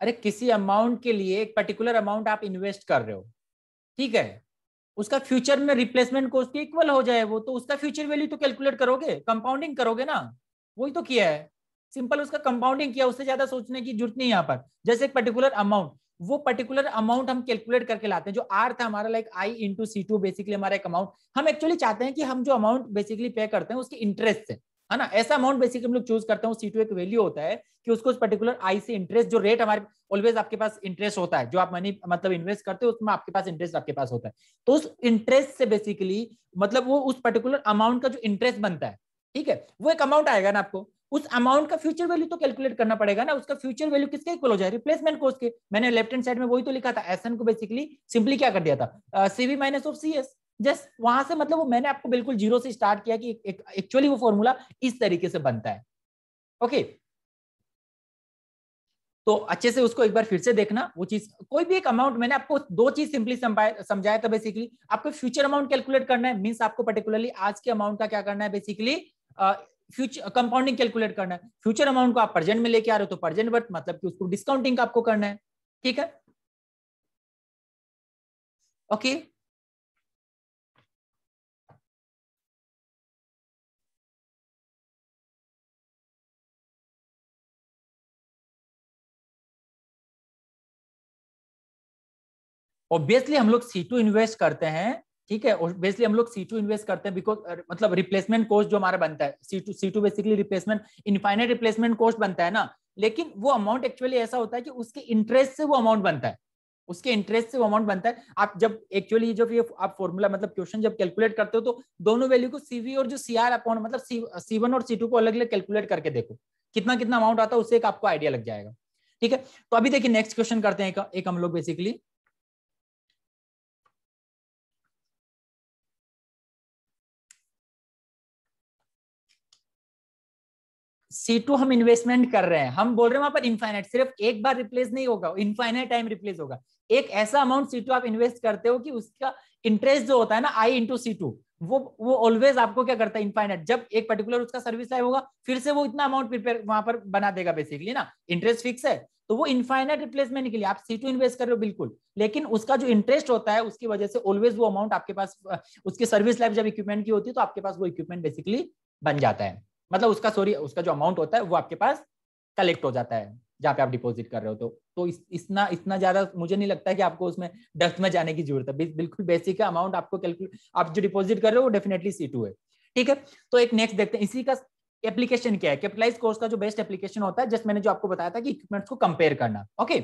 अरे किसी अमाउंट के लिए एक पर्टिकुलर अमाउंट आप इन्वेस्ट कर रहे हो ठीक है उसका फ्यूचर में रिप्लेसमेंट कॉस्ट इक्वल हो जाए वो तो उसका फ्यूचर वैल्यू तो कैलकुलेट करोगे कंपाउंडिंग करोगे ना वही तो किया है सिंपल उसका कंपाउंडिंग किया उससे ज्यादा सोचने की जरूरत नहीं यहाँ पर जैसे एक पर्टिकुलर अमाउंट वो पर्टिकुलर अमाउंट हम कैलकुलेट करके लाते हैं जो आर था हमारा like I into C two basically हमारा एक अमाउंट हम एक्चुअली चाहते हैं कि हम जो अमाउंट बेसिकली पे करते हैं उसके इंटरेस्ट से है ना ऐसा अमाउंट बेसिकली हम लोग चूज करते हैं सी टू एक वैल्यू होता है कि उसको उस पर्टिकुलर आई से इंटरेस्ट जो रेट हमारे ऑलवेज आपके पास इंटरेस्ट होता है जो आप मनी मतलब इन्वेस्ट करते हो उसमें आपके पास इंटरेस्ट आपके पास होता है तो उस इंटरेस्ट से बेसिकली मतलब वो उस पर्टिकुलर अमाउंट का जो इंटरेस्ट बनता है ठीक है वो एक अमाउंट आएगा ना आपको उस अमाउंट का फ्यूचर वैल्यू तो कैलकुलेट करना पड़ेगा ना उसका फ्यूचर वैल्यू किसके इक्वल हो जाए रिप्लेसमेंट कोर्स के मैंने लेफ्ट हैंड साइड में वही तो लिखा था एसन को बेसिकली सिंपली क्या कर दिया था CV minus of C S just वहां से मतलब वो मैंने आपको बिल्कुल जीरो से स्टार्ट किया कि एक्चुअली वो फॉर्मूला इस तरीके से बनता है ओके तो अच्छे से उसको एक बार फिर से देखना वो चीज कोई भी एक अमाउंट मैंने आपको दो चीज सिंपली समझाया था बेसिकली आपको फ्यूचर अमाउंट कैलकुलेट करना है मींस आपको पर्टिकुलरली आज के अमाउंट का क्या करना है बेसिकली फ्यूचर कंपाउंडिंग कैलकुलेट करना है फ्यूचर अमाउंट को आप प्रेजेंट में लेके आ रहे हो तो प्रेजेंट वर्थ मतलब कि उसको डिस्काउंटिंग का आपको करना है ठीक है ओके ऑब्वियसली हम लोग सी टू इन्वेस्ट करते हैं ठीक है और बेसिकली हम लोग सी टू इन्वेस्ट करते हैं बिकॉज मतलब रिप्लेसमेंट कॉस्ट जो हमारा बनता है C two C two basically replacement infinite replacement cost बनता है ना लेकिन वो अमाउंट एक्चुअली ऐसा होता है कि उसके इंटरेस्ट से वो अमाउंट बनता है उसके इंटरेस्ट से वो अमाउंट बनता है आप जब एक्चुअली जब ये आप फॉर्मूला मतलब क्वेश्चन जब कैलकुलेट करते हो तो दोनों वैल्यू को सीवी और जो सी आर अपॉन मतलब सी वन और सी टू को अलग अलग कैलकुलेट करके देखो कितना कितना अमाउंट आता है उससे एक आपको आइडिया लग जाएगा ठीक है तो अभी देखिए नेक्स्ट क्वेश्चन करते हैं एक, एक हम लोग बेसिकली सी टू हम इन्वेस्टमेंट कर रहे हैं हम बोल रहे हैं वहां पर इनफाइनाइट सिर्फ एक बार रिप्लेस नहीं होगा इनफाइनाइट टाइम रिप्लेस होगा एक ऐसा अमाउंट सी टू आप इन्वेस्ट करते हो कि उसका इंटरेस्ट जो होता है ना आई इंटू सी टू वो वो ऑलवेज आपको क्या करता है इनफाइनाइट जब एक पर्टिकुलर उसका सर्विस आई होगा फिर से वो इतना अमाउंट प्रिपेयर वहां पर बना देगा बेसिकली ना इंटरेस्ट फिक्स है तो वो इनफाइनाइट रिप्लेसमेंट के लिए आप सी टू इन्वेस्ट कर रहे हो बिल्कुल लेकिन उसका जो इंटरेस्ट होता है उसकी वजह से ऑलवेज वो अमाउंट आपके पास उसकी सर्विस लाइफ जब इक्विपमेंट की होती है तो आपके पास वो इक्विपमेंट बेसिकली बन जाता है मतलब उसका सॉरी उसका जो अमाउंट होता है वो आपके पास कलेक्ट हो जाता है जहाँ पे आप डिपॉजिट कर रहे हो तो तो इस, इतना इतना ज्यादा मुझे नहीं लगता है कि आपको उसमें डस्ट में जाने की जरूरत है बिल्कुल बेसिक अमाउंट आपको कैलकुलेट आप जो डिपॉजिट कर रहे हो वो डेफिनेटली सी टू है ठीक है तो एक नेक्स्ट देखते हैं इसी का एप्लीकेशन क्या है कैपिटलाइज कोर्स का जो बेस्ट एप्लीकेशन होता है जस्ट मैंने जो आपको बताया था कि इक्विपमेंट्स को कंपेयर करना ओके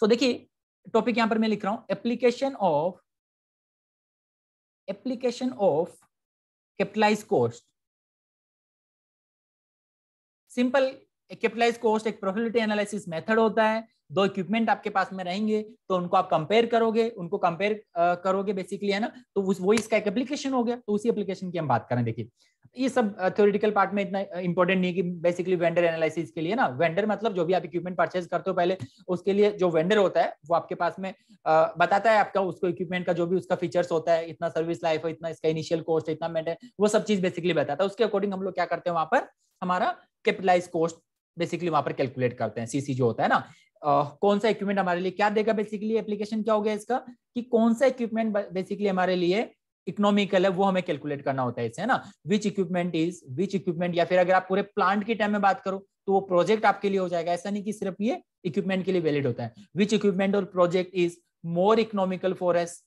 सो देखिए टॉपिक यहां पर मैं लिख रहा हूं application of application of capitalized cost. Simple एक कैपिटलाइज कॉस्ट एक प्रॉफिटेबिलिटी एनालिसिस मेथड होता है दो इक्विपमेंट आपके पास में रहेंगे तो उनको आप कंपेयर करोगे उनको कंपेयर करोगे बेसिकली है ना तो उस वो इसका एक एप्लीकेशन हो गया तो उसी एप्लीकेशन की हम बात करें देखिए ये सब थ्योरिटिकल पार्ट में इतना इंपॉर्टेंट नहीं है कि बेसिकली वेंडर एनालिसिस के लिए ना वेंडर मतलब जो भी आप इक्विपमेंट परचेज करते हो पहले उसके लिए जो वेंडर होता है वो आपके पास में आ, बताता है आपका उसको इक्विपमेंट का जो भी उसका फीचर्स होता है इतना सर्विस लाइफ है इतना इसका इनिशियल कॉस्ट है इतना मेंटेन वो सब चीज बेसिकली बताता है उसके अकॉर्डिंग हम लोग क्या करते हैं वहां पर हमारा कैपिटलाइज कॉस्ट बेसिकली वहां पर कैलकुलेट करते हैं सीसी जो होता है ना Uh, कौन सा इक्विपमेंट हमारे लिए क्या देगा बेसिकली एप्लीकेशन क्या हो गया इसका कि कौन सा इक्विपमेंट बेसिकली हमारे लिए इकोनॉमिकल है वो हमें कैलकुलेट करना होता है इससे है ना which equipment is which equipment या फिर अगर आप पूरे प्लांट के टाइम में बात करो तो वो प्रोजेक्ट आपके लिए हो जाएगा ऐसा नहीं कि सिर्फ ये इक्विपमेंट के लिए वैलिड होता है विच इक्विपमेंट और project is more economical for us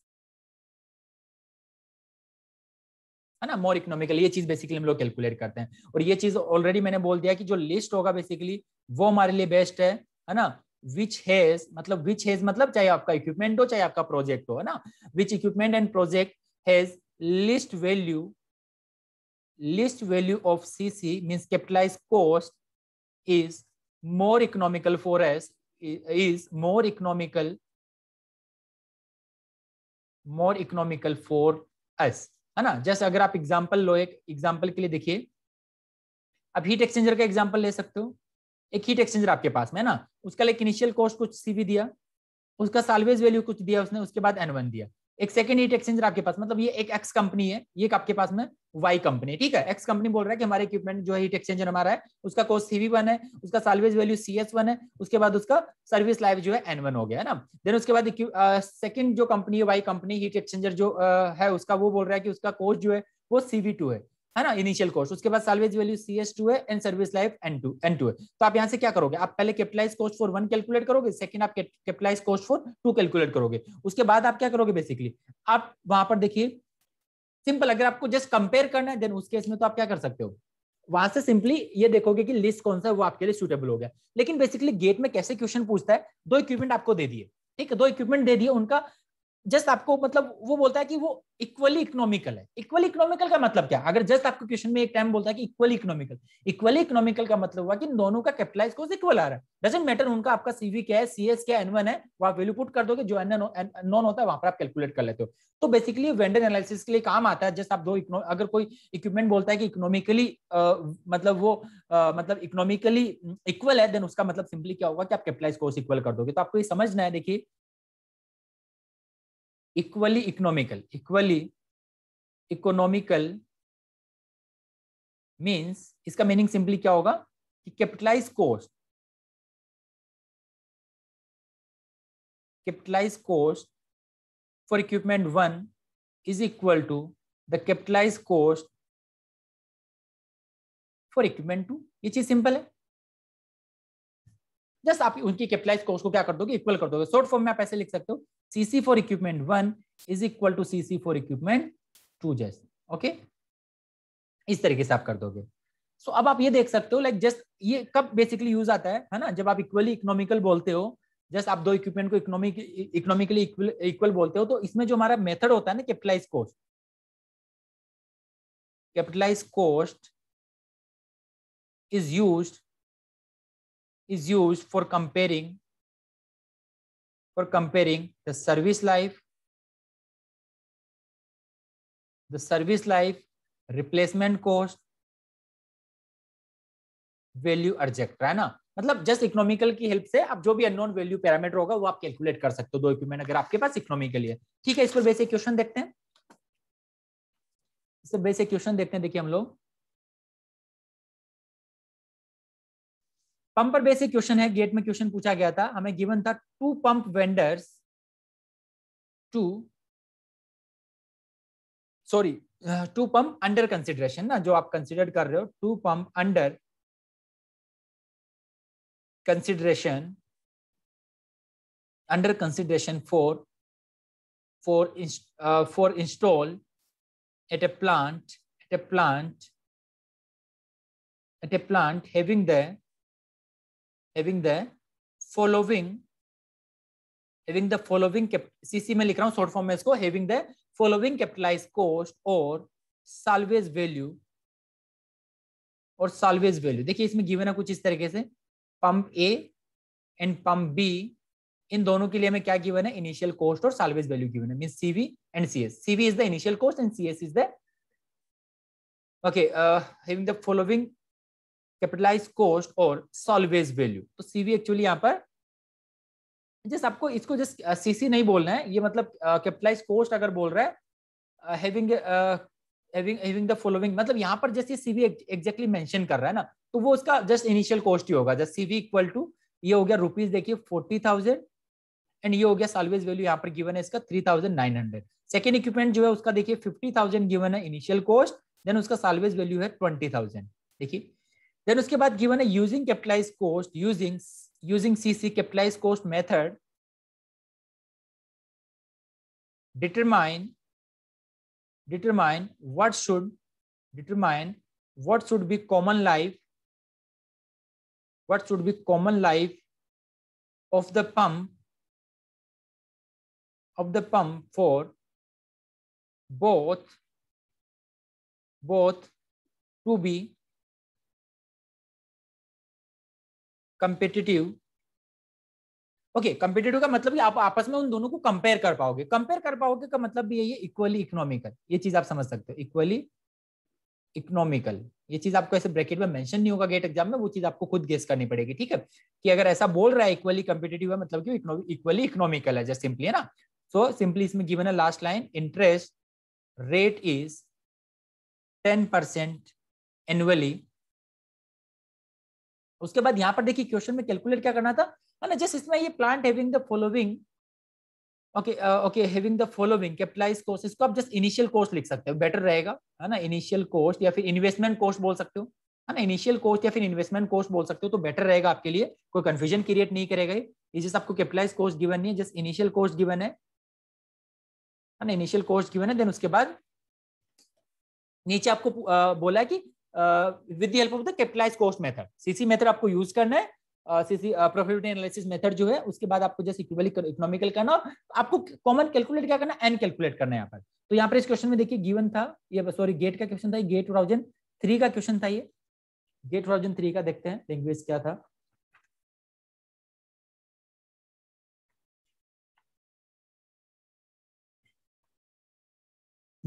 है ना मोर इकोनॉमिकल ये चीज बेसिकली हम लोग कैलकुलेट करते हैं और ये चीज ऑलरेडी मैंने बोल दिया कि जो लिस्ट होगा बेसिकली वो हमारे लिए बेस्ट है है ना विच हैज मतलब विच हैज मतलब चाहे आपका इक्विपमेंट हो चाहे आपका प्रोजेक्ट हो है ना which equipment and project has least value least value of C C means capitalize cost is more economical for us is more economical more economical for us है ना जैसे अगर आप एग्जाम्पल लो एक एग्जाम्पल के लिए देखिए आप हीट एक्सचेंजर का एग्जाम्पल ले सकते हो एक हीट एक्सचेंजर आपके पास में है ना उसका लाइक इनिशियल कॉस्ट कुछ सी दिया उसका सालवेज वैल्यू कुछ दिया उसने उसके बाद एन दिया एक सेकेंड हीट एक्सचेंजर आपके पास मतलब ये एक एक्स कंपनी है ये आपके पास में वाई कंपनी ठीक है एक्स कंपनी बोल रहा है कि हमारे इक्विपमेंट जो है हीट एक्सचेंजर हमारा है उसका कोस्ट सीवी वन है उसका salvage value C S one है उसके बाद उसका सर्विस लाइफ जो है एन वन हो गया है ना देन उसके बाद सेकंड जो कंपनी है वाई कंपनी हीट एक्सचेंजर जो आ, है उसका वो बोल रहा है कि उसका कोस्ट जो है वो सीवी टू है है ना इनिशियल कॉस्ट उसके बाद salvage value C S two है and service life N two N two है तो आप यहाँ से क्या करोगे आप पहले capitalize cost for one calculate करोगे सेकंड आप capitalize cost for two calculate करोगे उसके बाद आप क्या करोगे बेसिकली आप वहां पर देखिए सिंपल अगर आपको जस्ट कंपेयर करना है देन उस केस में तो आप क्या कर सकते हो वहां से सिंपली ये देखोगे कि लिस्ट कौन सा है वो आपके लिए सुटेबल हो गया लेकिन बेसिकली गेट में कैसे क्वेश्चन पूछता है दो इक्विपमेंट आपको दे दिए ठीक है दो इक्विपमेंट दे दिए उनका जस्ट आपको मतलब वो बोलता है कि वो इक्वली इकोनॉमिकल है इक्वली इकोनॉमिकल का मतलब क्या अगर जस्ट आपको क्वेश्चन में एक टाइम बोलता है कि इक्वली इकोनॉमिकल इक्वली इकोनॉमिकल का मतलब हुआ कि दोनों का कैपिटलाइज कोर्स इक्वल आ रहा है डजेंट मैटर उनका आपका सीवी क्या है सीएस क्या एन वन है वहां वैल्यू पुट कर दोगे जो एन नॉन होता है वहां पर आप कैलकुलेट कर लेते हो तो बेसिकली वेंडर एनालिसिस के लिए काम आता है जस्ट आप दो अगर कोई इक्विपमेंट बोलता है कि इकोनॉमिकली मतलब वो आ, मतलब इकोनॉमिकली इक्वल है देन उसका मतलब सिंपली क्या होगा कि आप कैपिटलाइज कोर्स इक्वल कर दोगे तो आपको ये समझना है देखिए equally economical equally economical means इसका मीनिंग सिंपली क्या होगा कि capitalize cost capitalize cost for equipment one is equal to the capitalize cost for equipment two ये चीज सिंपल है जस्ट आप उनकी कैपिटलाइज कोस्ट को क्या कर दोगे इक्वल कर दोगे शॉर्ट फॉर्म में आप ऐसे लिख सकते हो cc for equipment 1 is equal to cc for equipment 2 जैसे ओके okay? इस तरीके से आप कर दोगे सो so, अब आप ये देख सकते हो लाइक जस्ट ये कब बेसिकली यूज आता है है ना जब आप इक्वली इकोनॉमिकल बोलते हो जस्ट आप दो इक्विपमेंट को इकोनॉमिक इकोनॉमिकली इक्वल बोलते हो तो इसमें जो हमारा मेथड होता है ना capitalize cost capitalize cost is use is use for comparing for comparing the service life, the service life, replacement cost, value अर्जेक्टर है ना मतलब जस्ट इकोनॉमिकल की हेल्प से आप जो भी अननोन वैल्यू पैरामीटर होगा वो आप कैलकुलेट कर सकते हो दो इक्विपमेंट अगर आपके पास इकोनॉमिकली है ठीक है इस पर बेसिक क्वेश्चन देखते हैं इस पर बेसिक क्वेश्चन देखते हैं देखिए हम लोग पंप पर बेसिक क्वेश्चन है गेट में क्वेश्चन पूछा गया था हमें गिवन था two pump vendors two sorry two pump under consideration ना जो आप कंसिडर कर रहे हो two pump under consideration under consideration for for for install at a plant at a plant at a plant having the having the following having the following cc में लिख रहा हूँ शॉर्ट फॉर्म में इसको having the following capitalized cost और salvage value और salvage value देखिए इसमें गिवन है कुछ इस तरीके से pump A and pump B इन दोनों के लिए हमें क्या गिवन है इनिशियल कॉस्ट और सालवेज वैल्यू गिवन है mean CV and CS CV is the initial cost and CS is the okay uh, having the following capitalize cost और सॉलवेज वैल्यू तो सीवी एक्चुअली यहाँ पर जिस आपको इसको जिस सीसी uh, नहीं बोलना है ये मतलब कैपिटलाइज uh, कोस्ट अगर बोल रहा है हैविंग हैविंग द फॉलोइंग मतलब यहाँ पर जैसे सीवी एग्जैक्टली मेंशन कर रहा है ना तो वो उसका जस्ट इनिशियल कॉस्ट ही होगा जस्ट सीवी इक्वल टू ये हो गया रुपीज देखिए फोर्टी थाउजेंड एंड ये हो गया सालवेज वैल्यू यहाँ पर गिवन है इसका three thousand nine hundred second equipment जो है उसका देखिए फिफ्टी थाउजेंड गिवन है इनिशियल कॉस्ट देन उसका सॉलवेज वैल्यू है ट्वेंटी थाउजेंड देखिए Then, uske baad given a using capitalized cost using using CC capitalized cost method determine determine what should determine what should be common life what should be common life of the pump of the pump for both both to be competitive okay competitive का मतलब कि आप आपस में उन दोनों को compare कर पाओगे कंपेयर कर पाओगे का मतलब भी है ये इक्वली इकोनॉमिकल ये चीज आप समझ सकते हो इक्वली इकोनॉमिकल ये चीज आपको ऐसे ब्रैकेट में मेंशन नहीं होगा गेट एग्जाम में वो चीज आपको खुद गेस करनी पड़ेगी ठीक है कि अगर ऐसा बोल रहा है इक्वली कंपिटेटिव है मतलब कि इक्वली इकोनॉमिकल है जस्ट सिंपली है ना सो सिंपली इसमें गिवन है last line interest rate is ten percent annually उसके बाद यहाँ पर देखिए क्वेश्चन में कैलकुलेट क्या करना था है ना जस्ट इसमें ये plant having the following okay okay having the following capitalize कोर्स इसको आप जस्ट इनिशियल कोर्स लिख सकते हो बेटर रहेगा है ना इनिशियल कोर्स या फिर इन्वेस्टमेंट कोर्स बोल सकते हो है ना इनिशियल कोर्स या फिर इन्वेस्टमेंट कोर्स बोल सकते हो तो बेटर रहेगा आपके लिए कोई कन्फ्यूजन क्रिएट नहीं करेगा ये जस्ट आपको कैपिटलाइज कोर्स गिवन नहीं है जस्ट इनिशियल कोर्स गिवन है ना इनिशियल कोर्स गिवन है देन उसके बाद नीचे आपको uh, बोला है कि with the help of the capitalize cost method CC method आपको यूज करना है सीसी प्रॉफिटेबिलिटी एनालिसिस मेथड जो है उसके बाद आपको जस्ट इकोनॉमिकल करना और आपको कॉमन कैलकुलेट क्या करना एन कैलकुलेट करना है यहाँ पर तो यहाँ पर इस क्वेश्चन में देखिए गिवन था ये सॉरी गेट का क्वेश्चन था गेट टू का क्वेश्चन था ये गेट टू का देखते हैं लैंग्वेज क्या था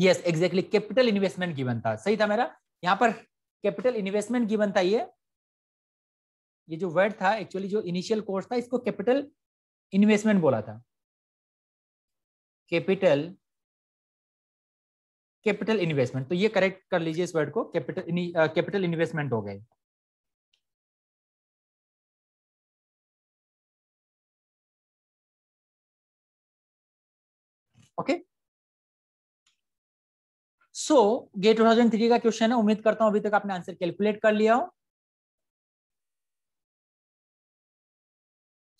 yes exactly capital investment given था सही था मेरा यहाँ पर कैपिटल इन्वेस्टमेंट गिवन था ये ये जो वर्ड था एक्चुअली जो इनिशियल कोर्स था इसको कैपिटल इन्वेस्टमेंट बोला था कैपिटल कैपिटल इन्वेस्टमेंट तो ये करेक्ट कर लीजिए इस वर्ड को कैपिटल कैपिटल इन्वेस्टमेंट हो गए okay okay? So two thousand three का क्वेश्चन है उम्मीद करता हूं अभी तक आपने आंसर कैलकुलेट कर लिया हो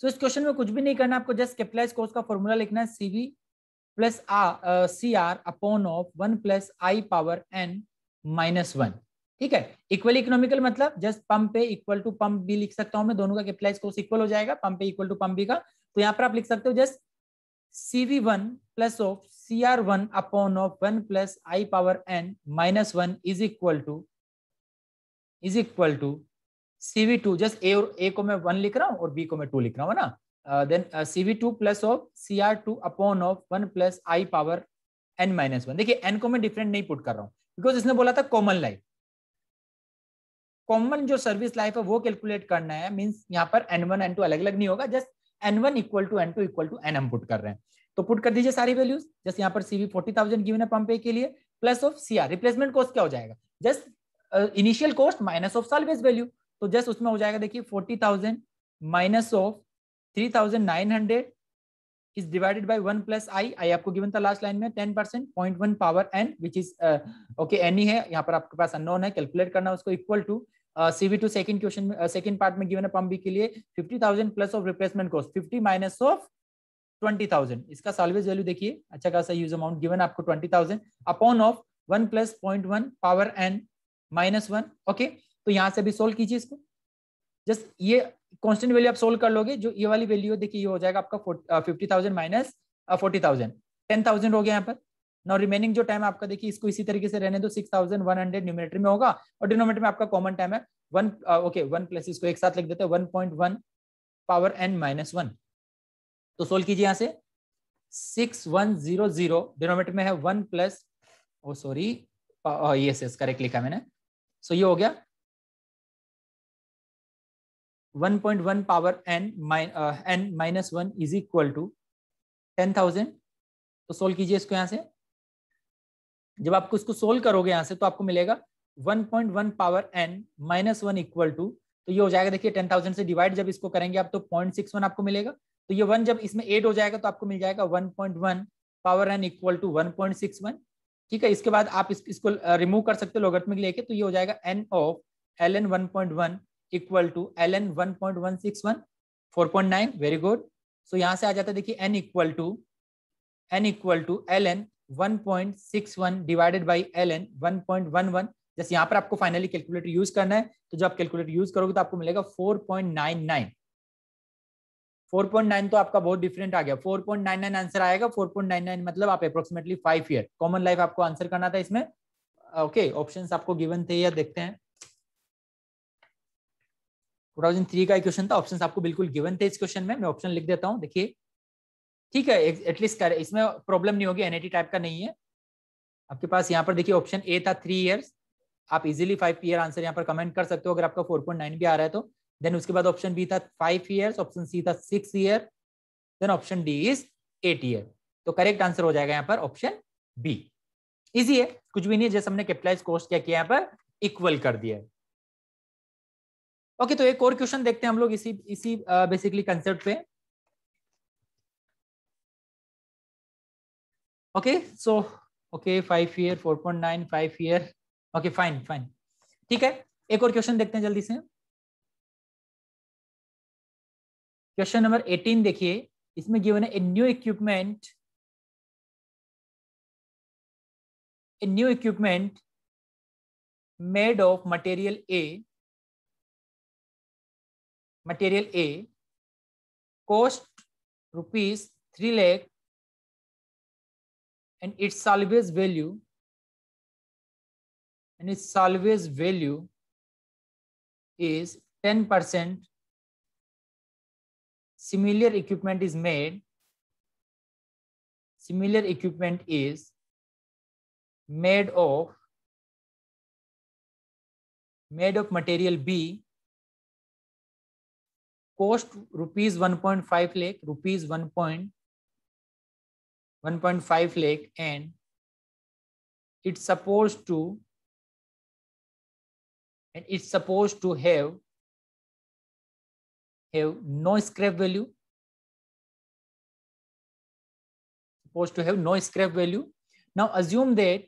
सो so, इस क्वेश्चन में कुछ भी नहीं करना आपको जस्ट कैपिटलाइज कोर्स का फॉर्मूला लिखना है CV plus R C R upon of one plus I power N minus one ठीक है इक्वल इकोनॉमिकल मतलब जस्ट पंप पे इक्वल टू पंप बी लिख सकता हूं मैं दोनों का कैपिटलाइज कोर्स इक्वल हो जाएगा पंप पे इक्वल टू पंप बी का तो यहाँ पर आप लिख सकते हो just C V one plus of C R one upon of one plus I power N minus one is equal to is equal to C V two just A और A को मैं वन लिख रहा हूँ और B को मैं to लिख रहा हूँ ना then C V two plus of C R two upon of one plus I power N minus one देखिए एन को मैं डिफरेंट नहीं पुट कर रहा हूँ बिकॉज इसने बोला था कॉमन लाइफ कॉमन जो सर्विस लाइफ है वो कैलकुलेट करना है मीन्स यहाँ पर एन वन एन टू अलग अलग नहीं होगा just N one equal to N two equal to N M put कर रहे हैं तो पुट कर दीजिए सारी वैल्यूज जैसे यहाँ पर सीवी फोर्टी थाउजेंड गिवन है पंप ए के लिए plus of C R replacement cost क्या हो जाएगा just initial cost minus of salvage value तो जस्ट उसमें हो जाएगा देखिए forty thousand minus of three thousand nine hundred is divided by one plus I I आपको गिवन था लास्ट लाइन में ten percent point one power N which is okay N ही है यहाँ पर आपके पास अननोन है कैलकुलेट करना उसको equal to CV two second question second part में गिवन है पंप बी के लिए 50000 plus of replacement cost 50 minus of 20000 इसका सॉल्वेज वैल्यू देखिए अच्छा खासा यूज अमाउंट गिवन आपको 20000 upon of 1 plus 0.1 power N minus one okay तो यहां से भी सोल्व कीजिए इसको जस्ट ये कॉन्स्टेंट वैल्यू आप सोल्व कर लोगे जो ये वाली वैल्यू देखिए ये हो जाएगा आपका fifty thousand minus forty thousand thousand हो गया यहाँ पर नाउ रिमेनिंग जो टाइम आपका देखिए इसको इसी तरीके से रहने दो six thousand one hundred numerator में होगा और डिनोमीटर में आपका कॉमन टाइम है वन ओके वन प्लस इसको एक साथ लिख देते हैं one point one power N minus one तो सोल्व कीजिए यहाँ से six one zero zero denominator में है one plus oh sorry yes yes correct लिखा मैंने सो so, ये हो गया 1.1 power N N minus one is equal to ten thousand तो सोल्व कीजिए इसको यहाँ से जब आपको इसको सोल्व करोगे यहाँ से तो आपको मिलेगा 1.1 power N minus one equal to तो ये हो जाएगा देखिए 10,000 से डिवाइड जब इसको करेंगे आप तो 0.61 आपको मिलेगा तो ये वन जब इसमें एड हो जाएगा तो आपको मिल जाएगा 1.1 पावर एन इक्वल टू 1.61 ठीक है इसके बाद आप इस, इसको रिमूव कर सकते हो में लेके तो ये हो जाएगा N of L N one point one equal to L N one point one six one four point nine very good so यहाँ से आ जाता है देखिए N equal to N equal to L N 1.61 divided by ln 1.11 जैसे यहां पर आपको फाइनली कैलकुलेटर यूज करना है तो जब आप कैलकुलेटर यूज करोगे तो आपको मिलेगा 4.99 4.9 तो आपका बहुत डिफरेंट आ गया 4.99 आंसर आएगा 4.99 मतलब आप approximately five year common life आपको आंसर करना था इसमें ओके okay, ऑप्शन आपको गिवन थे या देखते हैं 2003 का क्वेश्चन था ऑप्शन आपको बिल्कुल गिवन थे इस क्वेश्चन में मैं ऑप्शन लिख देता हूं देखिए ठीक है एटलीस्ट कर इसमें प्रॉब्लम नहीं होगी एनआईटी टाइप का नहीं है आपके पास यहाँ पर देखिए ऑप्शन ए था थ्री ईयर्स आप इजीली फाइव ईयर आंसर यहाँ पर कमेंट कर सकते हो अगर आपका फोर पॉइंट नाइन भी आ रहा है तो देन उसके बाद ऑप्शन बी था फाइव ईयर्स ऑप्शन सी था six year then option D is eight year तो करेक्ट आंसर हो जाएगा यहाँ पर ऑप्शन बी इजी है कुछ भी नहीं है जैसे हमने कैपिटलाइज कोर्स क्या किया यहाँ पर इक्वल कर दिया है ओके okay, तो एक और क्वेश्चन देखते हैं हम लोग इसी इसी बेसिकली कंसेप्ट पे okay so okay five year four point nine five year okay fine fine ठीक है एक और क्वेश्चन देखते हैं जल्दी से क्वेश्चन नंबर एटीन देखिए इसमें गिवन है a new equipment a new equipment made of material a material a cost rupees three lakh and its always value and its always value is 10% similar equipment is made similar equipment is made of made of material B cost rupees 1.5 lakh rupees 1.5 1.5 lakh and it's supposed to and it's supposed to have have no scrap value supposed to have no scrap value now assume that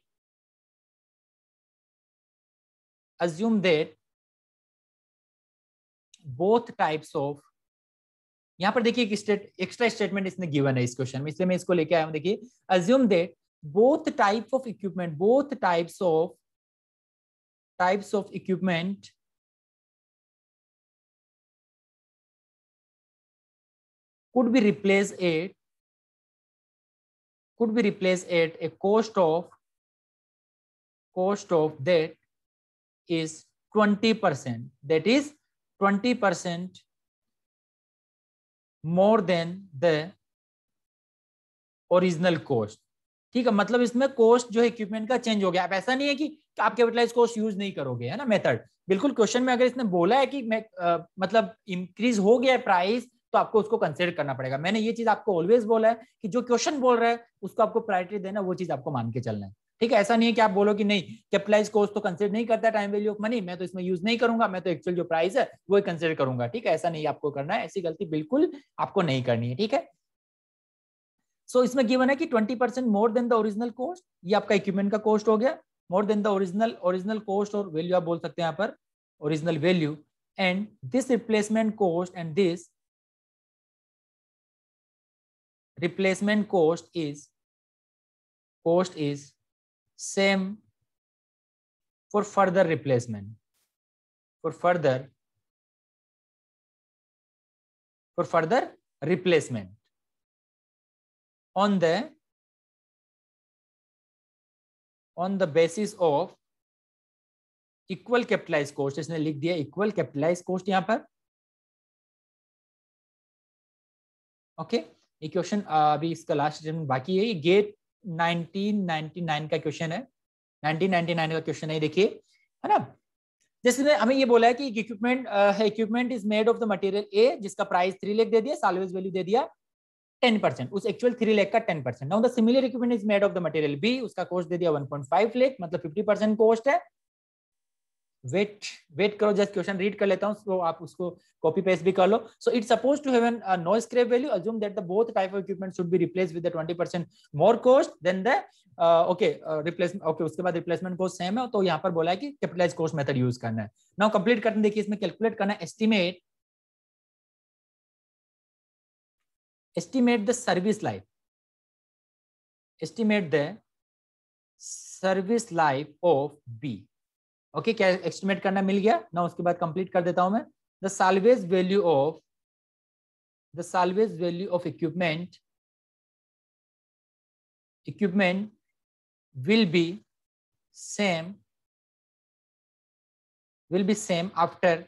assume that both types of यहाँ पर देखिए एक state extra statement इसने given है इस question में इसलिए मैं इसको लेके आया हूँ देखिए assume the both type of equipment both types of types of equipment could be replaced at could be replaced at a cost of cost of that is 20% that is 20% more than the original cost ठीक है मतलब इसमें cost जो है equipment का change हो गया अब ऐसा नहीं है कि आप कैपिटलाइज कॉस्ट यूज नहीं करोगे है ना मेथड बिल्कुल क्वेश्चन में अगर इसने बोला है कि मैं आ, मतलब इंक्रीज हो गया है प्राइस तो आपको उसको कंसिडर करना पड़ेगा मैंने ये चीज आपको ऑलवेज बोला है कि जो क्वेश्चन बोल रहा है उसको आपको प्रायोरिटी देना वो चीज आपको मान के चलना है ठीक है ऐसा नहीं है कि आप बोलो कि नहीं कैपिटलाइज कॉस्ट तो कंसिडर नहीं करता टाइम वैल्यू ऑफ मनी मैं तो इसमें यूज नहीं करूंगा मैं तो एक्चुअल जो प्राइस है वो कंसिडर करूंगा ठीक है ऐसा नहीं आपको करना है ऐसी गलती बिल्कुल आपको नहीं करनी है ठीक है सो so, इसमें गिवन है कि 20 percent more than the original cost ये आपका इक्विपमेंट का कॉस्ट हो गया more than the original original cost और वैल्यू आप बोल सकते हैं यहाँ पर original value and this replacement cost and this replacement cost is cost is same for further replacement for further for further replacement on the on the basis of equal capitalized cost isne likh diya equal capitalized cost yahan par okay ये question अभी इसका last बाकी है ये gate 1999 का question है 1999 का question है देखिए है ना जैसे हमें ये बोला है कि equipment equipment is made of the material a जिसका प्राइस थ्री लेख दे दिया सालवेज वैल्यू दे दिया टेन परसेंट उस एक्चुअल थ्री लेख का ten percent now the similar equipment is made of the material B उसका कॉस्ट दे दिया वन पॉइंट फाइव लेख मतलब फिफ्टी परसेंट कॉस्ट है वेट वेट करो जस्ट क्वेश्चन रीड कर लेता हूँ तो आप उसको कॉपी पेस्ट भी कर लो so it suppose to have an noise scrap value assume that the both type of equipment should be replace with the 20% more cost than the okay replacement okay उसके बाद रिप्लेसमेंट कॉस्ट सेम है तो यहाँ पर बोला है कि capitalize cost method use करना है नाउ कंप्लीट करना देखिए इसमें कैलकुलेट करना है estimate the service life estimate the service life of B okay क्या एस्टिमेट करना मिल गया ना उसके बाद कंप्लीट कर देता हूं मैं the salvage value of the salvage value of equipment equipment will be same will be same after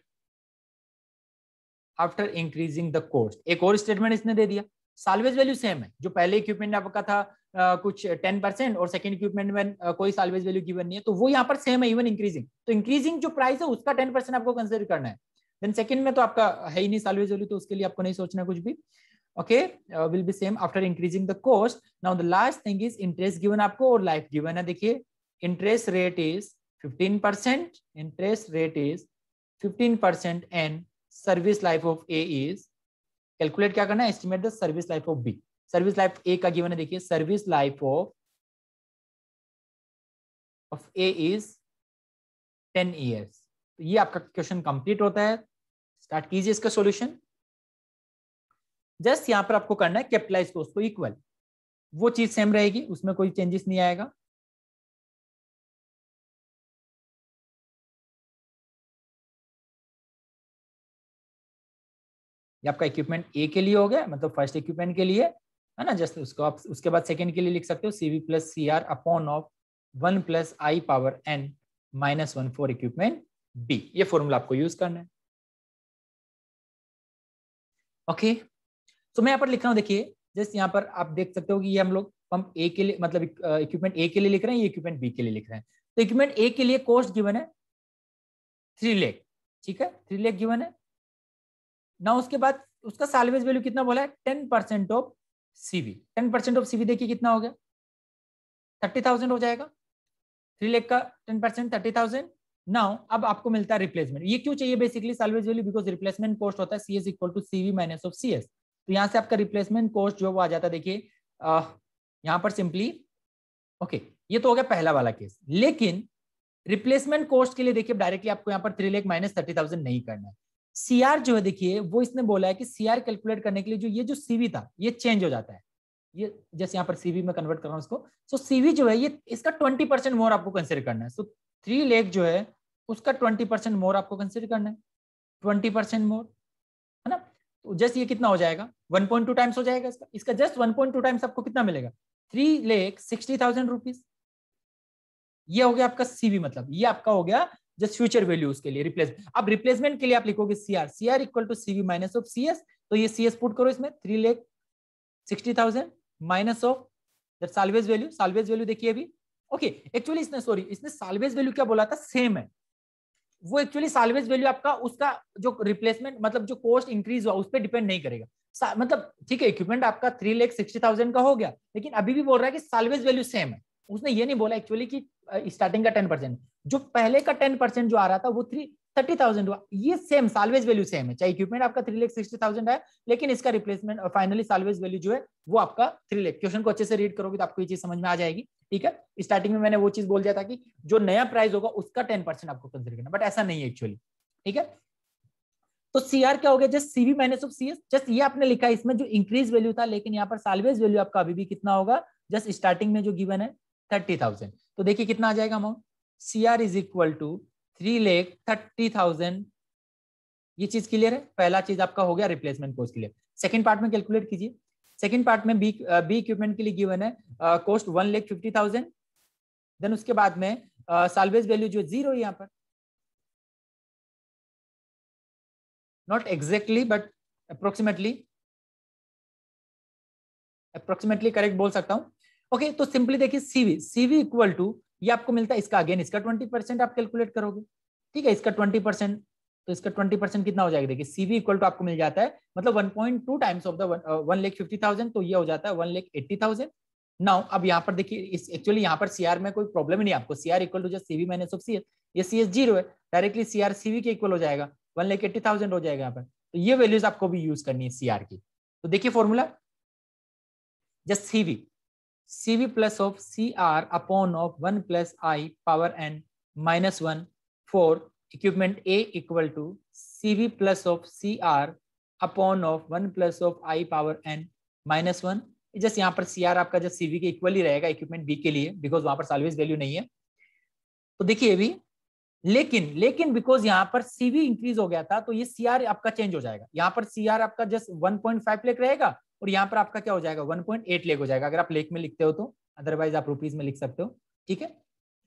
after increasing the cost एक और स्टेटमेंट इसने दे दिया सालवेज वैल्यू सेम है जो पहले इक्विपमेंट आपका था कुछ टेन परसेंट और सेकंड इक्विपमेंट में uh, कोई सालवेज वैल्यू गिवन नहीं है तो वो यहाँ पर सेम है इवन इंक्रीजिंग तो इंक्रीजिंग जो प्राइस है उसका टेन परसेंट आपको कंसिडर करना है देन सेकंड में तो आपका है ही नहीं सालवेज वैल्यू तो उसके लिए आपको नहीं सोचना कुछ भी okay will be same after increasing the cost now the last thing is interest given आपको और लाइफ गिवन है देखिए interest rate is fifteen percent interest rate is fifteen percent and service life of A is calculate क्या करना है estimate the service life of B service life A का given है देखिए service life of of A is ten years तो ये आपका question complete होता है स्टार्ट कीजिए इसका सॉल्यूशन जस्ट यहां पर आपको करना है कैपिटलाइज कॉस्ट को इक्वल वो चीज सेम रहेगी उसमें कोई चेंजेस नहीं आएगा ये आपका इक्विपमेंट ए के लिए हो गया मतलब फर्स्ट इक्विपमेंट के लिए है ना जस्ट उसको आप उसके बाद सेकेंड के लिए लिख सकते हो C V plus C R upon of one plus I power N minus one for equipment B ये फॉर्मूला आपको यूज करना है ओके तो मैं यहाँ पर लिख रहा हूँ देखिए जस्ट यहाँ पर आप देख सकते हो कि ये हम लोग पंप ए के लिए मतलब इक्विपमेंट ए के लिए लिख रहे हैं ये इक्विपमेंट बी के लिए लिख रहे हैं तो इक्विपमेंट ए के लिए कॉस्ट गिवन है थ्री लेख ठीक है थ्री लेख गिवन है ना उसके बाद उसका सालवेज वैल्यू कितना बोला है ten percent of CV ten percent of CV देखिए कितना हो गया थर्टी थाउजेंड हो जाएगा थ्री लेख का ten percent thirty thousand now अब आपको मिलता है रिप्लेसमेंट ये क्यों चाहिए basically salvage value because replacement cost होता है C S equal to CV minus of C S तो यहाँ से आपका रिप्लेसमेंट कॉस्ट जो वो आ जाता है देखिए यहाँ पर सिंपली ओके okay, ये तो हो गया पहला वाला केस लेकिन रिप्लेसमेंट कॉस्ट के लिए देखिए डायरेक्टली आपको यहाँ पर थ्री लेख माइनस थर्टी थाउजेंड नहीं करना है सीआर जो है देखिए वो इसने बोला है कि सीआर कैलकुलेट करने के लिए जो ये जो सीवी था ये चेंज हो जाता है ये जैसे यहाँ पर सीवी में कन्वर्ट कर रहा हूँ इसको सो so, सीवी जो है ये इसका ट्वेंटी परसेंट मोर आपको कंसिडर करना है सो थ्री लेख जो है उसका ट्वेंटी परसेंट मोर आपको कंसिडर करना है ट्वेंटी परसेंट मोर है ना तो जस्ट ये कितना हो जाएगा वन पॉइंट टू टाइम्स हो जाएगा इसका इसका just one point two times आपको कितना मिलेगा three lakh sixty thousand rupees ये हो गया आपका सीवी मतलब ये आपका हो गया जस्ट फ्यूचर वैल्यूज के लिए रिप्लेस अब रिप्लेसमेंट के लिए आप लिखोगे CR CR equal to CV minus of CS तो ये सीएस पुट करो इसमें three lakh sixty thousand minus of salvage value salvage value देखिए अभी ओके okay, एक्चुअली इसने सॉरी इसने सालवेज वैल्यू क्या बोला था सेम है वो एक्चुअली सालवेज वैल्यू आपका उसका जो रिप्लेसमेंट मतलब जो कॉस्ट इंक्रीज हुआ उस पर डिपेंड नहीं करेगा मतलब ठीक है इक्विपमेंट आपका थ्री लेख सिक्सटी थाउजेंड का हो गया लेकिन अभी भी बोल रहा है कि सालवेज वैल्यू सेम है उसने ये नहीं बोला एक्चुअली कि स्टार्टिंग का टेन परसेंट जो पहले का टेन परसेंट जो आ रहा था वो थ्री थर्टी थाउजेंड हुआ ये सेम सालवेज वैल्यू सेम है चाहे इक्विपमेंट आपका थ्री लेख सिक्सटी थाउजेंड है लेकिन इसका रिप्लेसमेंट और फाइनली सालवेज वैल्यू जो है वो आपका थ्री लेख क्वेश्चन को अच्छे से रीड करोगे तो आपको ये चीज समझ में आ जाएगी ठीक है स्टार्टिंग में मैंने वो चीज बोल दिया था कि जो नया प्राइस होगा उसका टेन परसेंट आपको कंसिडर करना बट ऐसा नहीं है एक्चुअली ठीक है तो सीआर क्या हो गया just CV minus of CS just ये आपने लिखा इसमें जो इंक्रीज वैल्यू था लेकिन यहाँ पर सालवेज वैल्यू आपका अभी भी कितना होगा जस्ट स्टार्टिंग में जो गिवन है थर्टी थाउजेंड तो देखिए कितना आ जाएगा amount C R is equal to three lakh thirty thousand ये चीज क्लियर है पहला चीज आपका हो गया रिप्लेसमेंट कोर्स के लिए सेकेंड पार्ट में कैलकुलेट कीजिए सेकेंड पार्ट में बी बी इक्विपमेंट के लिए गिवन है cost one lakh fifty thousand then उसके बाद में सालवेज uh, वैल्यू जो जीरो यहाँ पर not exactly but approximately approximately correct बोल सकता हूँ ओके तो सिंपली देखिए सीवी सीवी इक्वल टू ये आपको मिलता है इसका अगेन इसका ट्वेंटी परसेंट आप कैलकुलेट करोगे ठीक है इसका ट्वेंटी परसेंट तो इसका ट्वेंटी परसेंट कितना हो जाएगा देखिए सीवी इक्वल टू आपको मिल जाता है मतलब one point two times of than lakh fifty thousand तो ये हो जाता है one lakh eighty thousand now अब यहाँ पर देखिए इस एक्चुअली यहाँ पर सीआर में कोई प्रॉब्लम नहीं आपको CR equal to just CV minus of C S ये सी एस जीरो है डायरेक्टली सीआर सीवी के इक्वल हो जाएगा वन लेख एट्टी थाउजेंड हो जाएगा यहाँ पर तो ये वैल्यूज आपको भी यूज करनी है सीआर की तो देखिए formula just CV C V plus of C R upon of one plus I power N minus one for equipment A equal to C V plus of C R upon of one plus of I power N minus one just यहाँ पर C R आपका just C V के equal ही रहेगा equipment B के लिए because वहां पर सार्विस वैल्यू नहीं है तो देखिए अभी लेकिन लेकिन बिकॉज यहाँ पर सीवी इंक्रीज हो गया था तो ये सीआर आपका चेंज हो जाएगा यहाँ पर सीआर आपका जस्ट 1.5 पॉइंट लाख रहेगा और यहाँ पर आपका क्या हो जाएगा 1.8 लेख हो जाएगा अगर आप लेख में लिखते हो तो अदरवाइज आप रुपीज में लिख सकते हो ठीक है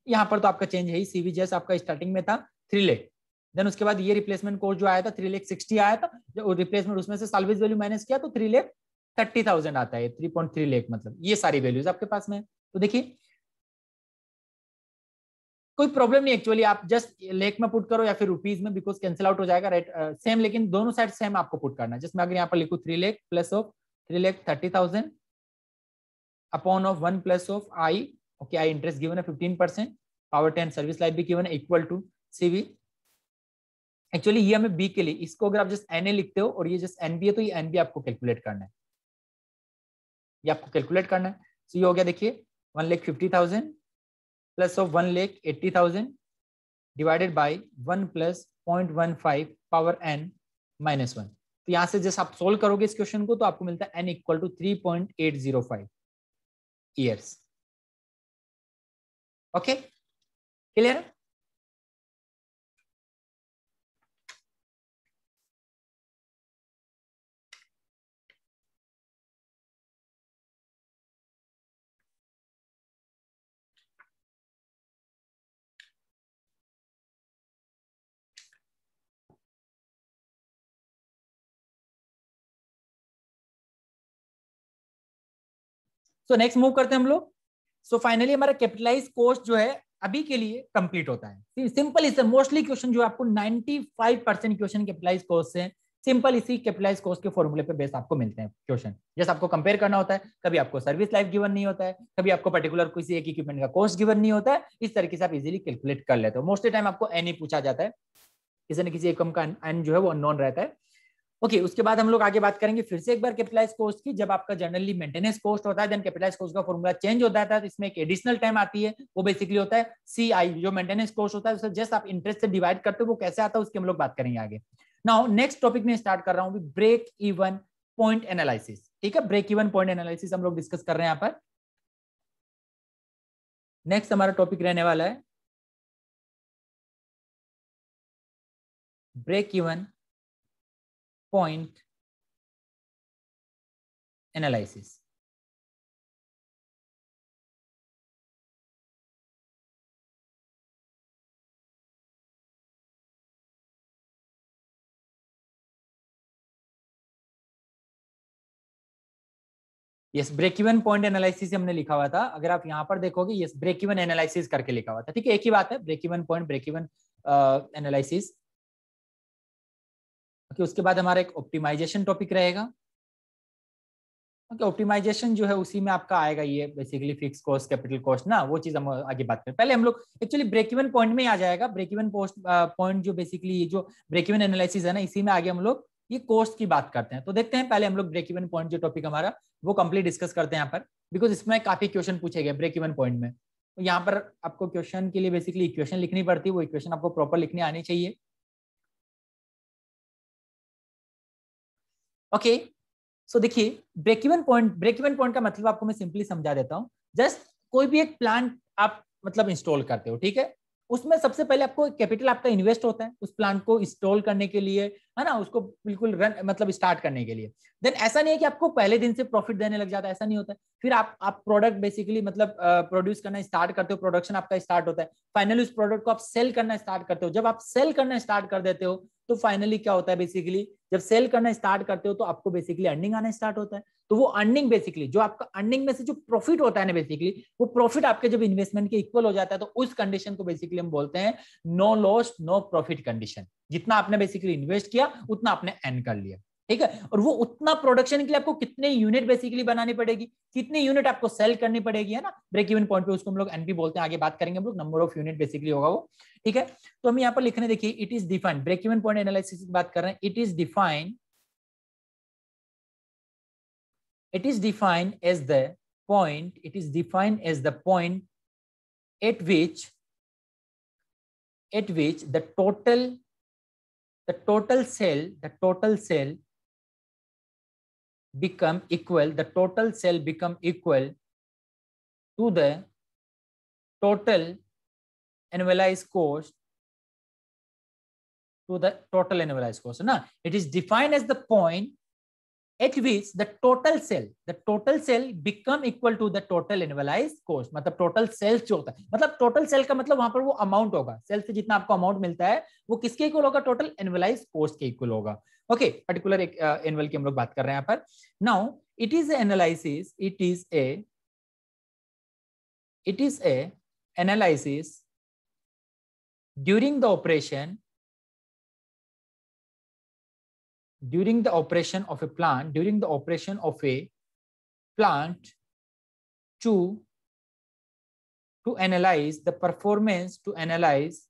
यहाँ पर तो आपका चेंज है सीवी जैस आपका स्टार्टिंग में था थ्री लेख देन उसके बाद ये रिप्लेसमेंट कोर्स जो आया था थ्री लेख सिक्सटी आया था जो रिप्लेसमेंट उसमें से सॉल्वेज वैल्यू माइनस किया तो थ्री लेख थर्टी थाउजेंड आता है थ्री पॉइंट थ्री लेख मतलब ये सारी वैल्यूज आपके पास में तो देखिए कोई प्रॉब्लम नहीं एक्चुअली आप जस्ट लेख में पुट करो या फिर रुपीज में बिकॉज कैंसिल आउट हो जाएगा राइट सेम uh, लेकिन दोनों साइड सेम आपको पुट करना है जिसमें अगर यहाँ पर लिखू three lakh plus of three lakh thirty thousand upon of one plus of I okay I interest given है fifteen percent power ten service life भी गिवन है इक्वल टू सीवी एक्चुअली ये हमें बी के लिए इसको अगर आप जस्ट एन लिखते हो और ये जस्ट एन है तो ये एन आपको कैलकुलेट करना है ये आपको कैलकुलेट करना है सो so, ये हो गया देखिए one lakh fifty thousand plus of one lakh eighty thousand divided by one plus point one five power N minus one तो यहां से जैसे आप सोल्व करोगे इस क्वेश्चन को तो आपको मिलता है N equal to three point eight zero five years okay clear है सो नेक्स्ट मूव करते हैं हम लोग सो फाइनली हमारा कैपिटलाइज कोर्स जो है अभी के लिए कंप्लीट होता है सिंपल इज मोस्टली क्वेश्चन जो आपको 95 परसेंट क्वेश्चन कैपिटलाइज कोर्स से सिंपल इसी कैपिटलाइज कोर्स के फॉर्मूले पे बेस आपको मिलते हैं क्वेश्चन जैसे आपको कंपेयर करना होता है कभी आपको सर्विस लाइफ गिवन नहीं होता है कभी आपको पर्टिकुलर किसी एक इक्विपमेंट का कोर्स गिवन नहीं होता है इस तरीके से आप इजिली कैलकुलेट कर लेते हो मोस्टली टाइम आपको एन ही पूछा जाता है किसी न किसी एक कम का एन जो है वो नॉन रहता है ओके उसके बाद हम लोग आगे बात करेंगे फिर से एक बार कैपिटलाइज कोस्ट की जब आपका जनरली मेंटेनेंस कोस्ट होता है देन कैपिटलाइज कोस्ट का फॉर्मूला चेंज होता है तो इसमें एक एडिशनल टाइम आती है वो बेसिकली होता है सी आई जो मेंटेनेंस कोस्ट होता है उसे जस्ट आप इंटरेस्ट से डिवाइड करते हो वो कैसे आता है उसकी हम लोग बात करेंगे आगे ना नेक्स्ट टॉपिक में स्टार्ट कर रहा हूँ ब्रेक इवन पॉइंट एनालिसिस ठीक है ब्रेक इवन पॉइंट एनालिसिस हम लोग डिस्कस कर रहे हैं यहाँ पर नेक्स्ट हमारा टॉपिक रहने वाला है break even point analysis. Yes break even point analysis हमने लिखा हुआ था अगर आप यहाँ पर देखोगे यस ब्रेक इवन एनालिसिस करके लिखा हुआ था ठीक है एक ही बात है break even point break even analysis okay उसके बाद हमारा एक ऑप्टिमाइजेशन टॉपिक रहेगा ओके ऑप्टिमाइजेशन जो है उसी में आपका आएगा ये basically fix cost capital cost ना वो चीज हम आगे बात करें पहले हम लोग एक्चुअली ब्रेक इवन पॉइंट में आ जाएगा ब्रेक इवन पोस्ट पॉइंट जो बेसिकली जो ब्रेक इवन एनालिसिस है ना इसी में आगे हम लोग ये कॉस्ट की बात करते हैं तो देखते हैं पहले हम लोग ब्रेक इवन पॉइंट जो टॉपिक हमारा वो कंप्लीट डिस्कस करते हैं यहाँ पर बिकॉज इसमें काफी क्वेश्चन पूछे गए ब्रेक इवन पॉइंट में तो यहाँ पर आपको क्वेश्चन के लिए बेसिकली इक्वेशन लिखनी पड़ती है वो इक्वेशन आपको प्रॉपर लिखनी आनी चाहिए ओके सो देखिए break even point break even point का मतलब आपको मैं सिंपली समझा देता हूँ जस्ट कोई भी एक प्लांट आप मतलब इंस्टॉल करते हो ठीक है उसमें सबसे पहले आपको कैपिटल आपका इन्वेस्ट होता है उस प्लांट को इंस्टॉल करने के लिए है ना उसको बिल्कुल रन मतलब स्टार्ट करने के लिए देन ऐसा नहीं है कि आपको पहले दिन से प्रॉफिट देने लग जाता है ऐसा नहीं होता है फिर आप आप प्रोडक्ट बेसिकली मतलब प्रोड्यूस करना स्टार्ट करते हो प्रोडक्शन आपका स्टार्ट होता है फाइनली उस प्रोडक्ट को आप सेल करना स्टार्ट करते हो जब आप सेल करना स्टार्ट कर देते हो तो फाइनली क्या होता है बेसिकली जब सेल करना स्टार्ट करते हो तो आपको बेसिकली अर्निंग आना स्टार्ट होता है तो वो अर्निंग बेसिकली जो आपका अर्निंग में से जो प्रॉफिट होता है ना बेसिकली वो प्रॉफिट आपके जब इन्वेस्टमेंट के इक्वल हो जाता है तो उस कंडीशन को बेसिकली हम बोलते हैं no loss no profit condition जितना आपने बेसिकली इन्वेस्ट किया उतना आपने एन कर लिया ठीक है और वो उतना प्रोडक्शन के लिए आपको कितने यूनिट बेसिकली बनानी पड़ेगी कितने यूनिट आपको सेल करनी पड़ेगी है ना ब्रेक इवन पॉइंट पे उसको हम लोग एनपी बोलते हैं आगे बात करेंगे हम लोग नंबर ऑफ यूनिट बेसिकली होगा वो ठीक है तो हम यहाँ पर लिखने देखिए it is defined break even point analysis की बात कर रहे हैं it is defined it is defined as the point it is defined as the point at which at which the total the total cell the total cell become equal the total cell become equal to the total annualized cost to the total annualized cost. now it is defined as the point at which the total sale the total sale become equal to the total annualize cost मतलब total sales जो होता है मतलब total sale का मतलब वहां पर वो अमाउंट होगा सेल से जितना आपको अमाउंट मिलता है वो किसके इक्वल होगा टोटल एनवलाइज कॉस्ट के इक्वल होगा ओके पर्टिकुलर एक एनवल uh, की हम लोग बात कर रहे हैं यहाँ पर now it is analysis it is a it is a analysis during the operation during the operation of a plant, during the operation of a plant to, to analyze the performance, to analyze,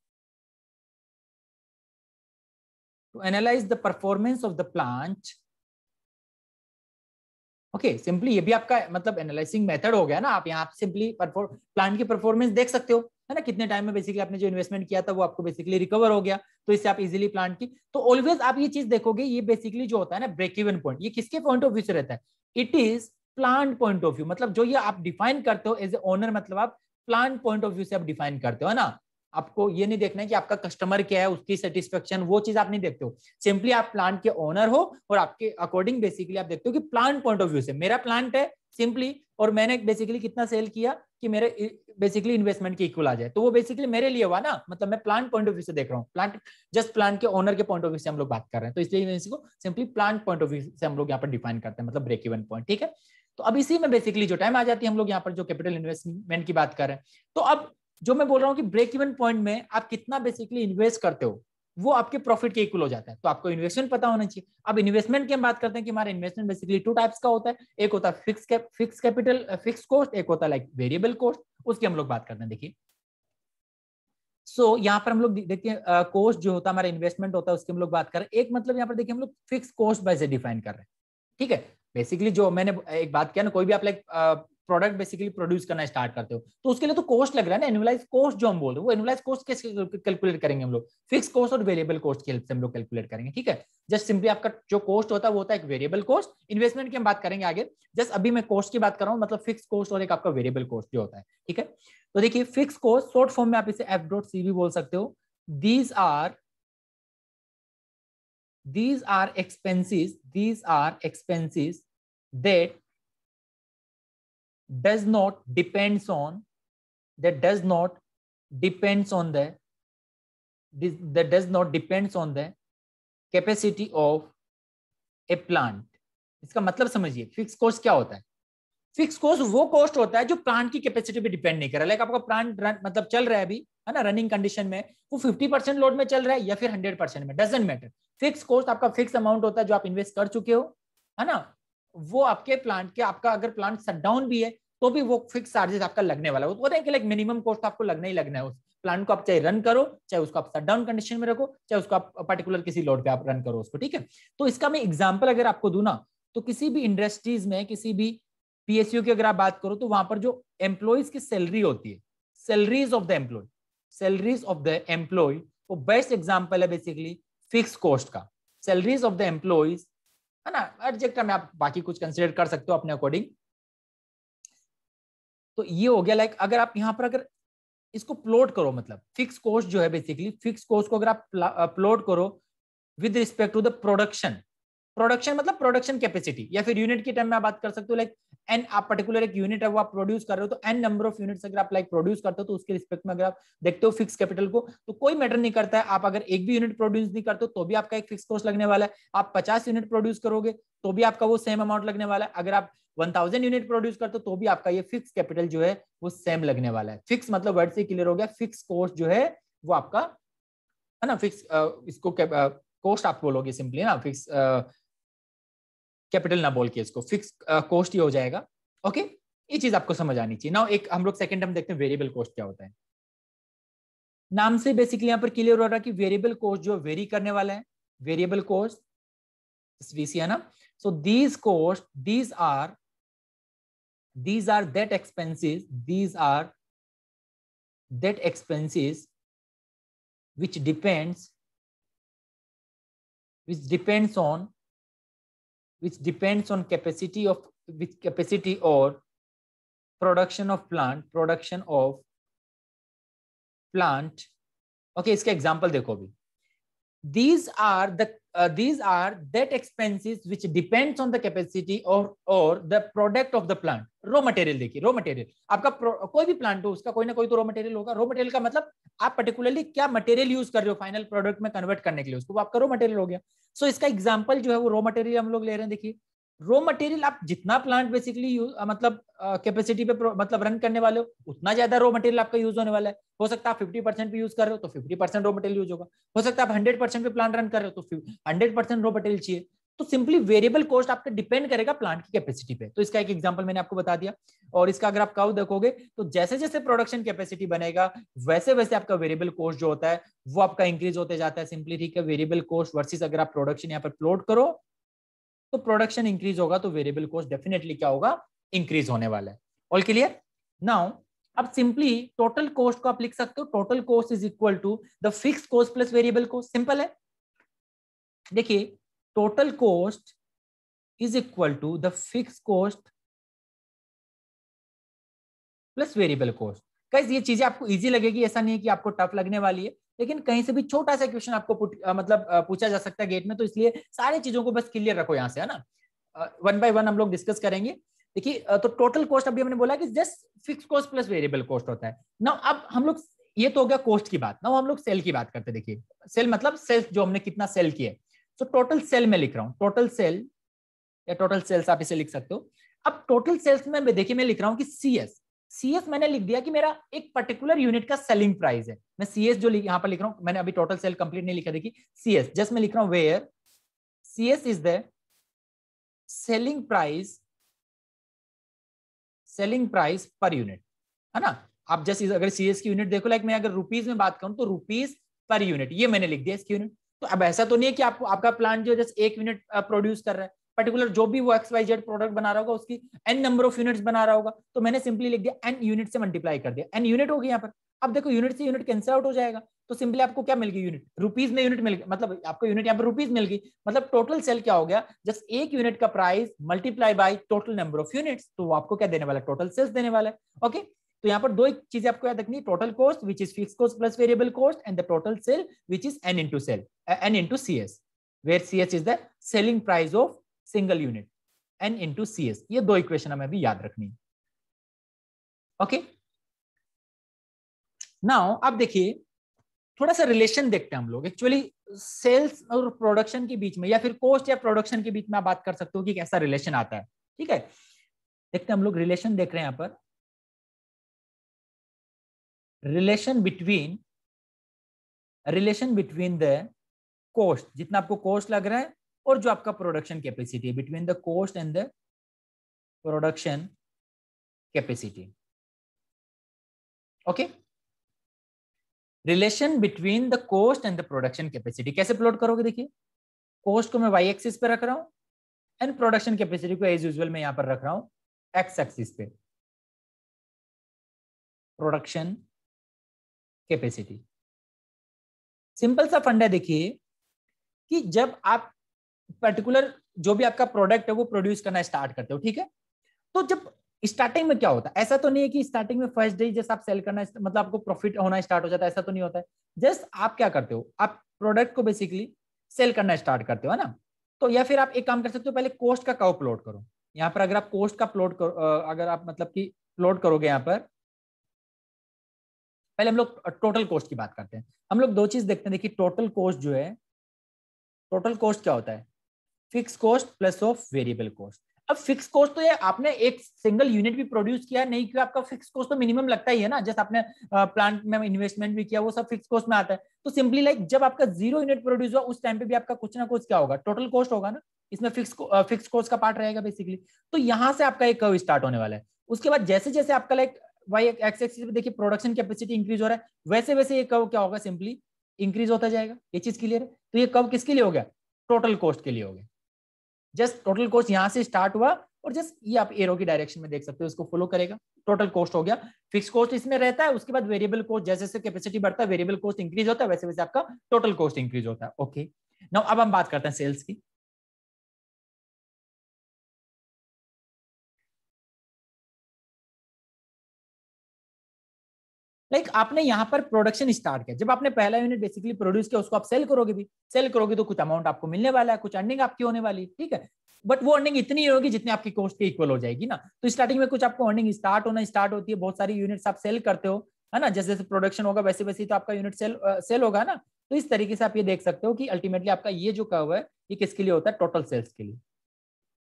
to analyze the performance of the plant okay okay, simply ये भी आपका मतलब analysing method हो गया ना आप यहाँ simply plant की परफॉर्मेंस देख सकते हो है ना कितने टाइम में बेसिकली आपने जो इन्वेस्टमेंट किया था वो आपको बेसिकली रिकवर हो गया तो इससे आप इजिली प्लांट की तो ऑलवेज आप ये चीज देखोगे ये बेसिकली जो होता है ना ब्रेक इवन पॉइंट ये किसके पॉइंट ऑफ व्यू से रहता है it is plant point of view मतलब जो ये आप डिफाइन करते हो एज ए ओनर मतलब आप प्लांट पॉइंट ऑफ व्यू से आप डिफाइन करते हो ना आपको ये नहीं देखना है कि आपका कस्टमर क्या है उसकी सेटिस्फेक्शन वो चीज आप नहीं देखते हो सिंपली आप प्लांट के ओनर हो और आपके अकॉर्डिंग बेसिकली आप देखते हो कि प्लांट पॉइंट ऑफ व्यू से मेरा प्लांट है सिंपली और मैंने बेसिकली कितना सेल किया कि मेरे बेसिकली इन्वेस्टमेंट के इक्वल आ जाए तो वो बेसिकली मेरे लिए हुआ ना मतलब मैं प्लांट पॉइंट ऑफ व्यू से देख रहा हूँ प्लांट जस्ट प्लांट के ओनर के पॉइंट ऑफ व्यू से हम लोग बात कर रहे हैं तो इसलिए इसको simply plant point of view से हम लोग यहाँ पर डिफाइन करते हैं मतलब ब्रेक इवन पॉइंट ठीक है तो अब इसी में बेसिकली जो टाइम आ जाती है हम लोग यहाँ पर जो कैपिटल इन्वेस्टमेंट की बात कर रहे हैं तो अब जो मैं बोल रहा हूँ कि ब्रेक इवन पॉइंट में आप कितना बेसिकली इन्वेस्ट करते हो वो आपके प्रॉफिट के इक्वल हो जाता है तो आपको इन्वेस्टमेंट पता होना चाहिए अब इन्वेस्टमेंट की हम बात करते हैं कि हमारे इन्वेस्टमेंट बेसिकली टू टाइप्स का होता है एक होता है fix fix capital fix cost एक होता है लाइक वेरिएबल कॉस्ट उसकी हम लोग बात करते हैं देखिए सो so, यहाँ पर हम लोग देखिए कोस्ट जो होता है हमारा इन्वेस्टमेंट होता है उसकी हम लोग बात कर रहे हैं एक मतलब यहाँ पर देखिए हम लोग फिक्स कॉस्ट वाइज डिफाइन कर रहे हैं ठीक है बेसिकली जो मैंने एक बात किया ना कोई भी आप लाइक प्रोडक्ट बेसिकली प्रोड्यूस करना स्टार्ट करते हो तो उसके लिए तो कॉस्ट लग रहा है ना एनुअलाइज कॉस्ट जो हम बोल रहे हैं वो कॉस्ट कैसे कैलकुलेट करेंगे हम लोग फिक्स कॉस्ट और वेरिएबल कॉस्ट की हेल्प से हम लोग कैलकुलेट करेंगे ठीक है जस्ट सिंपली आपका जो कॉस्ट होता है वो होता है एक वेरिएबल कॉस्ट इन्वेस्टमेंट की हम बात करेंगे आगे जस्ट अभी मैं कॉस्ट की बात कर रहा हूँ मतलब फिक्स कॉस्ट और एक आपका वेरिएबल कॉस्ट जो होता है ठीक है तो देखिए फिक्स कॉस्ट शॉर्ट फॉर्म में आप इसे एफ डॉट सी भी बोल सकते हो these are these are expenses these are expenses that does not depends on that does not depends on the that does not depends on the capacity of a plant इसका मतलब समझिए fix cost क्या होता है fix cost वो cost होता है जो प्लांट की कैपेसिटी पे डिपेंड नहीं कर रहा लाइक आपका प्लांट मतलब चल रहा है अभी है ना रनिंग कंडीशन में वो 50 परसेंट लोड में चल रहा है या फिर 100 परसेंट में डजेंट मैटर फिक्स कॉस्ट आपका फिक्स अमाउंट होता है जो आप इन्वेस्ट कर चुके हो है ना वो आपके प्लांट के आपका अगर प्लांट शट डाउन भी है तो भी वो फिक्स चार्जेस आपका लगने वाला है वो बताएं कि लाइक मिनिमम कॉस्ट आपको लगना ही लगना है उस प्लांट को आप चाहे रन करो चाहे उसको आप शटडाउन कंडीशन में रखो चाहे उसको आप पर्टिकुलर किसी लोड पे आप रन करो उसको ठीक है तो इसका मैं एग्जाम्पल अगर आपको दू ना तो किसी भी इंडस्ट्रीज में किसी भी पीएसयू की अगर आप बात करो तो वहां पर जो एम्प्लॉयज की सैलरी होती है salaries of the employ salaries of the employ वो बेस्ट एग्जाम्पल है बेसिकली फिक्स कॉस्ट का सैलरीज ऑफ द एम्प्लॉयज है ना एडजेक्टर में आप बाकी कुछ कंसिडर कर सकते हो अपने अकॉर्डिंग तो ये हो गया लाइक अगर आप यहाँ पर अगर इसको प्लॉट करो मतलब फिक्स कोस्ट जो है बेसिकली फिक्स कोस्ट को अगर आप प्लॉट करो with respect to the production production मतलब प्रोडक्शन कैपेसिटी या फिर यूनिट की टर्म में आप बात कर सकते हो लाइक एन आप पर्टिकुलर एक यूनिट है वो आप प्रोड्यूस कर रहे हो तो एन नंबर ऑफ यूनिट्स अगर आप लाइक प्रोड्यूस करते हो तो उसके रिस्पेक्ट में अगर आप देखते हो फिक्स कैपिटल को तो कोई मैटर नहीं करता है आप अगर एक भी यूनिट प्रोड्यूस नहीं करते हो तो भी आपका एक फिक्स कॉस्ट लगने वाला है आप पचास यूनिट प्रोड्यूस करोगे तो भी आपका वो सेम अमाउंट लगने वाला है अगर आप 1000 यूनिट प्रोड्यूस करते हो तो भी आपका ये फिक्स कैपिटल जो है वो सेम लगने वाला है फिक्स मतलब वर्ड से क्लियर हो गया फिक्स कोर्स जो है वो आपका है ना फिक्स इसको कोस्ट आप बोलोगे सिंपली ना फिक्स कैपिटल ना बोल के इसको फिक्स कॉस्ट ही हो जाएगा ओके ये चीज आपको समझ आनी चाहिए ना एक हम लोग सेकंड टर्म देखते हैं वेरिएबल कॉस्ट क्या होता है नाम से बेसिकली यहाँ पर क्लियर हो रहा है कि वेरिएबल कॉस्ट जो वेरी करने वाला है वेरिएबल कॉस्ट वीसी है ना so these cost these are these are that expenses these are that expenses which depends which depends on which depends on capacity of with capacity or production of plant production of plant okay iska example dekho these are the uh, these are that expenses which depends on the capacity or or the product of the plant raw material देखिए raw material आपका कोई भी plant हो उसका कोई ना कोई तो raw material होगा raw material का मतलब आप particularly क्या material use कर रहे हो final product में convert करने के लिए उसको वो आपका raw material हो गया so इसका example जो है वो raw material हम लोग ले रहे हैं देखिए रॉ मटेरियल आप जितना प्लांट बेसिकली मतलब कैपेसिटी uh, पे मतलब रन करने वाले हो उतना ज्यादा रॉ मटेरियल आपका यूज होने वाला है हो सकता है आप 50 परसेंट भी यूज कर रहे हो तो 50 परसेंट रॉ मटेरियल यूज होगा हो सकता है आप हंड्रेड परसेंट पे प्लांट रन कर रहे हो तो हंड्रेड परसेंट रॉ मटेरियल चाहिए तो सिंपली वेरिएबल कॉस्ट आपका डिपेंड करेगा प्लांट की कैपेसिटी पे तो इसका एक एग्जांपल मैंने आपको बता दिया और इसका अगर आप काउ देखोगे तो जैसे जैसे प्रोडक्शन कैपेसिटी बनेगा वैसे वैसे आपका वेरिएबल कॉस्ट जो होता है वो आपका इंक्रीज होते जाता है सिंपली ठीक है वेरिएबल कॉस्ट वर्सेस अगर आप प्रोडक्शन यहाँ पर प्लॉट करो तो प्रोडक्शन इंक्रीज होगा तो वेरिएबल कॉस्ट डेफिनेटली क्या होगा इंक्रीज होने वाला है ऑल क्लियर नाउ अब सिंपली टोटल कॉस्ट को आप लिख सकते हो total cost is equal to the fix cost plus variable cost simple है देखिए total cost is equal to the fix cost plus variable cost guys ये चीजें आपको इजी लगेगी ऐसा नहीं है कि आपको टफ लगने वाली है लेकिन कहीं से भी छोटा सा क्वेश्चन आपको मतलब पूछा जा सकता है गेट में तो इसलिए सारी चीजों को बस क्लियर रखो यहाँ से है ना वन बाय वन हम लोग डिस्कस करेंगे देखिए तो टोटल कॉस्ट अभी हमने बोला कि just fix cost plus variable cost होता है ना अब हम लोग ये तो हो गया कॉस्ट की बात ना हम लोग सेल की बात करते देखिए सेल मतलब सेल्स जो हमने कितना सेल किया तो टोटल सेल में लिख रहा हूँ टोटल सेल या टोटल सेल्स आप इसे लिख सकते हो अब टोटल सेल्स में देखिए मैं लिख रहा हूँ कि सी एस सीएस मैंने लिख दिया कि मेरा एक पर्टिकुलर यूनिट का सेलिंग प्राइस है मैं सीएस जो यहां पर लिख रहा हूं मैंने अभी टोटल सेल कंप्लीट नहीं लिखा देखी सीएस जस्ट मैं लिख रहा हूं where CS is the selling price selling price per unit है ना आप जस्ट अगर सीएस की यूनिट देखो लाइक मैं अगर रुपीज में बात करूं तो रुपीज पर यूनिट ये मैंने लिख दिया इसकी यूनिट तो अब ऐसा तो नहीं है कि आप, आपका प्लांट जो जस्ट एक यूनिट प्रोड्यूस कर रहा है पर्टिकुलर जो भी वो एक्स वाई जेड प्रोडक्ट बना रहा होगा उसकी एन नंबर ऑफ यूनिट्स बना रहा होगा तो मैंने सिंपली लिख दिया एन यूनिट से मल्टीप्लाई कर दिया एन यूनिट होगी यहाँ पर अब देखो यूनिट से यूनिट कैंसिल आउट हो जाएगा तो सिंपली आपको क्या मिल गई यूनिट रुपीज में यूनिट मतलब मिल गई मतलब आपको यूनिट यहाँ पर रुपीज मिल गई मतलब टोटल सेल क्या हो गया जस्ट एक यूनिट का price multiply by total number of units तो आपको क्या देने वाला टोटल सेल्स देने वाला है ओके तो यहाँ पर दो एक चीजें आपको याद रखनी total cost which is fix cost plus variable cost and the total sale which is N into sale N into C S where C S is the selling price of single unit N into C S ये दो equation हमें भी याद रखनी है okay now अब देखिए थोड़ा सा रिलेशन देखते हैं हम लोग एक्चुअली सेल्स और प्रोडक्शन के बीच में या फिर कॉस्ट या प्रोडक्शन के बीच में आप बात कर सकते हो कि कैसा रिलेशन आता है ठीक है देखते हैं हम लोग रिलेशन देख रहे हैं यहां पर relation between relation between the cost जितना आपको कॉस्ट लग रहा है और जो आपका प्रोडक्शन कैपेसिटी है between the cost and the production capacity okay relation between the cost and the production capacity कैसे प्लॉट करोगे देखिए कॉस्ट को मैं वाई एक्सिस पे रख रहा हूं एंड प्रोडक्शन कैपेसिटी को एज यूजल मैं यहां पर रख रहा हूं एक्स एक्सिस पे प्रोडक्शन कैपेसिटी सिंपल सा फंडा देखिए कि जब आप पर्टिकुलर जो भी आपका प्रोडक्ट है वो प्रोड्यूस करना स्टार्ट करते हो ठीक है तो जब स्टार्टिंग में क्या होता है ऐसा तो नहीं है कि स्टार्टिंग में फर्स्ट डे जैसे आप सेल करना मतलब आपको प्रॉफिट होना स्टार्ट हो जाता है ऐसा तो नहीं होता है जस्ट आप क्या करते हो आप प्रोडक्ट को बेसिकली सेल करना स्टार्ट करते हो है ना तो या फिर आप एक काम कर सकते हो पहले कोस्ट का कव प्लॉट करो यहाँ पर अगर आप कोस्ट का प्लॉट करो अगर आप मतलब कि प्लॉट करोगे यहाँ पर पहले हम लोग टोटल कॉस्ट की बात करते हैं हम लोग दो चीज देखते हैं देखिए टोटल कॉस्ट जो है टोटल कॉस्ट क्या होता है fix cost plus of variable cost अब फिक्स कॉस्ट तो ये आपने एक सिंगल यूनिट भी प्रोड्यूस किया नहीं क्योंकि आपका फिक्स कॉस्ट तो मिनिमम लगता ही है ना जैसे आपने प्लांट में इन्वेस्टमेंट भी किया वो सब फिक्स कॉस्ट में आता है तो सिंपली लाइक जब आपका जीरो यूनिट प्रोड्यूस हुआ उस टाइम पे भी आपका कुछ ना कुछ क्या होगा टोटल कॉस्ट होगा ना इसमें फिक्स फिक्स कॉस्ट का पार्ट रहेगा बेसिकली तो यहाँ से आपका एक कर्व स्टार्ट होने वाला है उसके बाद जैसे जैसे आपका लाइक वाई एक्स एक्सिस पे देखिए प्रोडक्शन कैपेसिटी इंक्रीज हो रहा है वैसे वैसे ये कर्व क्या होगा सिंपली इंक्रीज होता जाएगा ये चीज क्लियर है तो ये कर्व किसके लिए हो गया टोटल कॉस्ट के लिए हो गया जस्ट टोटल कोर्स यहाँ से स्टार्ट हुआ और जस्ट ये आप एरो की डायरेक्शन में देख सकते हो इसको फॉलो करेगा टोटल कॉस्ट हो गया फिक्स कॉस्ट इसमें रहता है उसके बाद वेरिएबल कॉस्ट जैसे जैसे कैपेसिटी बढ़ता है वेरिएबल कॉस्ट इंक्रीज होता है वैसे वैसे आपका टोटल कॉस्ट इंक्रीज होता है ओके नाउ अब हम बात करते हैं सेल्स की लाइक आपने यहाँ पर प्रोडक्शन स्टार्ट किया जब आपने पहला यूनिट बेसिकली प्रोड्यूस किया उसको आप सेल करोगे भी सेल करोगे तो कुछ अमाउंट आपको मिलने वाला है कुछ अर्निंग आपकी होने वाली ठीक है बट वो अर्निंग इतनी होगी जितनी आपकी कॉस्ट के इक्वल हो जाएगी ना तो स्टार्टिंग में कुछ आपको अर्निंग स्टार्ट होना स्टार्ट होती है बहुत सारी यूनिट्स आप सेल करते हो है ना जैसे जैसे प्रोडक्शन होगा वैसे वैसे तो आपका यूनिट सेल सेल होगा ना तो इस तरीके से आप ये देख सकते हो कि अल्टीमेटली आपका ये जो कव है ये किसके लिए होता है टोटल सेल्स के लिए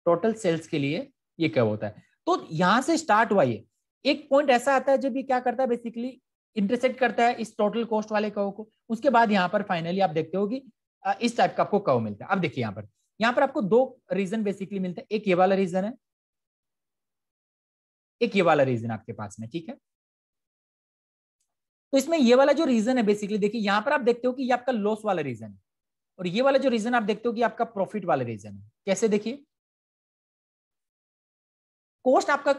टोटल सेल्स के लिए ये कव होता है तो यहाँ से स्टार्ट हुआ ये एक पॉइंट ऐसा आता है जब ये क्या करता है बेसिकली इंटरसेक्ट करता है इस टोटल कॉस्ट वाले कव को उसके बाद यहाँ पर फाइनली आप देखते हो कि इस टाइप का आपको कव मिलता है अब देखिए यहाँ पर यहाँ पर आपको दो रीजन बेसिकली मिलता है एक ये वाला रीजन है एक ये वाला रीजन आपके पास में ठीक है तो इसमें ये वाला जो रीजन है बेसिकली देखिए यहाँ पर आप देखते हो कि ये आपका लॉस वाला रीजन है और ये वाला जो रीजन आप देखते हो कि आपका प्रॉफिट वाला रीजन है कैसे देखिए कोस्ट आपका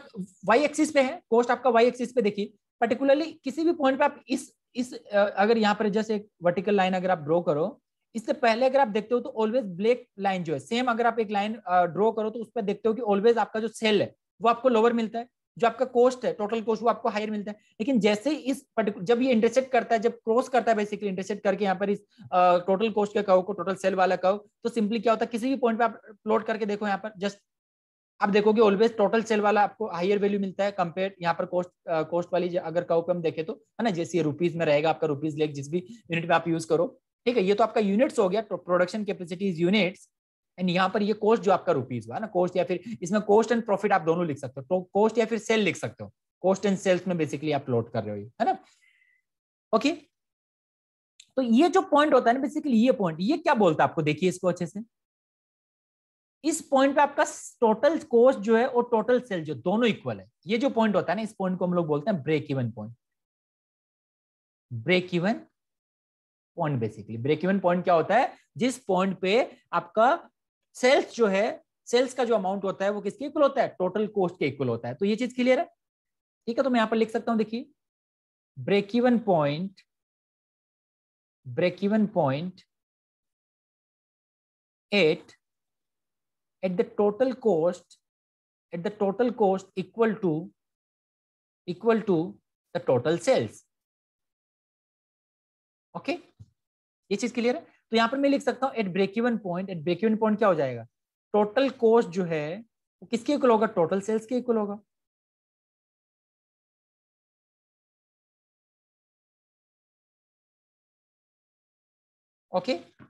वाई एक्सिस पे है कोस्ट आपका वाई एक्सिस पे देखिए पर्टिकुलरली किसी भी पॉइंट पे आप इस इस अगर यहाँ पर जैसे एक वर्टिकल लाइन अगर आप ड्रॉ करो इससे पहले अगर आप देखते हो तो ऑलवेज ब्लैक लाइन जो है सेम अगर आप एक लाइन ड्रॉ करो तो उस पर देखते हो कि ऑलवेज आपका जो सेल है वो आपको लोअर मिलता है जो आपका कॉस्ट है टोटल कॉस्ट वो आपको हायर मिलता है लेकिन जैसे ही इस पर्टिकुलर जब ये इंटरसेक्ट करता है जब क्रॉस करता है बेसिकली इंटरसेक्ट करके यहाँ पर इस टोटल कॉस्ट का कहो को टोटल सेल वाला कहो तो सिंपली क्या होता है किसी भी पॉइंट पे आप प्लॉट करके देखो यहाँ पर जस्ट आप देखोगे ऑलवेज टोटल सेल वाला आपको हायर वैल्यू मिलता है कंपेयर यहाँ पर कॉस्ट कॉस्ट uh, वाली अगर कहो पे हम देखे तो है ना जैसे रुपीज में रहेगा आपका रुपीज लेक जिस भी यूनिट में आप यूज करो ठीक है ये तो आपका यूनिट्स हो गया प्रोडक्शन कैपेसिटी यूनिट्स एंड यहाँ पर ये कॉस्ट जो आपका रुपीज हुआ ना कॉस्ट या फिर इसमें कॉस्ट एंड प्रॉफिट आप दोनों लिख सकते हो तो कॉस्ट या फिर सेल लिख सकते हो कॉस्ट एंड सेल्स में बेसिकली आप लोड कर रहे हो है ना ओके तो ये जो पॉइंट होता है ना बेसिकली ये पॉइंट ये क्या बोलता है आपको देखिए इसको अच्छे से इस पॉइंट पे आपका टोटल कोस्ट जो है और टोटल सेल जो दोनों इक्वल है ये जो पॉइंट होता है ना इस पॉइंट को हम लोग बोलते हैं break even point break even point basically break even point क्या होता है जिस पॉइंट पे आपका सेल्स जो है सेल्स का जो अमाउंट होता है वो किसके इक्वल होता है टोटल कोस्ट के इक्वल होता है तो ये चीज क्लियर है ठीक है तो मैं यहां पर लिख सकता हूं देखिए break even point break even point at at the total cost at the total cost equal to equal to the total sales okay okay? ये चीज क्लियर है तो यहां पर मैं लिख सकता हूं at break even point at break even point क्या हो जाएगा टोटल कॉस्ट जो है वो किसके इक्वल होगा टोटल सेल्स के इक्वल होगा ओके okay?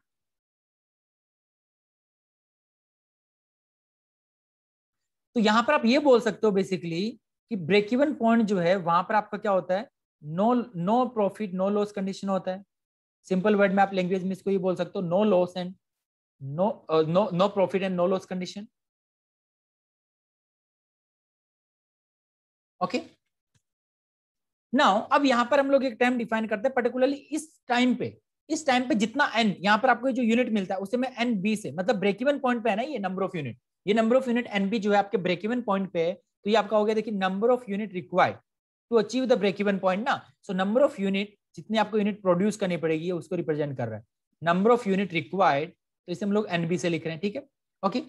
तो यहां पर आप ये बोल सकते हो बेसिकली कि ब्रेक इवन पॉइंट जो है वहां पर आपका क्या होता है no no profit no loss condition होता है सिंपल वर्ड में आप लैंग्वेज में इसको ये बोल सकते हो no loss and no no no profit and no loss condition okay now अब यहां पर हम लोग एक टाइम डिफाइन करते हैं पर्टिकुलरली इस टाइम पे इस टाइम पे जितना एन यहां पर आपको जो यूनिट मिलता है उसे मैं एन बी से मतलब ब्रेक इवन पॉइंट पे है ना ये नंबर ऑफ यूनिट ये नंबर ऑफ यूनिट एनबी जो है आपके ब्रेक इवन पॉइंट पे तो ये आपका हो गया देखिए number of unit required to achieve the break even point ना सो नंबर ऑफ यूनिट जितने आपको यूनिट प्रोड्यूस करनी पड़ेगी उसको रिप्रेजेंट कर रहा है नंबर ऑफ यूनिट रिक्वायर्ड तो इसे हम लोग एनबी से लिख रहे हैं ठीक है ओके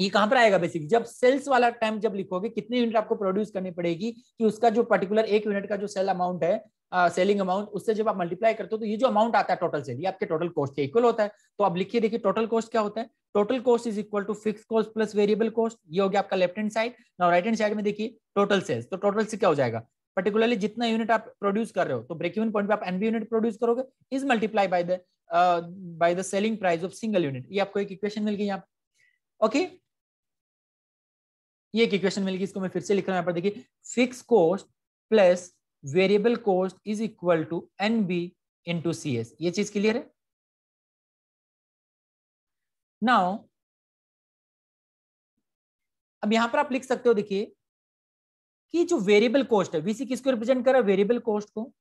ये कहां पर आएगा बेसिक जब सेल्स वाला टाइम जब लिखोगे कितने यूनिट आपको प्रोड्यूस करनी पड़ेगी कि उसका जो पर्टिकुलर एक यूनिट का जो सेल अमाउंट है सेलिंग uh, अमाउंट उससे जब आप मल्टीप्लाई करते हो तो ये जो अमाउंट आता है टोटल सेल ये आपके टोटल कॉस्ट के इक्वल होता है तो आप लिखिए देखिए टोटल कॉस्ट क्या होता है total cost is equal to fix cost plus variable cost ये हो गया आपका left hand side now right hand side में देखिए टोटल सेल्स तो टोटल से क्या हो जाएगा पर्टिकुलरली जितना यूनिट आप प्रोड्यूस कर रहे हो तो ब्रेक इवन पॉइंट पे आप एनबी यूनिट प्रोड्यूस करोगे is multiply by the by the selling price of single unit ये आपको एक इक्वेशन मिल गई यहाँ ओके ये एक इक्वेशन मिल गई इसको मैं फिर से लिख रहा हूँ यहाँ पर देखिए fix cost plus variable cost is equal to N B into C S ये चीज क्लियर है नाउ अब यहां पर आप लिख सकते हो देखिए कि जो वेरिएबल कॉस्ट है वीसी किसको रिप्रेजेंट कर रहा है वेरिएबल कॉस्ट को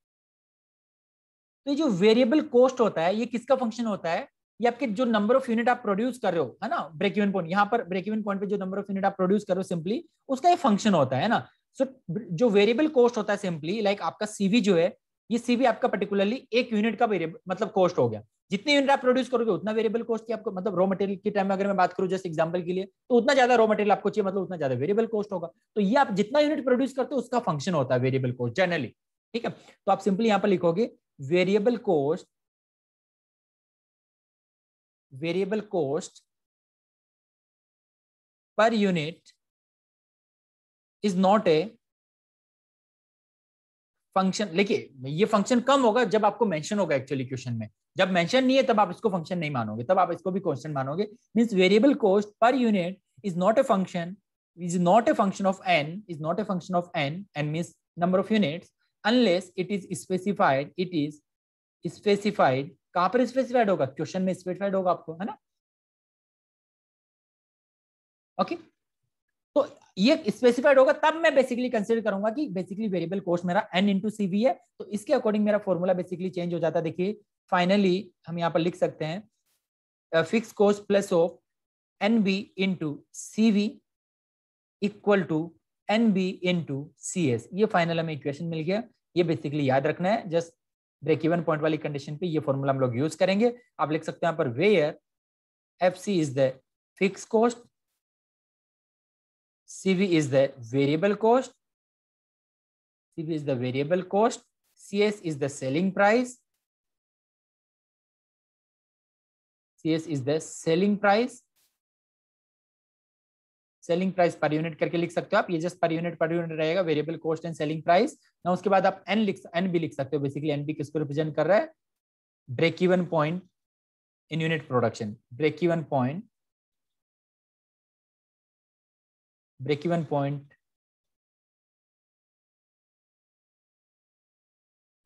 तो जो वेरिएबल कॉस्ट होता है ये किसका फंक्शन होता है ये आपके जो नंबर ऑफ यूनिट आप प्रोड्यूस कर रहे हो है ना ब्रेक इवन पॉइंट यहाँ पर ब्रेक इवन पॉइंट पे जो नंबर ऑफ यूनिट आप प्रोड्यूस कर रहे हो सिंपली उसका ये फंक्शन होता है ना सो so, जो वेरिएबल कॉस्ट होता है सिंपली लाइक आपका सीवी जो है ये सीवी आपका पर्टिकुलरली एक यूनिट का मतलब कॉस्ट हो गया जितनी यूनिट आप प्रोड्यूस करोगे उतना वेरिएबल कॉस्ट आपको मतलब रॉ मटेरियल की टाइम अगर मैं बात करूँ जस्ट एग्जाम्पल के लिए तो उतना ज्यादा रॉ मटेरियल आपको चाहिए मतलब उतना ज्यादा वेरिएबल कॉस्ट होगा तो ये आप जितना यूनिट प्रोड्यूस करते हो उसका फंक्शन होता है वेरिएबल कॉस्ट जनरली ठीक है तो आप सिंपली यहां पर लिखोगे variable cost variable cost per unit is not a function देखिए ये फंक्शन कम होगा जब आपको मेंशन होगा एक्चुअली क्वेश्चन में जब मेंशन नहीं है तब आप इसको फंक्शन नहीं मानोगे तब आप इसको भी कॉन्स्टेंट मानोगे means variable cost per unit is not a function is not a function of N is not a function of N N means number of units unless it is specified it is specified कहां पर specified होगा question में specified होगा आपको है ना okay okay? तो ये स्पेसिफाइड होगा तब मैं बेसिकली कंसिडर करूंगा कि बेसिकली वेरिएबल कॉस्ट मेरा एन इंटू सीवी है तो इसके अकॉर्डिंग मेरा फॉर्मूला बेसिकली चेंज हो जाता है देखिए फाइनली हम यहाँ पर लिख सकते हैं fix cost plus of N B into C V equal to N B into C S ये फाइनल हमें इक्वेशन मिल गया ये बेसिकली याद रखना है जस्ट ब्रेक इवन पॉइंट वाली कंडीशन पे ये फॉर्मूला हम लोग यूज करेंगे आप लिख सकते हैं यहाँ पर where F C is the fix cost CV is the variable cost. CV is the variable cost. CS is the selling price. CS is the selling price. Selling price per unit करके लिख सकते हो आप ये just per unit per unit रहेगा variable cost and selling price ना उसके बाद आप एन लिख एन भी लिख सकते हो बेसिकली एन भी किसको रिप्रेजेंट कर रहा है break even point in unit production break even point break even point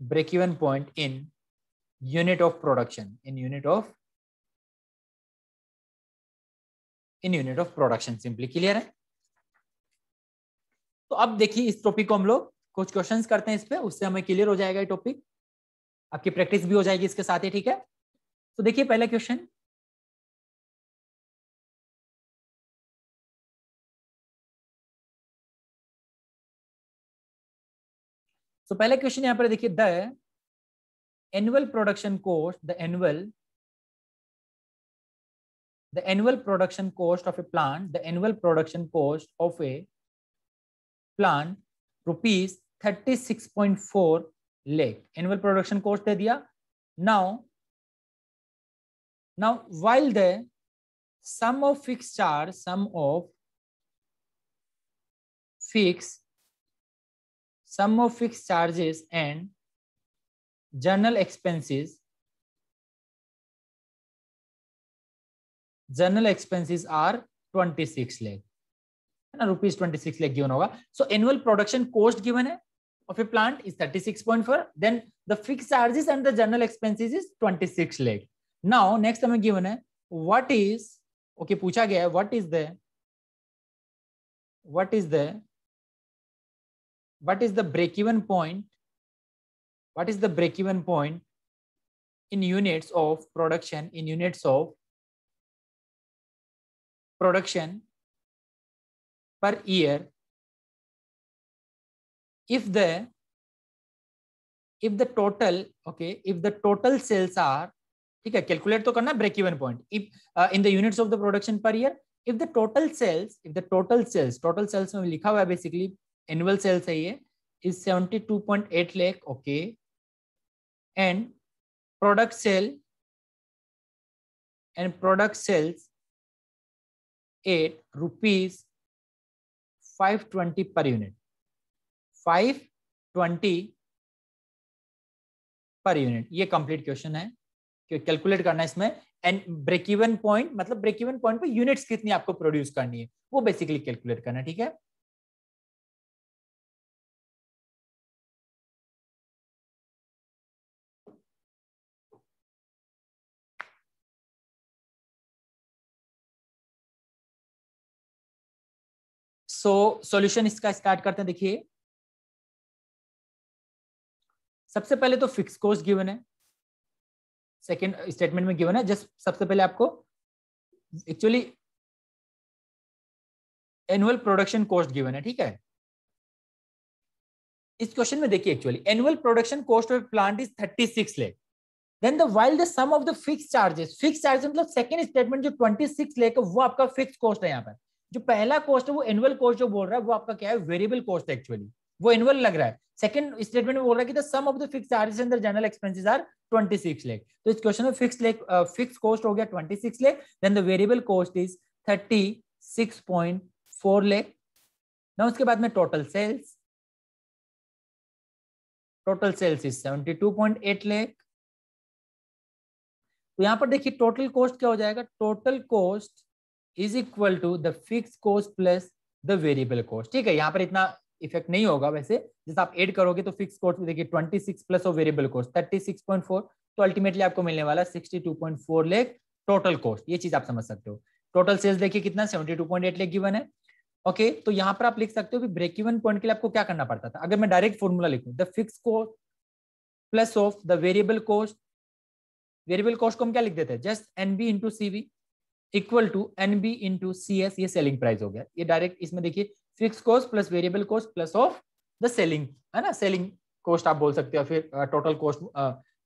break even point in unit of production in unit of in unit of production simply clear है तो अब देखिए इस टॉपिक को हम लोग कुछ क्वेश्चंस करते हैं इस पे उससे हमें क्लियर हो जाएगा ये टॉपिक आपकी प्रैक्टिस भी हो जाएगी इसके साथ ही ठीक है तो देखिए पहला क्वेश्चन सो पहले क्वेश्चन यहां पर देखिए the annual production cost the annual the annual production cost of a plant the annual production cost of a plant rupees thirty six point four lakh annual production cost दे दिया now now while the sum of fix charge sum of fix sum of fixed charges and journal expenses journal expenses are 26 lakh ना rupees twenty six lakh given होगा so annual production cost given है of a plant is thirty six point four then the fix charges and the general expenses is twenty six lakh now next हमें given है what is okay पूछा गया है what is the is the what is the break even point what is the break even point in units of production in units of production per year if the if the total okay if the total sales are ठीक है calculate तो करना break even point if in the units of the production per year if the total sales if the total sales total sales में लिखा हुआ है basically annual sale चाहिए is seventy two point eight lakh okay and product sale and product sales at rupees five twenty per unit five twenty per unit ये complete question है calculate करना है इसमें एंड ब्रेक इवन पॉइंट मतलब break even point पर units कितनी आपको produce करनी है वो बेसिकली कैलकुलेट करना ठीक है सो so, सॉल्यूशन इसका स्टार्ट करते हैं देखिए सबसे पहले तो फिक्स कोस्ट गिवन है सेकेंड स्टेटमेंट में गिवन है जस्ट सबसे पहले आपको actually annual production cost given है ठीक है इस क्वेश्चन में देखिए actually annual production cost of plant is six lakh then the the sum of the fix charges fix charges मतलब सेकंड स्टेटमेंट जो 26 लाख है वो आपका फिक्स कॉस्ट है यहाँ पर जो पहला कॉस्ट है वो एनुअल कॉस्ट जो बोल रहा है वो आपका क्या है वेरिएबल कॉस्ट एक्चुअली वो एनुअल लग रहा है सेकंड स्टेटमेंट में बोल रहा है कि the sum of the fix charges in the general expenses are 26 lakh तो इस क्वेश्चन में फिक्स लाख फिक्स कॉस्ट हो गया 26 lakh then the variable cost is 36.4 lakh now उसके बाद में total sales total sales is 72.8 lakh तो यहां पर देखिए टोटल कॉस्ट क्या हो जाएगा total cost is equal to the fix cost plus the variable cost ठीक है यहाँ पर इतना इफेक्ट नहीं होगा वैसे जैसे आप एड करोगे तो फिक्स कॉस्ट देखिए ट्वेंटी सिक्स प्लस और variable cost thirty six point four तो अल्टीमेटली आपको मिलने वाला sixty two point four lakh total cost ये चीज आप समझ सकते हो टोटल सेल्स देखिए कितना seventy two point eight lakh given है ओके okay, तो यहाँ पर आप लिख सकते हो कि ब्रेक इवन पॉइंट के लिए आपको क्या करना पड़ता था अगर मैं डायरेक्ट फॉर्मूला लिखूं the fix cost plus of the variable cost variable cost को हम क्या लिख देते हैं just NB into CV equal to N B into C S ये सेलिंग प्राइस हो गया ये डायरेक्ट इसमें देखिए fix cost plus variable cost plus of the selling है ना सेलिंग कॉस्ट आप बोल सकते हो फिर टोटल कॉस्ट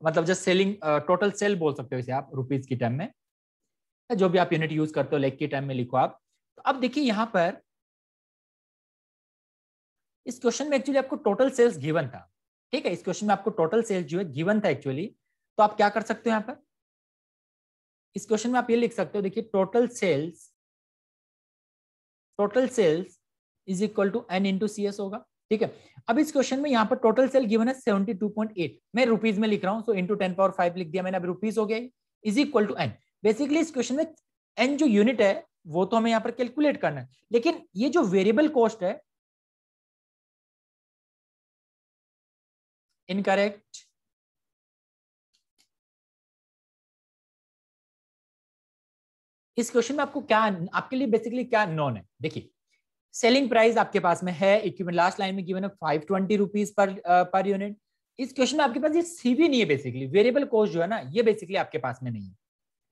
मतलब जस्ट सेलिंग टोटल सेल बोल सकते हो इसे आप रुपीज की टाइम में जो भी आप यूनिट यूज करते हो लेग के टाइम में लिखो आप तो अब देखिए यहाँ पर इस क्वेश्चन में एक्चुअली आपको टोटल सेल्स गिवन था ठीक है इस क्वेश्चन में आपको टोटल सेल्स जो है गिवन था एक्चुअली तो आप क्या कर सकते हो यहाँ पर इस क्वेश्चन में आप ये लिख सकते हो देखिए total sales total sales is equal to N into C S होगा ठीक है अब इस क्वेश्चन में यहाँ पर टोटल सेल गिवन है सेवेंटी टू पॉइंट एट मैं रुपीज में लिख रहा हूँ so into ten power five लिख दिया मैंने अभी रुपीज हो गया is equal to N basically इस क्वेश्चन में एन जो यूनिट है वो तो हमें यहाँ पर कैलकुलेट करना है लेकिन ये जो वेरिएबल कॉस्ट है इनकरेक्ट इस क्वेश्चन में आपको क्या आपके लिए बेसिकली क्या नॉन है देखिए सेलिंग प्राइस आपके पास में है इक्विपमेंट लास्ट लाइन में गिवन है फाइव ट्वेंटी रुपीज पर पर यूनिट इस क्वेश्चन में आपके पास ये सीवी नहीं है बेसिकली वेरिएबल कॉस्ट जो है ना ये बेसिकली आपके पास में नहीं है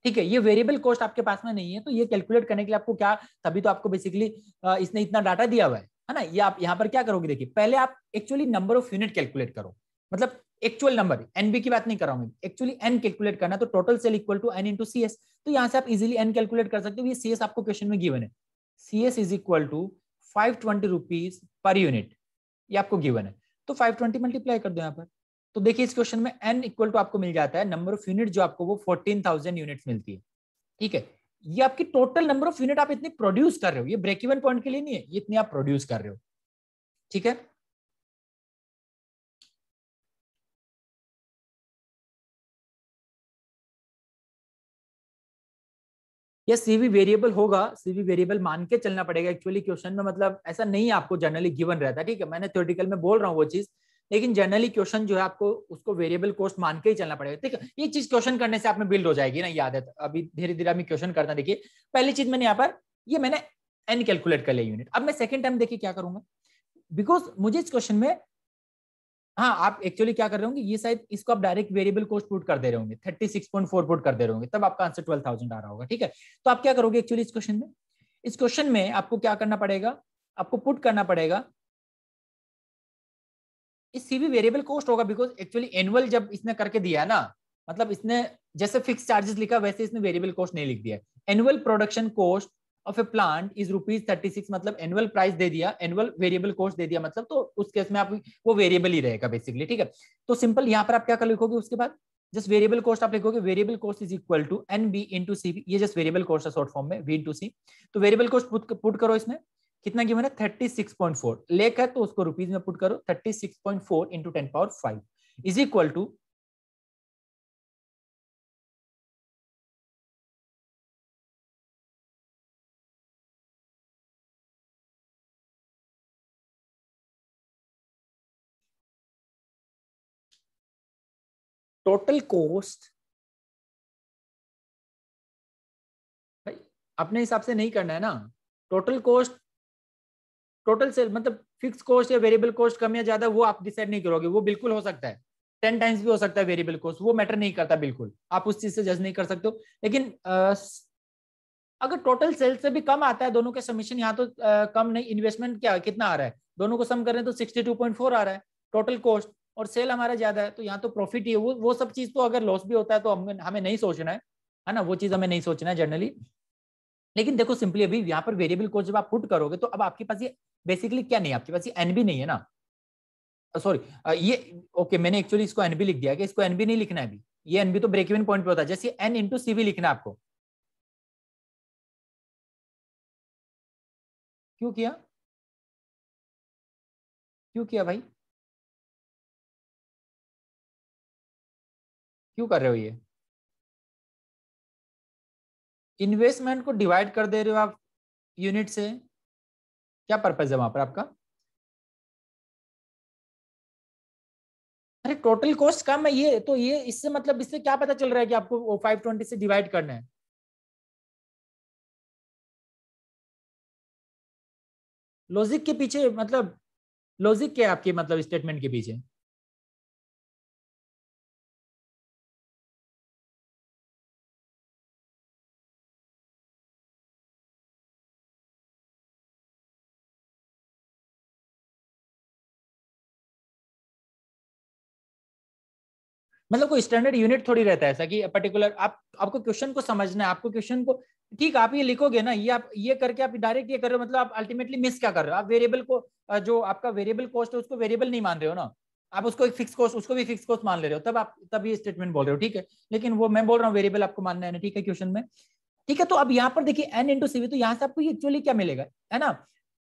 ठीक है ये वेरिएबल कॉस्ट आपके पास में नहीं है तो ये कैलकुलेट करने के लिए आपको क्या तभी तो आपको बेसिकली uh, इसने इतना डाटा दिया हुआ है है ना ये आप यहाँ पर क्या करोगे देखिए पहले आप actually number of unit calculate करो मतलब एक्चुअल नंबर एनबी की बात नहीं कर रहा हूँ एक्चुअली एन कैलकुलेट करना तो total sale equal to N into C S तो यहाँ से आप इजिली एन कैलकुलेट कर सकते हो ये सी आपको क्वेश्चन में गिवन है C S is equal to five twenty rupees per unit ये आपको गिवन है तो फाइव ट्वेंटी मल्टीप्लाई कर दो यहाँ पर तो देखिए इस क्वेश्चन में एन इक्वल टू आपको मिल जाता है नंबर ऑफ यूनिट जो आपको वो फोर्टीन थाउजेंड यूनिट मिलती है ठीक है ये आपकी टोटल नंबर ऑफ यूनिट आप इतनी प्रोड्यूस कर रहे हो ये ब्रेक इवन पॉइंट के लिए नहीं है ये इतनी आप प्रोड्यूस कर रहे हो ठीक है या सीवी वेरिएबल होगा सीवी वेरिएबल मान के चलना पड़ेगा एक्चुअली क्वेश्चन में मतलब ऐसा नहीं आपको जनरली गिवन रहता है ठीक है मैंने थ्योरेटिकल में बोल रहा हूँ वो चीज लेकिन जनरली क्वेश्चन जो है आपको उसको वेरिएबल कोस्ट मान के ही चलना पड़ेगा ठीक है ये चीज क्वेश्चन करने से आप में बिल्ड हो जाएगी ना याद है तो अभी धीरे धीरे अभी क्वेश्चन करना देखिए पहली चीज मैंने यहाँ पर ये मैंने एन कैलकुलेट कर लिया यूनिट अब मैं सेकंड टाइम देखिए क्या करूंगा बिकॉज मुझे इस क्वेश्चन में हाँ आप एक्चुअली क्या कर रहे होंगे ये शायद इसको आप डायरेक्ट वेरिएबल कॉस्ट पुट कर दे रहे होंगे thirty six point four put कर दे रहे होंगे तब आपका आंसर ट्वेल्व थाउजेंड आ रहा होगा ठीक है तो आप क्या करोगे एक्चुअली इस क्वेश्चन में इस क्वेश्चन में आपको क्या करना पड़ेगा आपको पुट करना पड़ेगा इस सीवी वेरिएबल कॉस्ट होगा बिकॉज एक्चुअली एनुअल जब इसने करके दिया ना मतलब इसने जैसे फिक्स चार्जेस लिखा वैसे इसने वेरिएबल कॉस्ट नहीं लिख दिया annual production cost of a plant is rupees thirty six मतलब एनुअल प्राइस दे दिया एनुअल वेरिएबल कोर्स दे दिया मतलब तो उस केस में आप वो वेरिएबल ही रहेगा बेसिकली ठीक है तो सिंपल यहाँ पर आप क्या कर लिखोगे उसके बाद जस्ट वेरिएबल कॉस्ट आप लिखोगे variable cost is equal to N B to C ये जस्ट वेरिएबल कॉस्ट है शॉर्ट फॉर्म में वी टू सी तो वेरिएबल कॉस्ट पुट करो इसमें कितना गिवन है थर्टी सिक्स पॉइंट फोर लेकर है तो उसको रुपीज में पुट करो thirty six point four into ten power five is equal to total cost भाई अपने हिसाब से नहीं करना है ना टोटल कोस्ट टोटल सेल मतलब फिक्स कोस्ट या वेरिएबल कोस्ट कम या ज्यादा वो आप डिसाइड नहीं करोगे वो बिल्कुल हो सकता है टेन टाइम्स भी हो सकता है वेरिएबल कोस्ट वो मैटर नहीं करता बिल्कुल आप उस चीज से जज नहीं कर सकते हो लेकिन आ, अगर टोटल सेल्स से भी कम आता है दोनों के समीशन यहाँ तो आ, कम नहीं इन्वेस्टमेंट क्या कितना आ रहा है दोनों को सम करें तो सिक्सटी टू पॉइंट फोर आ रहा है टोटल कॉस्ट और सेल हमारा ज्यादा है तो यहाँ तो प्रॉफिट ही है वो वो सब चीज तो अगर लॉस भी होता है तो हमें हमें नहीं सोचना है है ना वो चीज हमें नहीं सोचना है जनरली लेकिन देखो सिंपली अभी यहाँ पर वेरिएबल कोर्स जब आप पुट करोगे तो अब आपके पास ये बेसिकली क्या नहीं आपके पास ये एन नहीं है ना सॉरी ये ओके मैंने एक्चुअली इसको एन लिख दिया कि इसको एन नहीं लिखना है अभी ये एन तो ब्रेक इवन पॉइंट पे होता है जैसे एन इंटू सी भी लिखना आपको क्यों किया क्यों किया भाई क्यों कर रहे हो ये इन्वेस्टमेंट को डिवाइड कर दे रहे हो आप यूनिट से क्या पर्पज है वहां पर आपका अरे टोटल कॉस्ट कम है ये तो ये इससे मतलब इससे क्या पता चल रहा है कि आपको फाइव ट्वेंटी से डिवाइड करना है लॉजिक के पीछे मतलब लॉजिक क्या है आपके मतलब स्टेटमेंट के पीछे मतलब कोई स्टैंडर्ड यूनिट थोड़ी रहता है ऐसा कि पर्टिकुलर आप आपको क्वेश्चन को समझना है आपको क्वेश्चन को ठीक आप ये लिखोगे ना ये आप ये करके आप डायरेक्ट ये कर रहे हो मतलब आप अल्टीमेटली मिस क्या कर रहे हो आप वेरिएबल को जो आपका वेरिएबल कॉस्ट है उसको वेरिएबल नहीं मान रहे हो ना आप उसको एक फिक्स कॉस्ट उसको भी फिक्स कॉस्ट मान ले रहे हो तब आप तब ये स्टेटमेंट बोल रहे हो ठीक है लेकिन वो मैं बोल रहा हूँ वेरिएबल आपको मानना है ठीक है क्वेश्चन में ठीक है तो अब यहाँ पर देखिए एन इंटू सीवी तो यहाँ से आपको एक्चुअली क्या मिलेगा है ना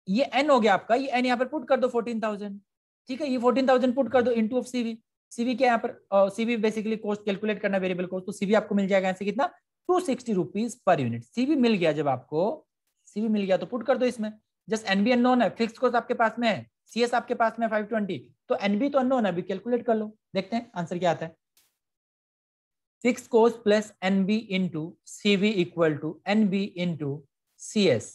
ये एन हो गया आपका ये एन यहाँ पर पुट कर दो फोर्टीन थाउजेंड ठीक है ये फोर्टीन थाउजेंड पुट कर दो इंटू ऑफ सीवी सीवी के यहाँ पर सीवी बेसिकली कॉस्ट कैलकुलेट करना वेरिएबल कॉस्ट तो सीवी आपको मिल जाएगा यहाँ से कितना two sixty rupees per unit CV मिल गया जब आपको सीवी मिल गया तो पुट कर दो इसमें जस्ट एनबी नॉन है फिक्स कॉस्ट आपके पास में है एस आपके पास में फाइव ट्वेंटी तो एनबी तो अन नॉन अभी कैलकुलेट कर लो देखते हैं आंसर क्या आता है fix cost plus N B into C V equal to N B into C S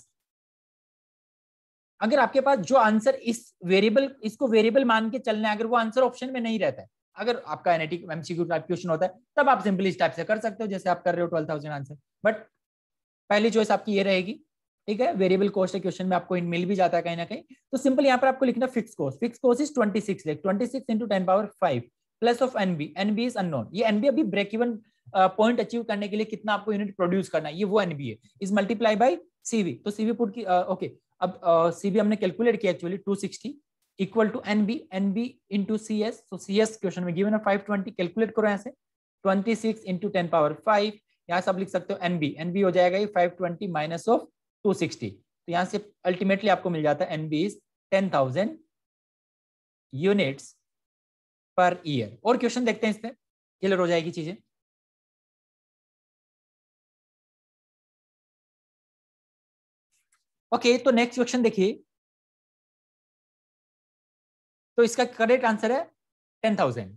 अगर आपके पास जो आंसर इस वेरिएबल इसको वेरिएबल मान के चलना है अगर वो आंसर ऑप्शन में नहीं रहता है अगर आपका एनएटी एमसीक्यू टाइप क्वेश्चन होता है तब आप सिंपली इस टाइप से कर सकते हो जैसे आप कर रहे हो ट्वेल्व थाउजेंड आंसर बट पहली चॉइस आपकी ये रहेगी ठीक है वेरिएबल कॉस्ट के क्वेश्चन में आपको इन मिल भी जाता है कहीं ना कहीं तो सिंपल यहाँ पर आपको लिखना fix cost fix cost is twenty six lakh twenty six into ten power five plus of NB NB is unknown ये एनबी अभी ब्रेक इवन पॉइंट अचीव करने के लिए कितना आपको यूनिट प्रोड्यूस करना है ये वो एनबी है इज मल्टीप्लाई बाई सीवी तो सीवी पुट की ओके अब सीवी हमने कैलकुलेट किया actually two sixty equal to N B N B into C S तो सी एस क्वेश्चन में गिवन है फाइव ट्वेंटी कैलकुलेट करो यहाँ से twenty six into ten power five यहाँ से आप लिख सकते हो एन बी एन बी हो जाएगा five twenty minus of two sixty तो यहाँ से अल्टीमेटली आपको मिल जाता है N B is ten thousand units per year और क्वेश्चन देखते हैं इसमें क्लियर हो जाएगी चीजें ओके okay, तो नेक्स्ट क्वेश्चन देखिए तो इसका करेक्ट आंसर है टेन थाउजेंड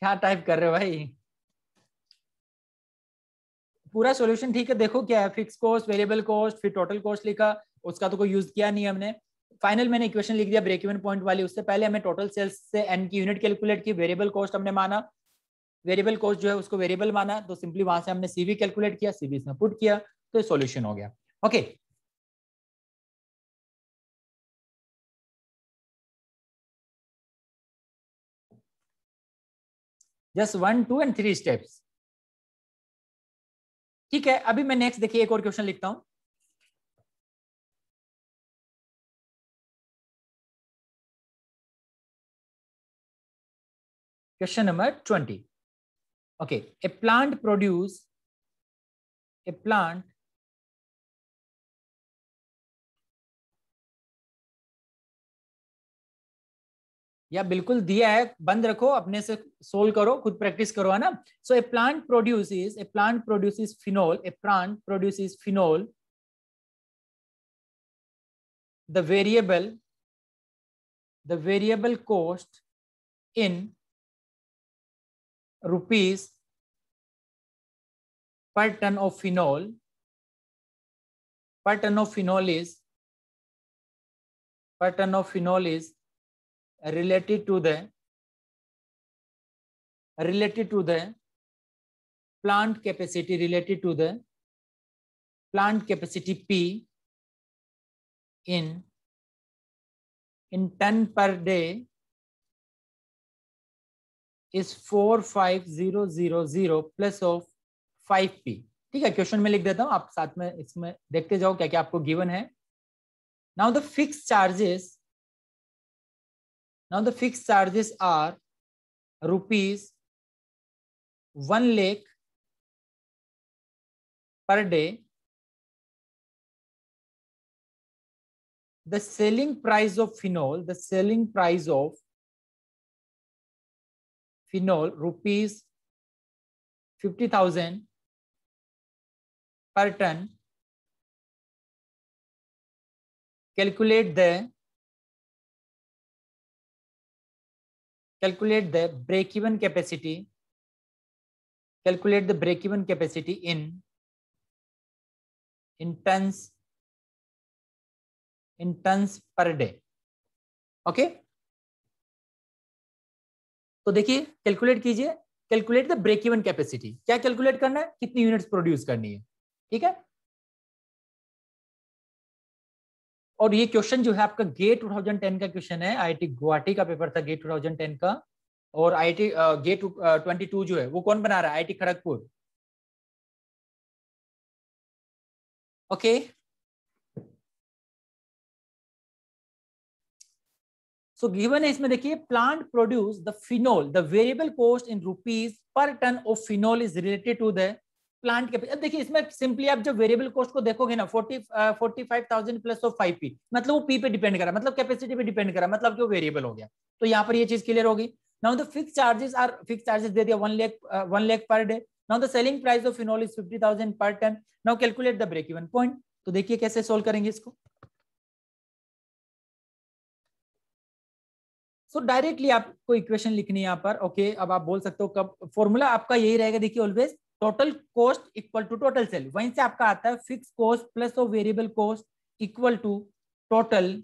क्या टाइप कर रहे हो भाई पूरा सॉल्यूशन ठीक है देखो क्या है फिक्स कॉस्ट वेरिएबल कॉस्ट फिर टोटल कॉस्ट लिखा उसका तो कोई यूज किया नहीं हमने फाइनल मैंने इक्वेशन लिख दिया ब्रेक इवन पॉइंट वाली उससे पहले हमें टोटल सेल्स से एन की यूनिट कैलकुलेट की वेरिएबल कॉस्ट हमने माना वेरिएबल कॉस्ट जो है उसको वेरिएबल माना तो सिंपली वहां से हमने सीवी कैलकुलेट किया सीवी इसमें पुट किया तो ये सॉल्यूशन हो गया okay okay. Just one two and three steps ठीक है अभी मैं नेक्स्ट देखिए एक और क्वेश्चन लिखता हूं question number twenty okay a plant produce a plant या बिल्कुल दिया है बंद रखो अपने से सोल्व करो खुद प्रैक्टिस करो है ना so a plant produce is a plant produce is phenol a plant produce is phenol the variable the variable cost in rupees per ton of phenol. Per ton of phenol is per ton of phenol is related to the related to the plant capacity related to the plant capacity P in in ton per day is 45000 plus of 5p ठीक है question में लिख देता हूं आप साथ में इसमें देखते जाओ क्या क्या आपको गिवन है now the fix charges now the fix charges are rupees one lakh per day the selling price of phenol the selling price of phenol rupees 50,000 per ton. Calculate the calculate the break-even capacity. Calculate the break-even capacity in in tons in tons per day. Okay, तो देखिए calculate कीजिए calculate the break even capacity क्या calculate करना है कितनी units produce करनी है ठीक है और ये क्वेश्चन जो है आपका गेट 2010 का क्वेश्चन है आईआईटी गुवाहाटी का पेपर था गेट 2010 का और आईआईटी गेट 22 जो है वो कौन बना रहा है IIT Kharagpur okay okay. So given है इसमें देखिए plant produce the phenol the variable cost in rupees per ton of phenol is related to the plant के अब देखिए इसमें सिंपली आप जो वेरिएबल कॉस्ट को देखोगे ना forty forty five thousand plus of five P मतलब वो पी पे डिपेंड करा मतलब कैपेसिटी पे डिपेंड करा मतलब कि वो वेरिएबल हो गया तो यहाँ पर ये चीज क्लियर होगी now the fix charges are fix charges दे दिया one lakh one lakh per day now the selling price of phenol is fifty thousand per ton now calculate the break even point तो देखिए कैसे सोल्व करेंगे इसको सो so डायरेक्टली आपको equation लिखनी है यहाँ पर ओके okay, अब आप बोल सकते हो कब फॉर्मूला आपका यही रहेगा देखिए always total cost equal to total sale वहीं से आपका आता है fix cost plus of variable cost equal to total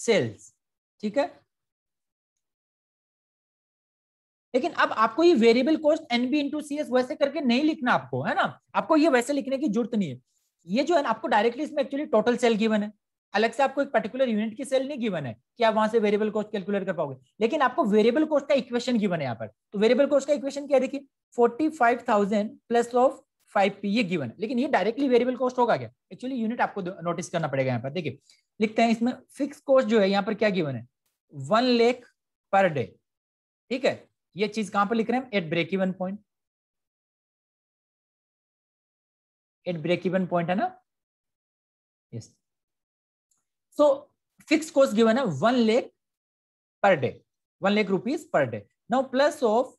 sales ठीक है लेकिन अब आपको ये variable cost NB into C S वैसे करके नहीं लिखना आपको है ना आपको ये वैसे लिखने की जरूरत नहीं है ये जो है आपको डायरेक्टली इसमें एक्चुअली टोटल सेल गिवन है अलग से आपको एक पर्टिकुलर यूनिट की सेल नहीं गिवन है कि आप वहां से वेरिएबल कॉस्ट कैलकुलेट कर पाओगे लेकिन आपको वेरिएबल कॉस्ट का इक्वेशन गिवन है यहाँ पर तो वेरिएबल कॉस्ट का इक्वेशन क्या देखिए forty five thousand plus of five P ये गिवन है लेकिन ये डायरेक्टली वेरिएबल कॉस्ट होगा क्या एक्चुअली यूनिट आपको नोटिस करना पड़ेगा यहाँ पर देखिए लिखते हैं इसमें फिक्स कॉस्ट जो है यहाँ पर क्या गिवन है वन लेख पर डे ठीक है ये चीज कहां पर लिख रहे हैं at break even point at break even point है ना yes yes. So fix cost given है one lakh per day one lakh rupees per day Now plus of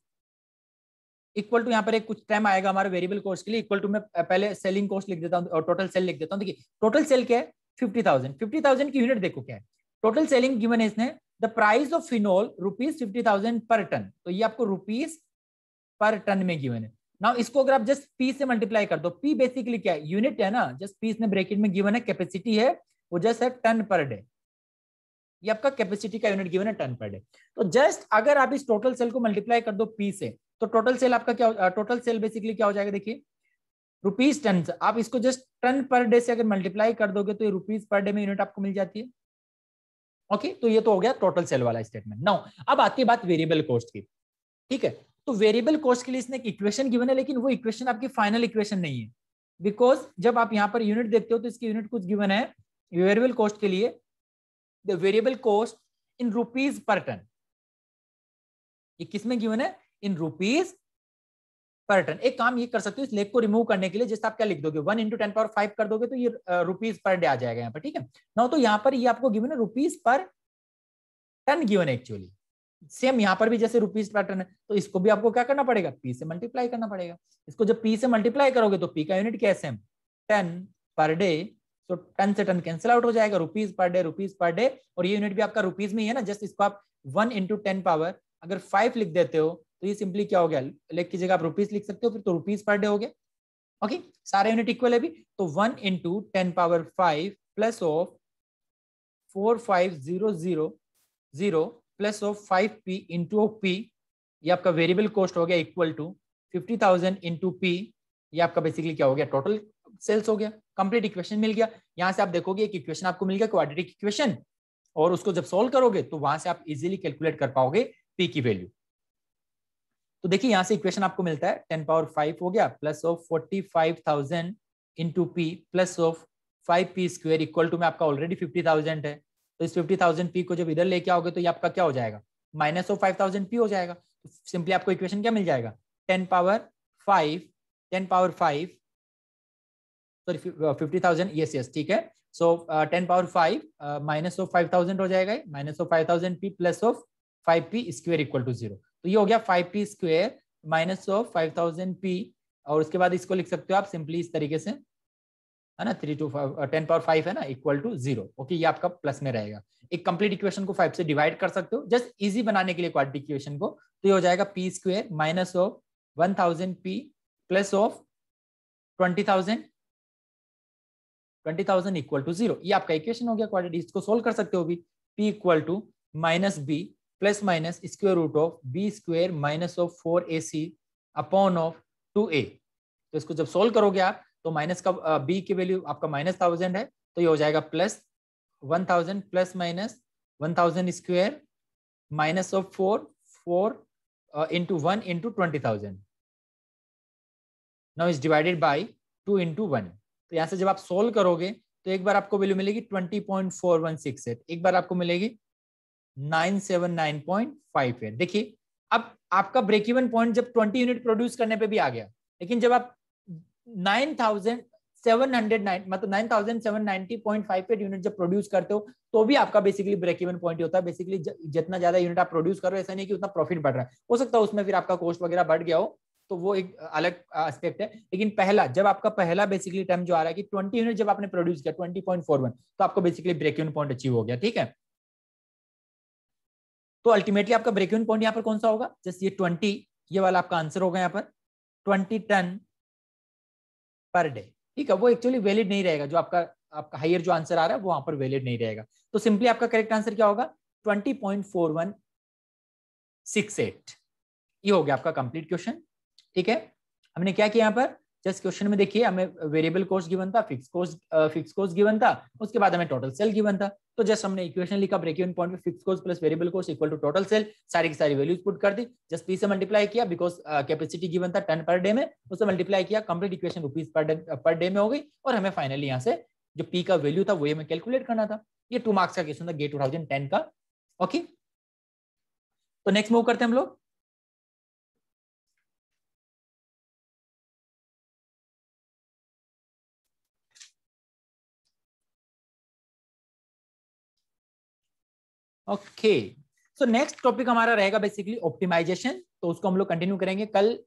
equal to यहाँ पर एक कुछ टाइम आएगा हमारे वेरिएबल कॉस्ट के लिए इक्वल टू मैं पहले सेलिंग कोर्स लिख देता हूँ टोटल सेल लिख देता हूँ देखिए टोटल सेल क्या है फिफ्टी थाउजेंड फिफ्टी थाउजेंड की यूनिट देखो क्या है टोटल सेलिंग गिवन है इसने the price of phenol rupees fifty thousand per ton तो ये आपको रुपीज पर टन में गिवन है नाउ इसको अगर आप जस्ट पी से मल्टीप्लाई कर दो पी बेसिकली क्या है यूनिट है ना जस्ट पी इसने ब्रेकेट में गिवन है कैपेसिटी है वो जस्ट है टन पर डे ये आपका कैपेसिटी का यूनिट गिवन है टन पर डे तो जस्ट अगर आप इस टोटल सेल को मल्टीप्लाई कर दो पी से तो टोटल सेल आपका क्या टोटल सेल बेसिकली क्या हो जाएगा देखिए रुपीज टन आप इसको जस्ट टन पर डे से अगर मल्टीप्लाई कर दोगे तो ये रुपीज पर डे में यूनिट आपको मिल जाती है ओके okay, तो ये तो हो गया टोटल सेल वाला स्टेटमेंट नाउ अब आती है बात वेरिएबल कॉस्ट की ठीक है तो वेरिएबल कॉस्ट के लिए इसने एक इक्वेशन गिवन है लेकिन वो इक्वेशन आपकी फाइनल इक्वेशन नहीं है बिकॉज जब आप यहाँ पर यूनिट देखते हो तो इसकी यूनिट कुछ गिवन है वेरिएबल कॉस्ट के लिए the variable cost in rupees per ton ये किसमें गिवन है इन रुपीज पर टन एक काम ये कर सकते हो इस लेख को रिमूव करने के लिए जैसे आप क्या लिख दोगे one into ten power five कर दोगे तो ये रुपीज पर डे आ जाएगा यहाँ पर ठीक है ना तो यहाँ पर ये आपको गिवन है रुपीज पर टन गिवन है एक्चुअली सेम यहाँ पर भी जैसे रुपीज टन है तो इसको भी आपको क्या करना पड़ेगा पी से मल्टीप्लाई करना पड़ेगा इसको जब पी से मल्टीप्लाई करोगे तो पी का यूनिट क्या है same ten per day so ton से टन कैंसिल आउट हो जाएगा rupees per day rupees per day और ये यूनिट भी आपका रुपीज में ही है ना जस्ट इसको आप वन इंटू टेन पावर अगर फाइव लिख देते हो तो ये सिंपली क्या हो गया लिख की जगह आप रुपीज लिख सकते हो फिर तो रुपीज पर डे हो गया ओके सारे यूनिट इक्वल है भी तो one into ten power five plus of four five zero zero zero plus of five P into of P ये आपका वेरिएबल कॉस्ट हो गया equal to fifty thousand into P ये आपका बेसिकली क्या हो गया टोटल सेल्स हो गया कंप्लीट इक्वेशन मिल गया यहां से आप देखोगे एक इक्वेशन आपको मिल गया क्वाड्रेटिक इक्वेशन और उसको जब सोल्व करोगे तो वहां से आप इजिली कैलकुलेट कर पाओगे पी की वैल्यू तो देखिए यहाँ से इक्वेशन आपको मिलता है टेन पावर फाइव हो गया plus of forty five thousand into P plus of five P square equal to में आपका ऑलरेडी फिफ्टी थाउजेंड है तो इस फिफ्टी थाउजेंड पी को जब इधर लेके आओगे तो ये आपका क्या हो जाएगा minus of five thousand P हो जाएगा तो सिंपली आपको इक्वेशन क्या मिल जाएगा ten power five ten power five sorry fifty thousand yes yes ठीक है so ten power five minus of five thousand हो जाएगा minus of five thousand P plus of five P square equal to zero तो ये हो गया five P square minus of five thousand P और उसके बाद इसको लिख सकते हो आप सिंपली इस तरीके से है ना three two five ten power five है ना इक्वल टू जीरो ओके ये आपका प्लस में रहेगा एक कंप्लीट इक्वेशन को फाइव से डिवाइड कर सकते हो जस्ट इजी बनाने के लिए क्वाड्रिक इक्वेशन को तो ये हो जाएगा P square minus of one thousand P plus of twenty thousand twenty thousand equal to zero आपका इक्वेशन हो गया क्वाड्रेटिक इसको सोल्व कर सकते हो भी P equal to minus B plus minus square root of B square minus of four A C upon of two A तो इसको जब सोल्व करोगे आप तो माइनस का बी की वैल्यू आपका माइनस थाउजेंड है तो ये हो जाएगा plus one thousand plus minus one thousand square minus of four four into one into twenty thousand now is divided by two into one तो यहाँ से जब आप सोल्व करोगे तो एक बार आपको वैल्यू मिलेगी twenty point four one six eight एक बार आपको मिलेगी nine seven nine point five eight देखिए अब आपका ब्रेक इवन पॉइंट जब ट्वेंटी यूनिट प्रोड्यूस करने पे भी आ गया लेकिन जब आप nine thousand seven hundred nine मतलब nine thousand seven ninety point five eight unit जब प्रोड्यूस करते हो तो भी आपका बेसिकली ब्रेक इवन पॉइंट होता है बेसिकली जितना ज्यादा यूनिट आप प्रोड्यूस करो ऐसा नहीं कि उतना प्रॉफिट बढ़ रहा है हो सकता है उसमें फिर आपका कॉस्ट वगैरह बढ़ गया हो तो वो एक अलग एस्पेक्ट है लेकिन पहला जब आपका पहला बेसिकली टर्म जो आ रहा है कि ट्वेंटी यूनिट जब आपने प्रोड्यूस किया ट्वेंटी पॉइंट फोर वन तो आपको basically break even point achieve हो गया ठीक है तो अल्टीमेटली आपका ब्रेक यून पॉइंट यहाँ पर कौन सा होगा जैसे ये ट्वेंटी ये वाला आपका आंसर होगा यहाँ पर ट्वेंटी टन पर डे ठीक है वो एक्चुअली वैलिड नहीं रहेगा जो आपका आपका हायर जो आंसर आ रहा है वो वहां पर वैलिड नहीं रहेगा तो सिंपली आपका करेक्ट आंसर क्या होगा twenty point four one six eight ये हो गया आपका कंप्लीट क्वेश्चन ठीक है हमने क्या किया यहाँ पर जस्ट क्वेश्चन में देखिए हमें वेरिएबल कोर्स गिवन था fix course fix course given था उसके बाद हमें टोटल सेल गिवन था तो जस्ट हमने इक्वेशन लिखा break even point fix course plus variable course equal to total cell सारी की सारी वैल्यूज पुट कर दी जस्ट पी से मल्टीप्लाई किया बिकॉज कैपेसिटी गिवन था टेन पर डे में उसे मल्टीप्लाई किया complete equation rupees per day में हो गई और हमें फाइनली यहाँ से जो पी का वैल्यू था वही हमें कैलकुलेट करना था ये टू मार्क्स का क्वेश्चन था गेट टू थाउजेंड टेन का ओके तो नेक्स्ट मूव करते हैं हम लोग ओके सो नेक्स्ट टॉपिक हमारा रहेगा बेसिकली ऑप्टिमाइजेशन तो उसको हम लोग कंटिन्यू करेंगे कल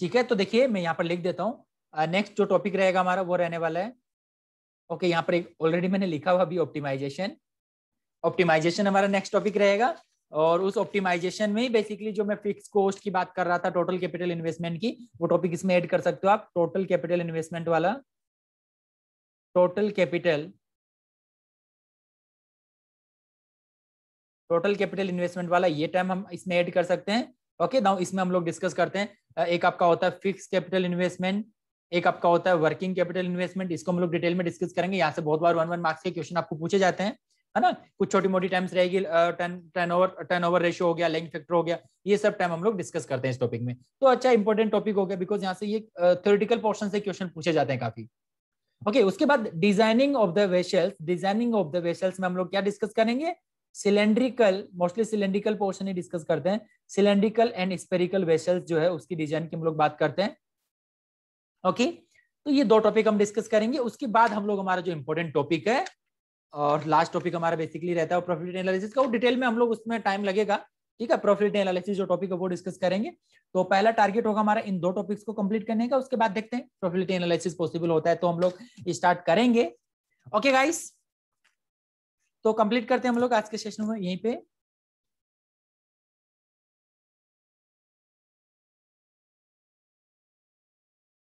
ठीक है तो देखिए मैं यहाँ पर लिख देता हूँ नेक्स्ट uh, जो टॉपिक रहेगा हमारा वो रहने वाला है ओके okay, यहाँ पर एक ऑलरेडी मैंने लिखा हुआ अभी ऑप्टिमाइजेशन ऑप्टिमाइजेशन हमारा नेक्स्ट टॉपिक रहेगा और उस ऑप्टिमाइजेशन में बेसिकली जो मैं फिक्स कॉस्ट की बात कर रहा था टोटल कैपिटल इन्वेस्टमेंट की वो टॉपिक इसमें ऐड कर सकते हो आप टोटल कैपिटल इन्वेस्टमेंट वाला total capital total capital investment वाला ये टाइम हम इसमें ऐड कर सकते हैं ओके नाउ इसमें हम लोग डिस्कस करते हैं एक आपका होता है फिक्स कैपिटल इन्वेस्टमेंट एक आपका होता है वर्किंग कैपिटल इन्वेस्टमेंट इसको हम लोग डिटेल में डिस्कस करेंगे यहाँ से बहुत बार वन वन मार्क्स के क्वेश्चन आपको पूछे जाते हैं है ना कुछ छोटी मोटी टाइम्स रहेगी टर्न ओवर ओवर रेशियो हो गया लेंथ फैक्टर हो गया ये सब टाइम हम लोग डिस्कस करते हैं इस टॉपिक में तो अच्छा इंपॉर्टेंट टॉपिक हो गया बिकॉज यहाँ से ये थ्योरेटिकल पोर्शन से क्वेश्चन पूछे जाते हैं काफी ओके okay, उसके बाद designing of the vessels designing of the vessels में हम लोग क्या डिस्कस करेंगे सिलेंड्रिकल मोस्टली सिलेंड्रिकल पोर्शन ही डिस्कस करते हैं सिलेंड्रिकल एंड स्पेरिकल वेशल्स जो है उसकी डिजाइन की हम लोग बात करते हैं ओके okay? तो ये दो टॉपिक हम डिस्कस करेंगे उसके बाद हम लोग हमारा जो इंपॉर्टेंट टॉपिक है और लास्ट टॉपिक हमारा बेसिकली रहता है प्रॉफिट एनालिसिस का वो डिटेल में हम लोग उसमें टाइम लगेगा ठीक है प्रॉफिट एनालिसिस जो टॉपिक है वो डिस्कस करेंगे तो पहला टारगेट होगा हमारा इन दो टॉपिक्स को कंप्लीट करने का उसके बाद देखते हैं प्रॉफिट एनालिसिस पॉसिबल होता है तो हम लोग स्टार्ट करेंगे ओके गाइस तो कंप्लीट करते हैं हम लोग आज के सेशन को यहीं पे